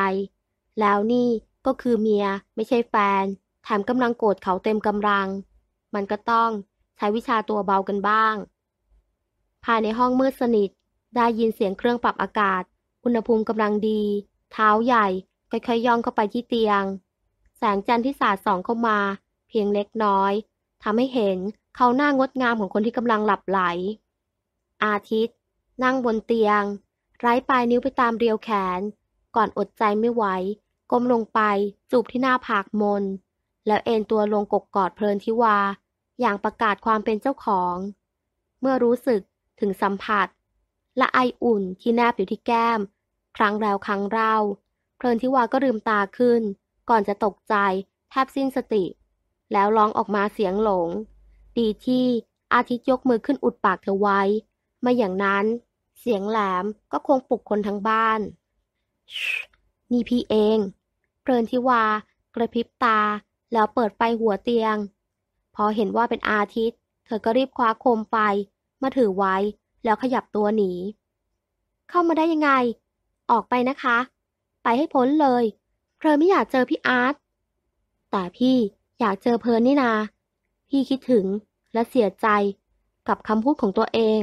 แล้วนี่ก็คือเมียไม่ใช่แฟน แถมกำลังโกรธเขาเต็มกำลัง มันก็ต้องใช้วิชาตัวเบากันบ้าง ภายในห้องมืดสนิทได้ยินเสียงเครื่องปรับอากาศ อุณหภูมิกำลังดี เท้าใหญ่ค่อยๆย่องเข้าไปที่เตียง แสงจันทร์ที่สาดส่องเข้ามา เพียงเล็กน้อยทำให้เห็นเขาหน้างดงามของคนที่กำลังหลับไหล อาทิตย์ นั่งบนเตียงไร้ปลายนิ้วไปตามเรียวแขน ก่อนอดใจไม่ไหวก้มลงไป จูบที่หน้าผากมน แล้วเอนตัวลงกกกอดเพลินทิวา อย่างประกาศความเป็นเจ้าของ เมื่อรู้สึกถึงสัมผัส และไออุ่นที่แนบอยู่ที่แก้ม ครั้งแล้วครั้งเล่า เพลินทิวาก็ลืมตาขึ้น ก่อนจะตกใจแทบสิ้นสติ แล้วร้องออกมาเสียงหลง ดีที่อาทิตย์ยกมือขึ้นอุดปากเธอไว้ไม่อย่างนั้น เสียงแหลมก็คงปลุกคนทั้งบ้าน นี่พี่เองลินทิวากระพริบตาแล้วเปิดไฟหัวเตียง พอเห็นว่าเป็นอาทิตย์ เธอก็รีบคว้าโคมไฟมาถือไว้แล้วขยับตัวหนี เข้ามาได้ยังไง ออกไปนะคะ ไปให้พ้นเลย เพลินไม่อยากเจอพี่อาร์ตแต่พี่อยากเจอเพลินนี่นา พี่คิดถึงและเสียใจกับคำพูดของตัวเอง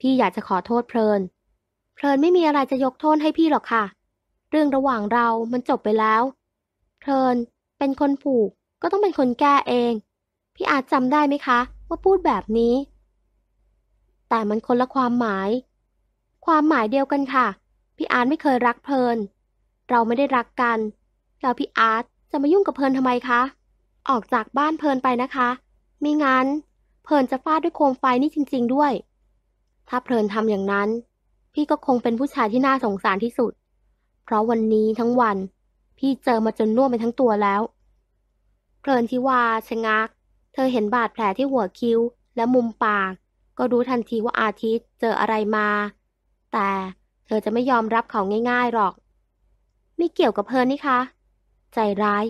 พี่อยากจะขอโทษเพลิน เพลินไม่มีอะไรจะยกโทษให้พี่หรอกค่ะเรื่องระหว่างเรา มันจบไปแล้วเทิน เป็นคนผูก ก็ต้องเป็นคนแก้เอง พี่อาจจำได้ไหมคะ ว่าพูดแบบนี้ แต่มันคนละความหมาย ความหมายเดียวกันค่ะ พี่อาร์ตไม่เคยรักเพลิน เราไม่ได้รักกันแล้วพี่อาร์ตจะมายุ่งกับเพลินทำไมคะ ออกจากบ้านเพลินไปนะคะมีงั้น เพลินจะฟาดด้วยโคมไฟนี่จริงๆด้วย ถ้าเพลินทำอย่างนั้น พี่ก็คงเป็นผู้ชายที่น่าสงสารที่สุดเพราะวันนี้ทั้งวันพี่เจอมาจนน่วมไปทั้งตัวแล้ว เพลินทิวาชะงัก เธอเห็นบาดแผลที่หัวคิ้ว และมุมปากก็รู้ทันทีว่าอาทิตย์เจออะไรมา แต่เธอจะไม่ยอมรับเขาง่ายๆหรอกไม่เกี่ยวกับเพลินนี่คะ ใจร้าย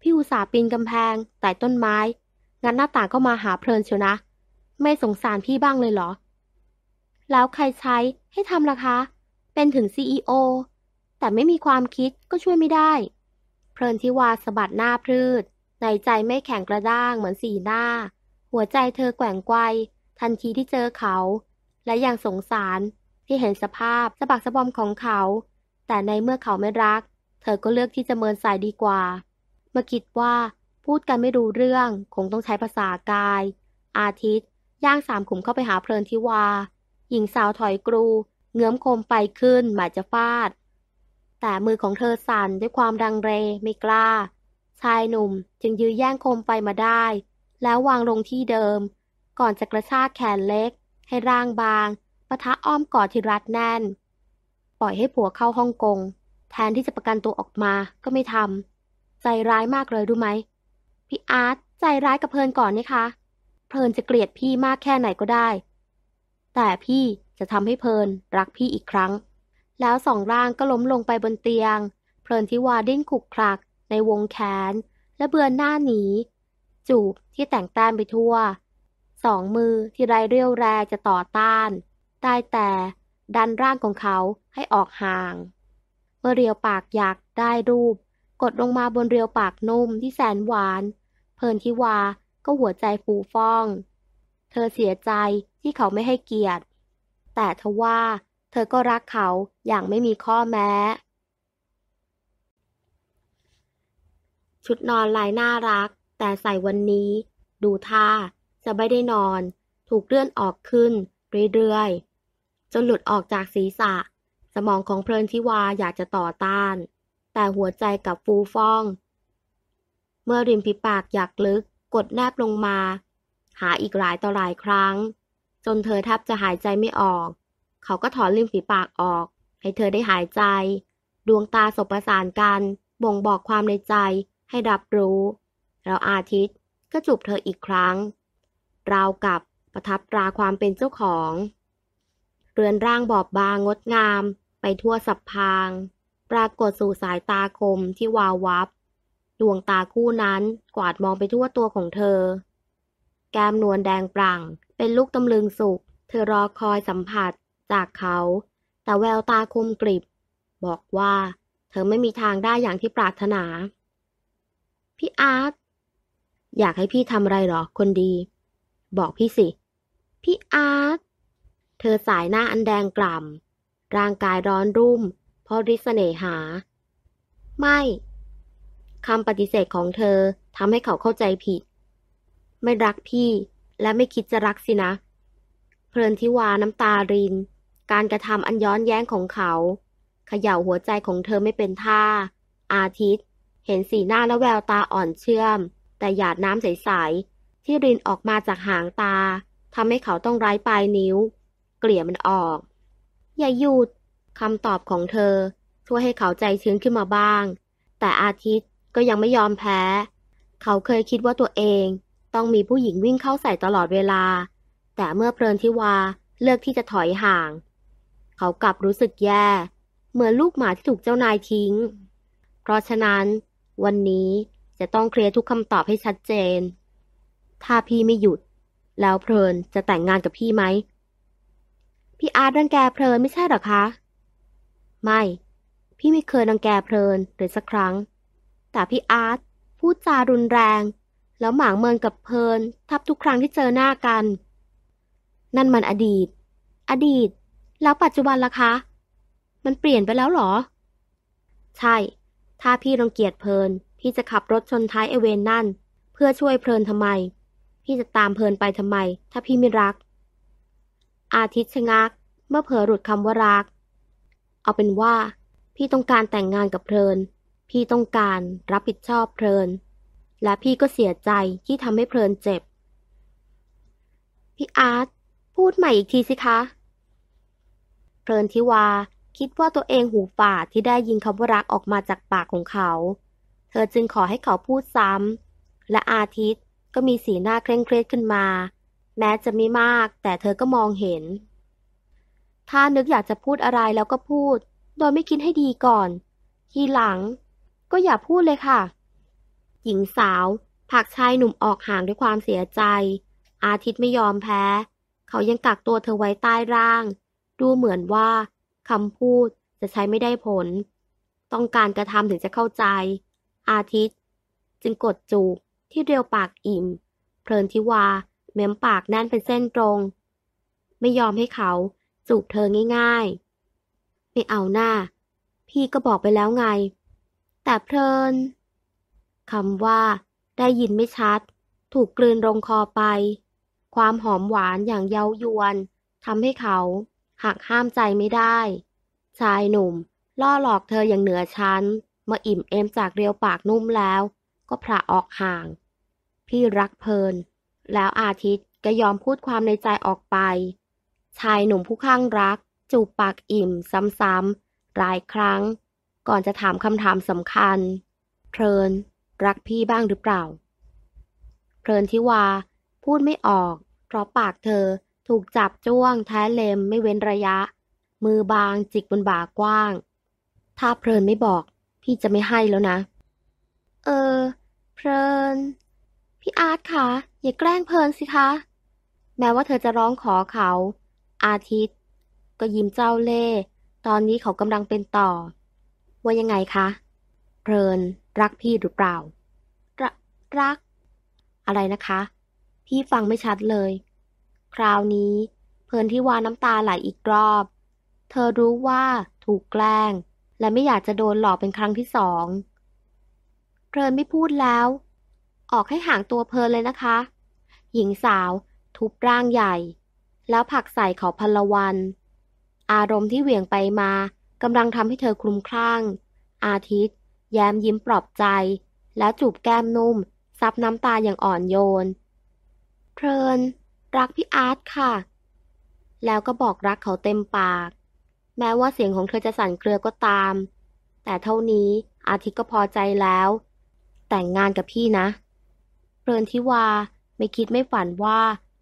พี่อุตส่าห์ปีนกำแพงไต่ต้นไม้ งัดหน้าต่างก็มาหาเพลินเชียวนะ ไม่สงสารพี่บ้างเลยเหรอ แล้วใครใช้ให้ทำล่ะคะ เป็นถึงซีอีโอแต่ไม่มีความคิดก็ช่วยไม่ได้ เพลินทิวาสะบัดหน้าพืด ในใจไม่แข็งกระด้างเหมือนสีหน้า หัวใจเธอแกว่งไกว ทันทีที่เจอเขา และอย่างสงสารที่เห็นสภาพสะบักสะบอมของเขา แต่ในเมื่อเขาไม่รัก เธอก็เลือกที่จะเมินสายดีกว่า เมื่อคิดว่าพูดกันไม่รู้เรื่อง คงต้องใช้ภาษากาย อาทิตย์ย่างสามขุมเข้าไปหาเพลินทิวา หญิงสาวถอยกรูเงื้อมคมไฟขึ้นหมายจะฟาดแต่มือของเธอสั่นด้วยความรังเรไม่กล้า ชายหนุ่มจึงยื้อแย่งคมไฟมาได้ แล้ววางลงที่เดิม ก่อนจะกระชากแขนเล็ก ให้ร่างบางปะทะอ้อมกอดที่รัดแน่น ปล่อยให้ผัวเข้าฮ่องกงแทนที่จะประกันตัวออกมาก็ไม่ทำใจร้ายมากเลยรู้ไหม พี่อาร์ตใจร้ายกับเพลินก่อนนี่คะ เพลินจะเกลียดพี่มากแค่ไหนก็ได้ แต่พี่จะทำให้เพลินรักพี่อีกครั้งแล้วสองร่างก็ล้มลงไปบนเตียง เพลินทิวาดิ้นขุกคลักในวงแขน และเบือนหน้าหนีจูบที่แต่งแต้มไปทั่ว สองมือที่ไรเรียวแรงจะต่อต้าน ได้แต่ ดันร่างของเขาให้ออกห่าง เมื่อเรียวปากอยากได้รูป กดลงมาบนเรียวปากนุ่มที่แสนหวาน เพลินทิวาก็หัวใจฟูฟ่อง เธอเสียใจที่เขาไม่ให้เกียรติแต่ทว่าเธอก็รักเขาอย่างไม่มีข้อแม้ ชุดนอนลายน่ารัก แต่ใส่วันนี้ ดูท่าจะไม่ได้นอน ถูกเลื่อนออกขึ้น เรื่อยๆ จนหลุดออกจากศีรษะ สมองของเพลินทิวาอยากจะต่อต้าน แต่หัวใจกับฟูฟ่อง เมื่อริมผิปากอยากลึกกดแนบลงมา หาอีกหลายต่อหลายครั้ง จนเธอแทบจะหายใจไม่ออกเขาก็ถอนริมฝีปากออก ให้เธอได้หายใจ ดวงตาสบประสานกัน บ่งบอกความในใจให้รับรู้แล้วอาทิตย์ก็จูบเธออีกครั้ง ราวกับประทับตราความเป็นเจ้าของ เรือนร่างบอบบางงดงามไปทั่วสับพาง ปรากฏสู่สายตาคมที่วาววับ ดวงตาคู่นั้นกวาดมองไปทั่วตัวของเธอ แก้มนวลแดงปรั่ง เป็นลูกตำลึงสุกเธอรอคอยสัมผัสจากเขา แต่แววตาคมกริบ บอกว่า เธอไม่มีทางได้อย่างที่ปรารถนา พี่อาร์ตอยากให้พี่ทำอะไรหรอคนดี บอกพี่สิ พี่อาร์ตเธอสายหน้าอันแดงกล่ำร่างกายร้อนรุ่มเพราะริษเนหา ไม่คำปฏิเสธของเธอทำให้เขาเข้าใจผิด ไม่รักพี่และไม่คิดจะรักสินะ เพลินทิวา น้ำตารินการกระทำอันย้อนแย้งของเขาเขย่าหัวใจของเธอไม่เป็นท่า อาทิตย์ เห็นสีหน้าและแววตาอ่อนเชื่อม แต่หยาดน้ำใส ๆ ที่รินออกมาจากหางตาทำให้เขาต้องไร้ปลายนิ้ว เกลี่ยมันออก อย่าหยุดคำตอบของเธอช่วยให้เขาใจชื้นขึ้นมาบ้าง แต่อาทิตย์ก็ยังไม่ยอมแพ้ เขาเคยคิดว่าตัวเอง ต้องมีผู้หญิงวิ่งเข้าใส่ตลอดเวลา แต่เมื่อเพลินทิวาเลือกที่จะถอยห่างเขากลับรู้สึกแย่เหมือนลูกหมาที่ถูกเจ้านายทิ้ง เพราะฉะนั้น วันนี้จะต้องเคลียร์ทุกคำตอบให้ชัดเจน ถ้าพี่ไม่หยุด แล้วเพลินจะแต่งงานกับพี่ไหม พี่อาร์ตรังแกเพลินไม่ใช่หรอคะ ไม่พี่ไม่เคยรังแกเพลินเลยสักครั้ง แต่พี่อาร์ตพูดจารุนแรง แล้วหมางเมินกับเพลินทับทุกครั้งที่เจอหน้ากัน นั่นมันอดีต อดีตแล้วปัจจุบันล่ะคะ มันเปลี่ยนไปแล้วหรอ ใช่ ถ้าพี่รังเกียจเพลินพี่จะขับรถชนท้ายเอเวนนั่น เพื่อช่วยเพลินทำไม พี่จะตามเพลินไปทำไม ถ้าพี่ไม่รัก อาทิตย์ชะงัก เมื่อเผลอหลุดคำว่ารัก เอาเป็นว่า พี่ต้องการแต่งงานกับเพลิน พี่ต้องการรับผิดชอบเพลิน และพี่ก็เสียใจที่ทำให้เพลินเจ็บ พี่อาร์ตพูดใหม่อีกทีสิคะเพลินทิวา คิดว่าตัวเองหูฝาดที่ได้ยินคำว่ารักออกมาจากปากของเขา เธอจึงขอให้เขาพูดซ้ำและอาทิตย์ก็มีสีหน้าเคร่งเครียดขึ้นมา แม้จะไม่มาก แต่เธอก็มองเห็น ถ้านึกอยากจะพูดอะไรแล้วก็พูด โดยไม่คิดให้ดีก่อน ทีหลัง ก็อย่าพูดเลยค่ะ หญิงสาวผักชายหนุ่มออกห่างด้วยความเสียใจ อาทิตย์ไม่ยอมแพ้ เขายังกักตัวเธอไว้ใต้ร่างดูเหมือนว่า คำพูดจะใช้ไม่ได้ผล ต้องการกระทำถึงจะเข้าใจ อาทิตย์ จึงกดจูบที่เรียวปากอิ่ม เพลินทิวาเม้มปากแน่นเป็นเส้นตรง ไม่ยอมให้เขา จูบเธอง่าย ๆ ไม่เอาหน้า พี่ก็บอกไปแล้วไง แต่เพลินคำว่า ได้ยินไม่ชัด ถูกกลืนลงคอไป ความหอมหวานอย่างเย้ายวนทำให้เขาหากห้ามใจไม่ได้ ชายหนุ่ม ล่อหลอกเธออย่างเหนือชั้นมาอิ่มเอมจากเรียวปากนุ่มแล้ว ก็พระออกห่าง พี่รักเพลิน แล้วอาทิตย์ก็ยอมพูดความในใจออกไป ชายหนุ่มผู้ข้างรัก จูบปากอิ่มซ้ำๆหลายครั้ง ก่อนจะถามคำถามสำคัญ เพลินรักพี่บ้างหรือเปล่า เพลินทิวาพูดไม่ออกเพราะปากเธอถูกจับจ้วงแท้เล็มไม่เว้นระยะ มือบางจิกบนบ่ากว้าง ถ้าเพลินไม่บอก พี่จะไม่ให้แล้วนะ เออเพลินพี่อาร์ตคะอย่าแกล้งเพลินสิคะ แม้ว่าเธอจะร้องขอเขา อาทิตย์ ก็ยิ้มเจ้าเล่ ตอนนี้เขากำลังเป็นต่อ ว่ายังไงคะ เพลิน รักพี่หรือเปล่ารรัก อะไรนะคะ พี่ฟังไม่ชัดเลยคราวนี้เพลินที่วาน้ำตาไหลอีกรอบ เธอรู้ว่าถูกแกล้ง และไม่อยากจะโดนหลอกเป็นครั้งที่สอง เพลินไม่พูดแล้ว ออกให้ห่างตัวเพลินเลยนะคะ หญิงสาวทุบร่างใหญ่ แล้วผลักใส่เขาพลวัน อารมณ์ที่เหวี่ยงไปมากำลังทำให้เธอคลุมคลั่ง อาทิตย์แย้มยิ้มปลอบใจ แล้วจูบแก้มนุ่ม ซับน้ำตาอย่างอ่อนโยน เพลินรักพี่อาร์ตค่ะ แล้วก็บอกรักเขาเต็มปาก แม้ว่าเสียงของเธอจะสั่นเครือก็ตาม แต่เท่านี้อาทิตย์ก็พอใจแล้ว แต่งงานกับพี่นะ เพลินทิวาไม่คิดไม่ฝันว่า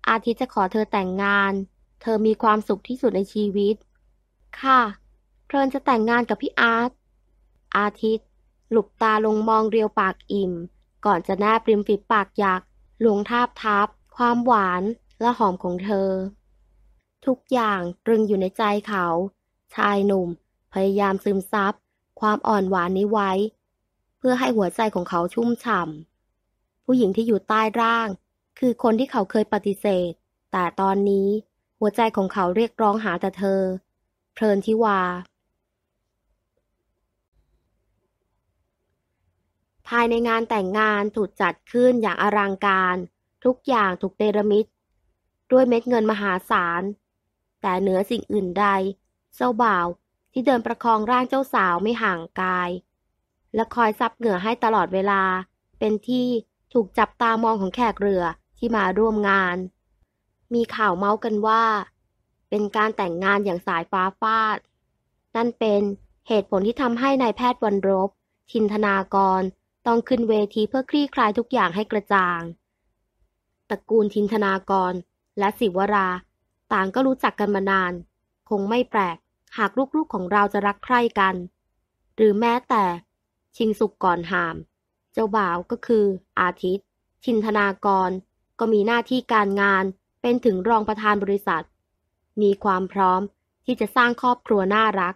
อาทิตย์จะขอเธอแต่งงาน เธอมีความสุขที่สุดในชีวิต ค่ะ เพลินจะแต่งงานกับพี่อาร์ต อาทิตย์หลุบตาลงมองเรียวปากอิ่ม ก่อนจะแนบริมฝีปากอยากลวงทาบทับความหวานและหอมของเธอ ทุกอย่างตรึงอยู่ในใจเขา ชายหนุ่ม พยายามซึมซับความอ่อนหวานนี้ไว้ เพื่อให้หัวใจของเขาชุ่มฉ่ำผู้หญิงที่อยู่ใต้ร่าง คือคนที่เขาเคยปฏิเสธ แต่ตอนนี้หัวใจของเขาเรียกร้องหาแต่เธอ เพลินทิวา ภายในงานแต่งงานถูกจัดขึ้นอย่างอลังการ ทุกอย่างถูกเดรมิตด้วยเม็ดเงินมหาศาล แต่เหนือสิ่งอื่นใด เจ้าบ่าวที่เดินประคองร่างเจ้าสาวไม่ห่างกาย และคอยซับเหงื่อให้ตลอดเวลา เป็นที่ถูกจับตามองของแขกเรือที่มาร่วมงาน มีข่าวเมาส์กันว่า เป็นการแต่งงานอย่างสายฟ้าฟาด นั่นเป็นเหตุผลที่ทำให้ในายแพทย์วันรบ ทินธนากร ต้องขึ้นเวทีเพื่อคลี่คลายทุกอย่างให้กระจ่าง ตระกูลทินธนากรและสิวรา ต่างก็รู้จักกันมานาน คงไม่แปลก หากลูกๆของเราจะรักใคร่กัน หรือแม้แต่ ชิงสุกก่อนหาม เจ้าบ่าวก็คืออาทิตย์ ชินธนากร ก็มีหน้าที่การงานเป็นถึงรองประธานบริษัท มีความพร้อมที่จะสร้างครอบครัวน่ารัก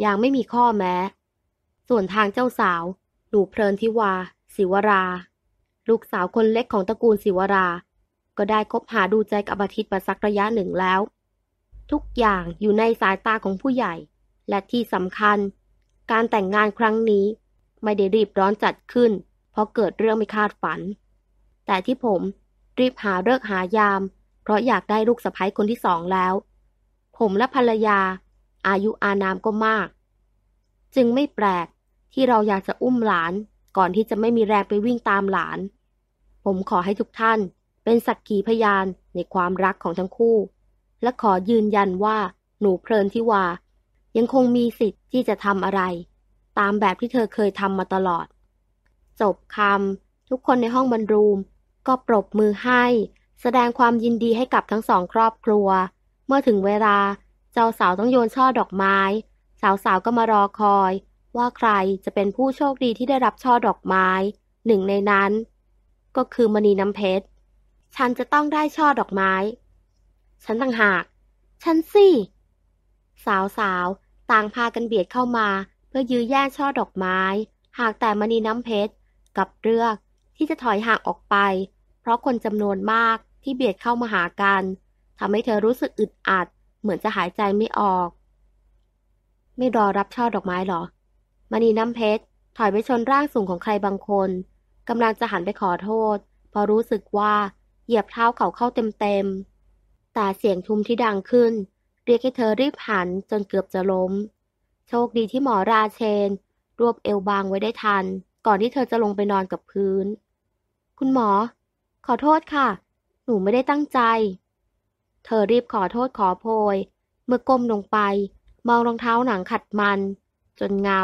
อย่างไม่มีข้อแม้ ส่วนทางเจ้าสาว หนูเพลินทิวาศิวรา ลูกสาวคนเล็กของตระกูลศิวราก็ได้คบหาดูใจกับอาทิตย์มาสักระยะหนึ่งแล้ว ทุกอย่างอยู่ในสายตาของผู้ใหญ่ และที่สำคัญ การแต่งงานครั้งนี้ไม่ได้รีบร้อนจัดขึ้น เพราะเกิดเรื่องไม่คาดฝัน แต่ที่ผม รีบหาเลิกหายาม เพราะอยากได้ลูกสะใภ้คนที่สองแล้ว ผมและภรรยา อายุอานามก็มาก จึงไม่แปลกที่เราอยากจะอุ้มหลานก่อนที่จะไม่มีแรงไปวิ่งตามหลาน ผมขอให้ทุกท่านเป็นสักขีพยานในความรักของทั้งคู่ และขอยืนยันว่าหนูเพลินทิวายังคงมีสิทธิ์ที่จะทำอะไร ตามแบบที่เธอเคยทำมาตลอด จบคำทุกคนในห้องบรรรูมก็ปรบมือให้ แสดงความยินดีให้กับทั้งสองครอบครัว เมื่อถึงเวลาเจ้าสาวต้องโยนช่อดอกไม้ สาวสาวก็มารอคอย ว่าใครจะเป็นผู้โชคดีที่ได้รับช่อดอกไม้หนึ่ง ในนั้น ก็คือมณีน้ำเพชรฉันจะต้องได้ช่อดอกไม้ ฉันต่างหาก ฉันสิ สาวสาวต่างพากันเบียดเข้ามา เพื่อยื้อแย่งช่อดอกไม้ หากแต่มณีน้ำเพชรกับเรือก ที่จะถอยห่างออกไป เพราะคนจำนวนมากที่เบียดเข้ามาหากันทำให้เธอรู้สึกอึดอัด เหมือนจะหายใจไม่ออก ไม่รอรับช่อดอกไม้หรอ มณีน้ำเพชรถอยไปชนร่างสูงของใครบางคนกำลังจะหันไปขอโทษ พอรู้สึกว่าเหยียบเท้าเขาเข้าเต็มๆแต่เสียงทุ้มที่ดังขึ้น เรียกให้เธอรีบหันจนเกือบจะล้ม โชคดีที่หมอราเชน รวบเอวบางไว้ได้ทัน ก่อนที่เธอจะลงไปนอนกับพื้น คุณหมอ ขอโทษค่ะ หนูไม่ได้ตั้งใจ เธอรีบขอโทษขอโพยเมื่อก้มลงไป มองรองเท้าหนังขัดมัน จนเงา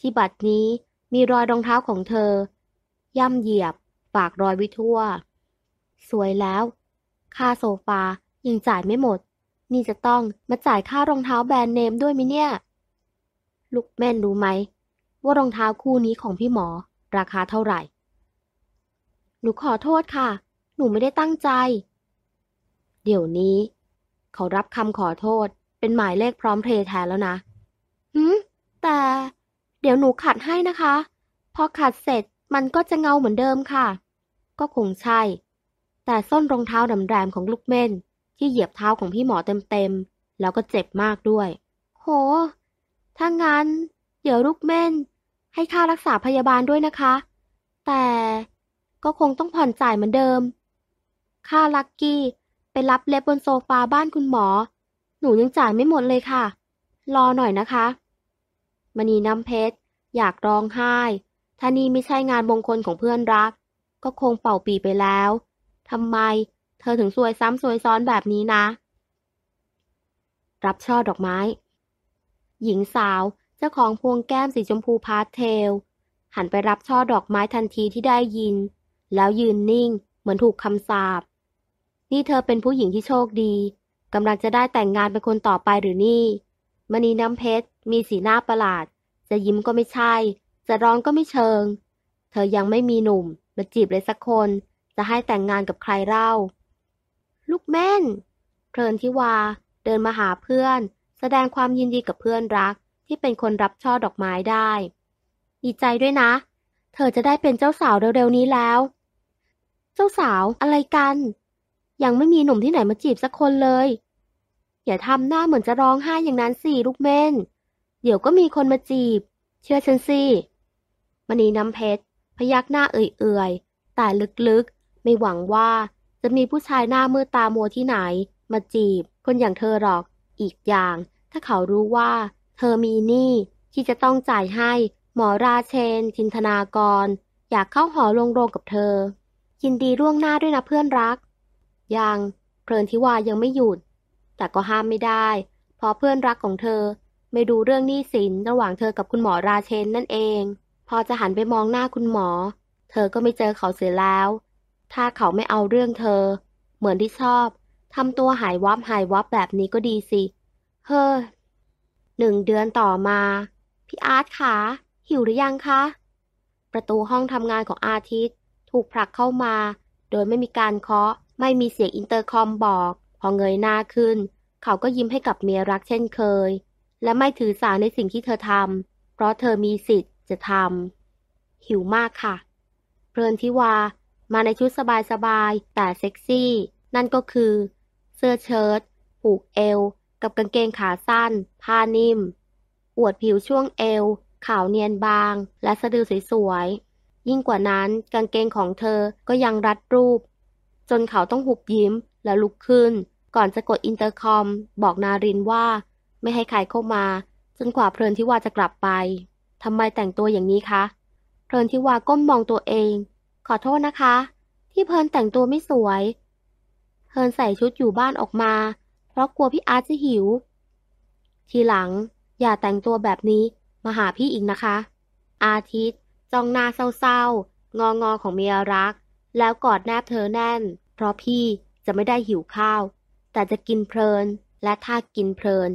ที่บัดนี้มีรอยรองเท้าของเธอ ย่ำเหยียบฝากรอยวิทั่วสวยแล้ว ค่าโซฟายังจ่ายไม่หมด นี่จะต้องมาจ่ายค่ารองเท้าแบรนด์เนมด้วยมิเนี่ย ลูกแม่นรู้ไหม ว่ารองเท้าคู่นี้ของพี่หมอ ราคาเท่าไหร่ หนูขอโทษค่ะ หนูไม่ได้ตั้งใจ เดี๋ยวนี้ เขารับคำขอโทษเป็นหมายเลขพร้อมเพย์แทนแล้วนะหืมแต่ เดี๋ยวหนูขัดให้นะคะ พอขัดเสร็จมันก็จะเงาเหมือนเดิมค่ะ ก็คงใช่แต่ส้นรองเท้า ดำแรมของลูกเม่นที่เหยียบเท้าของพี่หมอเต็มๆแล้วก็เจ็บมากด้วย โห ถ้างั้น เดี๋ยวลูกเม่นให้ค่ารักษาพยาบาลด้วยนะคะ แต่ก็คงต้องผ่อนจ่ายเหมือนเดิม ค่าลักกี้ ไปรับเล็บบนโซฟาบ้านคุณหมอ หนูยังจ่ายไม่หมดเลยค่ะ รอหน่อยนะคะ มณีน้ำเพชรอยากร้องไห้ ถ้านี่ไม่ใช่งานมงคลของเพื่อนรัก ก็คงเป่าปีไปแล้วทำไมเธอถึงซวยซ้ำซวยซ้อนแบบนี้นะ รับช่อดอกไม้ หญิงสาวเจ้าของพวงแก้มสีชมพูพาสเทล หันไปรับช่อดอกไม้ทันทีที่ได้ยิน แล้วยืนนิ่งเหมือนถูกคำสาปนี่เธอเป็นผู้หญิงที่โชคดีกำลังจะได้แต่งงานเป็นคนต่อไปหรือนี่มณีน้ำเพชรมีสีหน้าประหลาด จะยิ้มก็ไม่ใช่ จะร้องก็ไม่เชิง เธอยังไม่มีหนุ่มมาจีบเลยสักคนจะให้แต่งงานกับใครเล่าลูกแม่น เพลินทิวา เดินมาหาเพื่อนแสดงความยินดีกับเพื่อนรักที่เป็นคนรับช่อดอกไม้ได้ดีใจด้วยนะ เธอจะได้เป็นเจ้าสาวเร็วๆนี้แล้ว เจ้าสาวอะไรกัน ยังไม่มีหนุ่มที่ไหนมาจีบสักคนเลย อย่าทำหน้าเหมือนจะร้องไห้อย่างนั้นสิลูกเม่น เดี๋ยวก็มีคนมาจีบ เชื่อฉันสิมณีน้ำเพชรพยักหน้าเอื่อยๆแต่ลึกไม่หวังว่าจะมีผู้ชายหน้ามือตามัวที่ไหน มาจีบคนอย่างเธอหรอก อีกอย่าง ถ้าเขารู้ว่า เธอมีหนี้ที่จะต้องจ่ายให้ หมอราเชนทินธนากร อยากเข้าหอลงโรงกับเธอ ยินดีร่วงหน้าด้วยนะเพื่อนรัก ยังเพลินทิวายังไม่หยุด แต่ก็ห้ามไม่ได้เพราะเพื่อนรักของเธอ ไม่ดูเรื่องหนี้สิน ระหว่างเธอกับคุณหมอราเชนนั่นเอง พอจะหันไปมองหน้าคุณหมอ เธอก็ไม่เจอเขาเสียแล้วถ้าเขาไม่เอาเรื่องเธอ เหมือนที่ชอบ ทำตัวหายวับหายวับแบบนี้ก็ดีสิ เฮ้อหนึ่งเดือนต่อมา พี่อาร์ตขา หิวหรือยังคะ ประตูห้องทำงานของอาทิตย์ ถูกผลักเข้ามา โดยไม่มีการเคาะ ไม่มีเสียงอินเตอร์คอมบอก พอเงยหน้าขึ้น เขาก็ยิ้มให้กับเมียรักเช่นเคย และไม่ถือสาในสิ่งที่เธอทำเพราะเธอมีสิทธิ์จะทำหิวมากค่ะ เพลินทิวามาในชุดสบายๆแต่เซ็กซี่ นั่นก็คือ เสื้อเชิ้ตผูกเอวกับกางเกงขาสั้น ผ้านิ่ม อวดผิวช่วงเอวขาวเนียนบาง และสะดือสวยๆยิ่งกว่านั้นกางเกงของเธอก็ยังรัดรูป จนเขาต้องหุบยิ้ม และลุกขึ้น ก่อนจะกดอินเตอร์คอม บอกนารินว่า ไม่ให้ใครเข้ามาจนกว่าเพลินที่ว่าจะกลับไปทำไมแต่งตัวอย่างนี้คะเพลินที่ว่าก้มมองตัวเองขอโทษนะคะ ที่เพิินแต่งตัวไม่สวย เพิินใส่ชุดอยู่บ้านออกมา เพราะกลัวพี่อาร์ตจะหิว ทีหลังอย่าแต่งตัวแบบนี้มาหาพี่อีกนะคะ อาทิตย์จ้องหน้าเศร้าๆงองๆของเมียรัก แล้วกอดแนบเธอแน่น เพราะพี่จะไม่ได้หิวข้าว แต่จะกินเพลินและถ้ากินเพลิน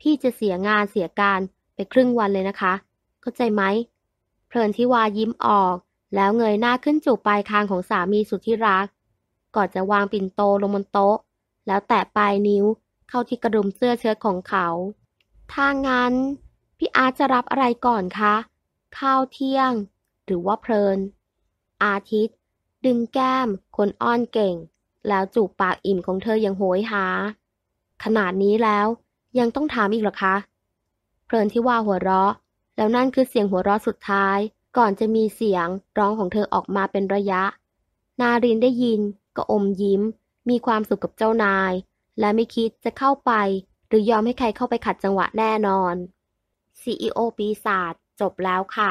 พี่จะเสียงานเสียการไปครึ่งวันเลยนะคะ เข้าใจไหมเพลินที่วายิ้มออกแล้วเงยหน้าขึ้นจูบปลายคางของสามีสุดที่รัก ก่อนจะวางปิ่นโตลงบนโต๊ะ แล้วแตะปลายนิ้วเข้าที่กระดุมเสื้อเชิ้ตของเขา ถ้างั้นพี่อาร์ตจะรับอะไรก่อนคะ ข้าวเที่ยง หรือว่าเพลิน อาทิตย์ ดึงแก้มคนอ้อนเก่ง แล้วจูบปากอิ่มของเธออย่างโหยหา ขนาดนี้แล้วยังต้องถามอีกหรอคะ เพลินที่ว่าหัวเราะ แล้วนั่นคือเสียงหัวเราะสุดท้ายก่อนจะมีเสียงร้องของเธอออกมาเป็นระยะ นารินได้ยินก็อมยิ้ม มีความสุขกับเจ้านาย และไม่คิดจะเข้าไป หรือยอมให้ใครเข้าไปขัดจังหวะแน่นอน CEO ปีศาจจบแล้วค่ะ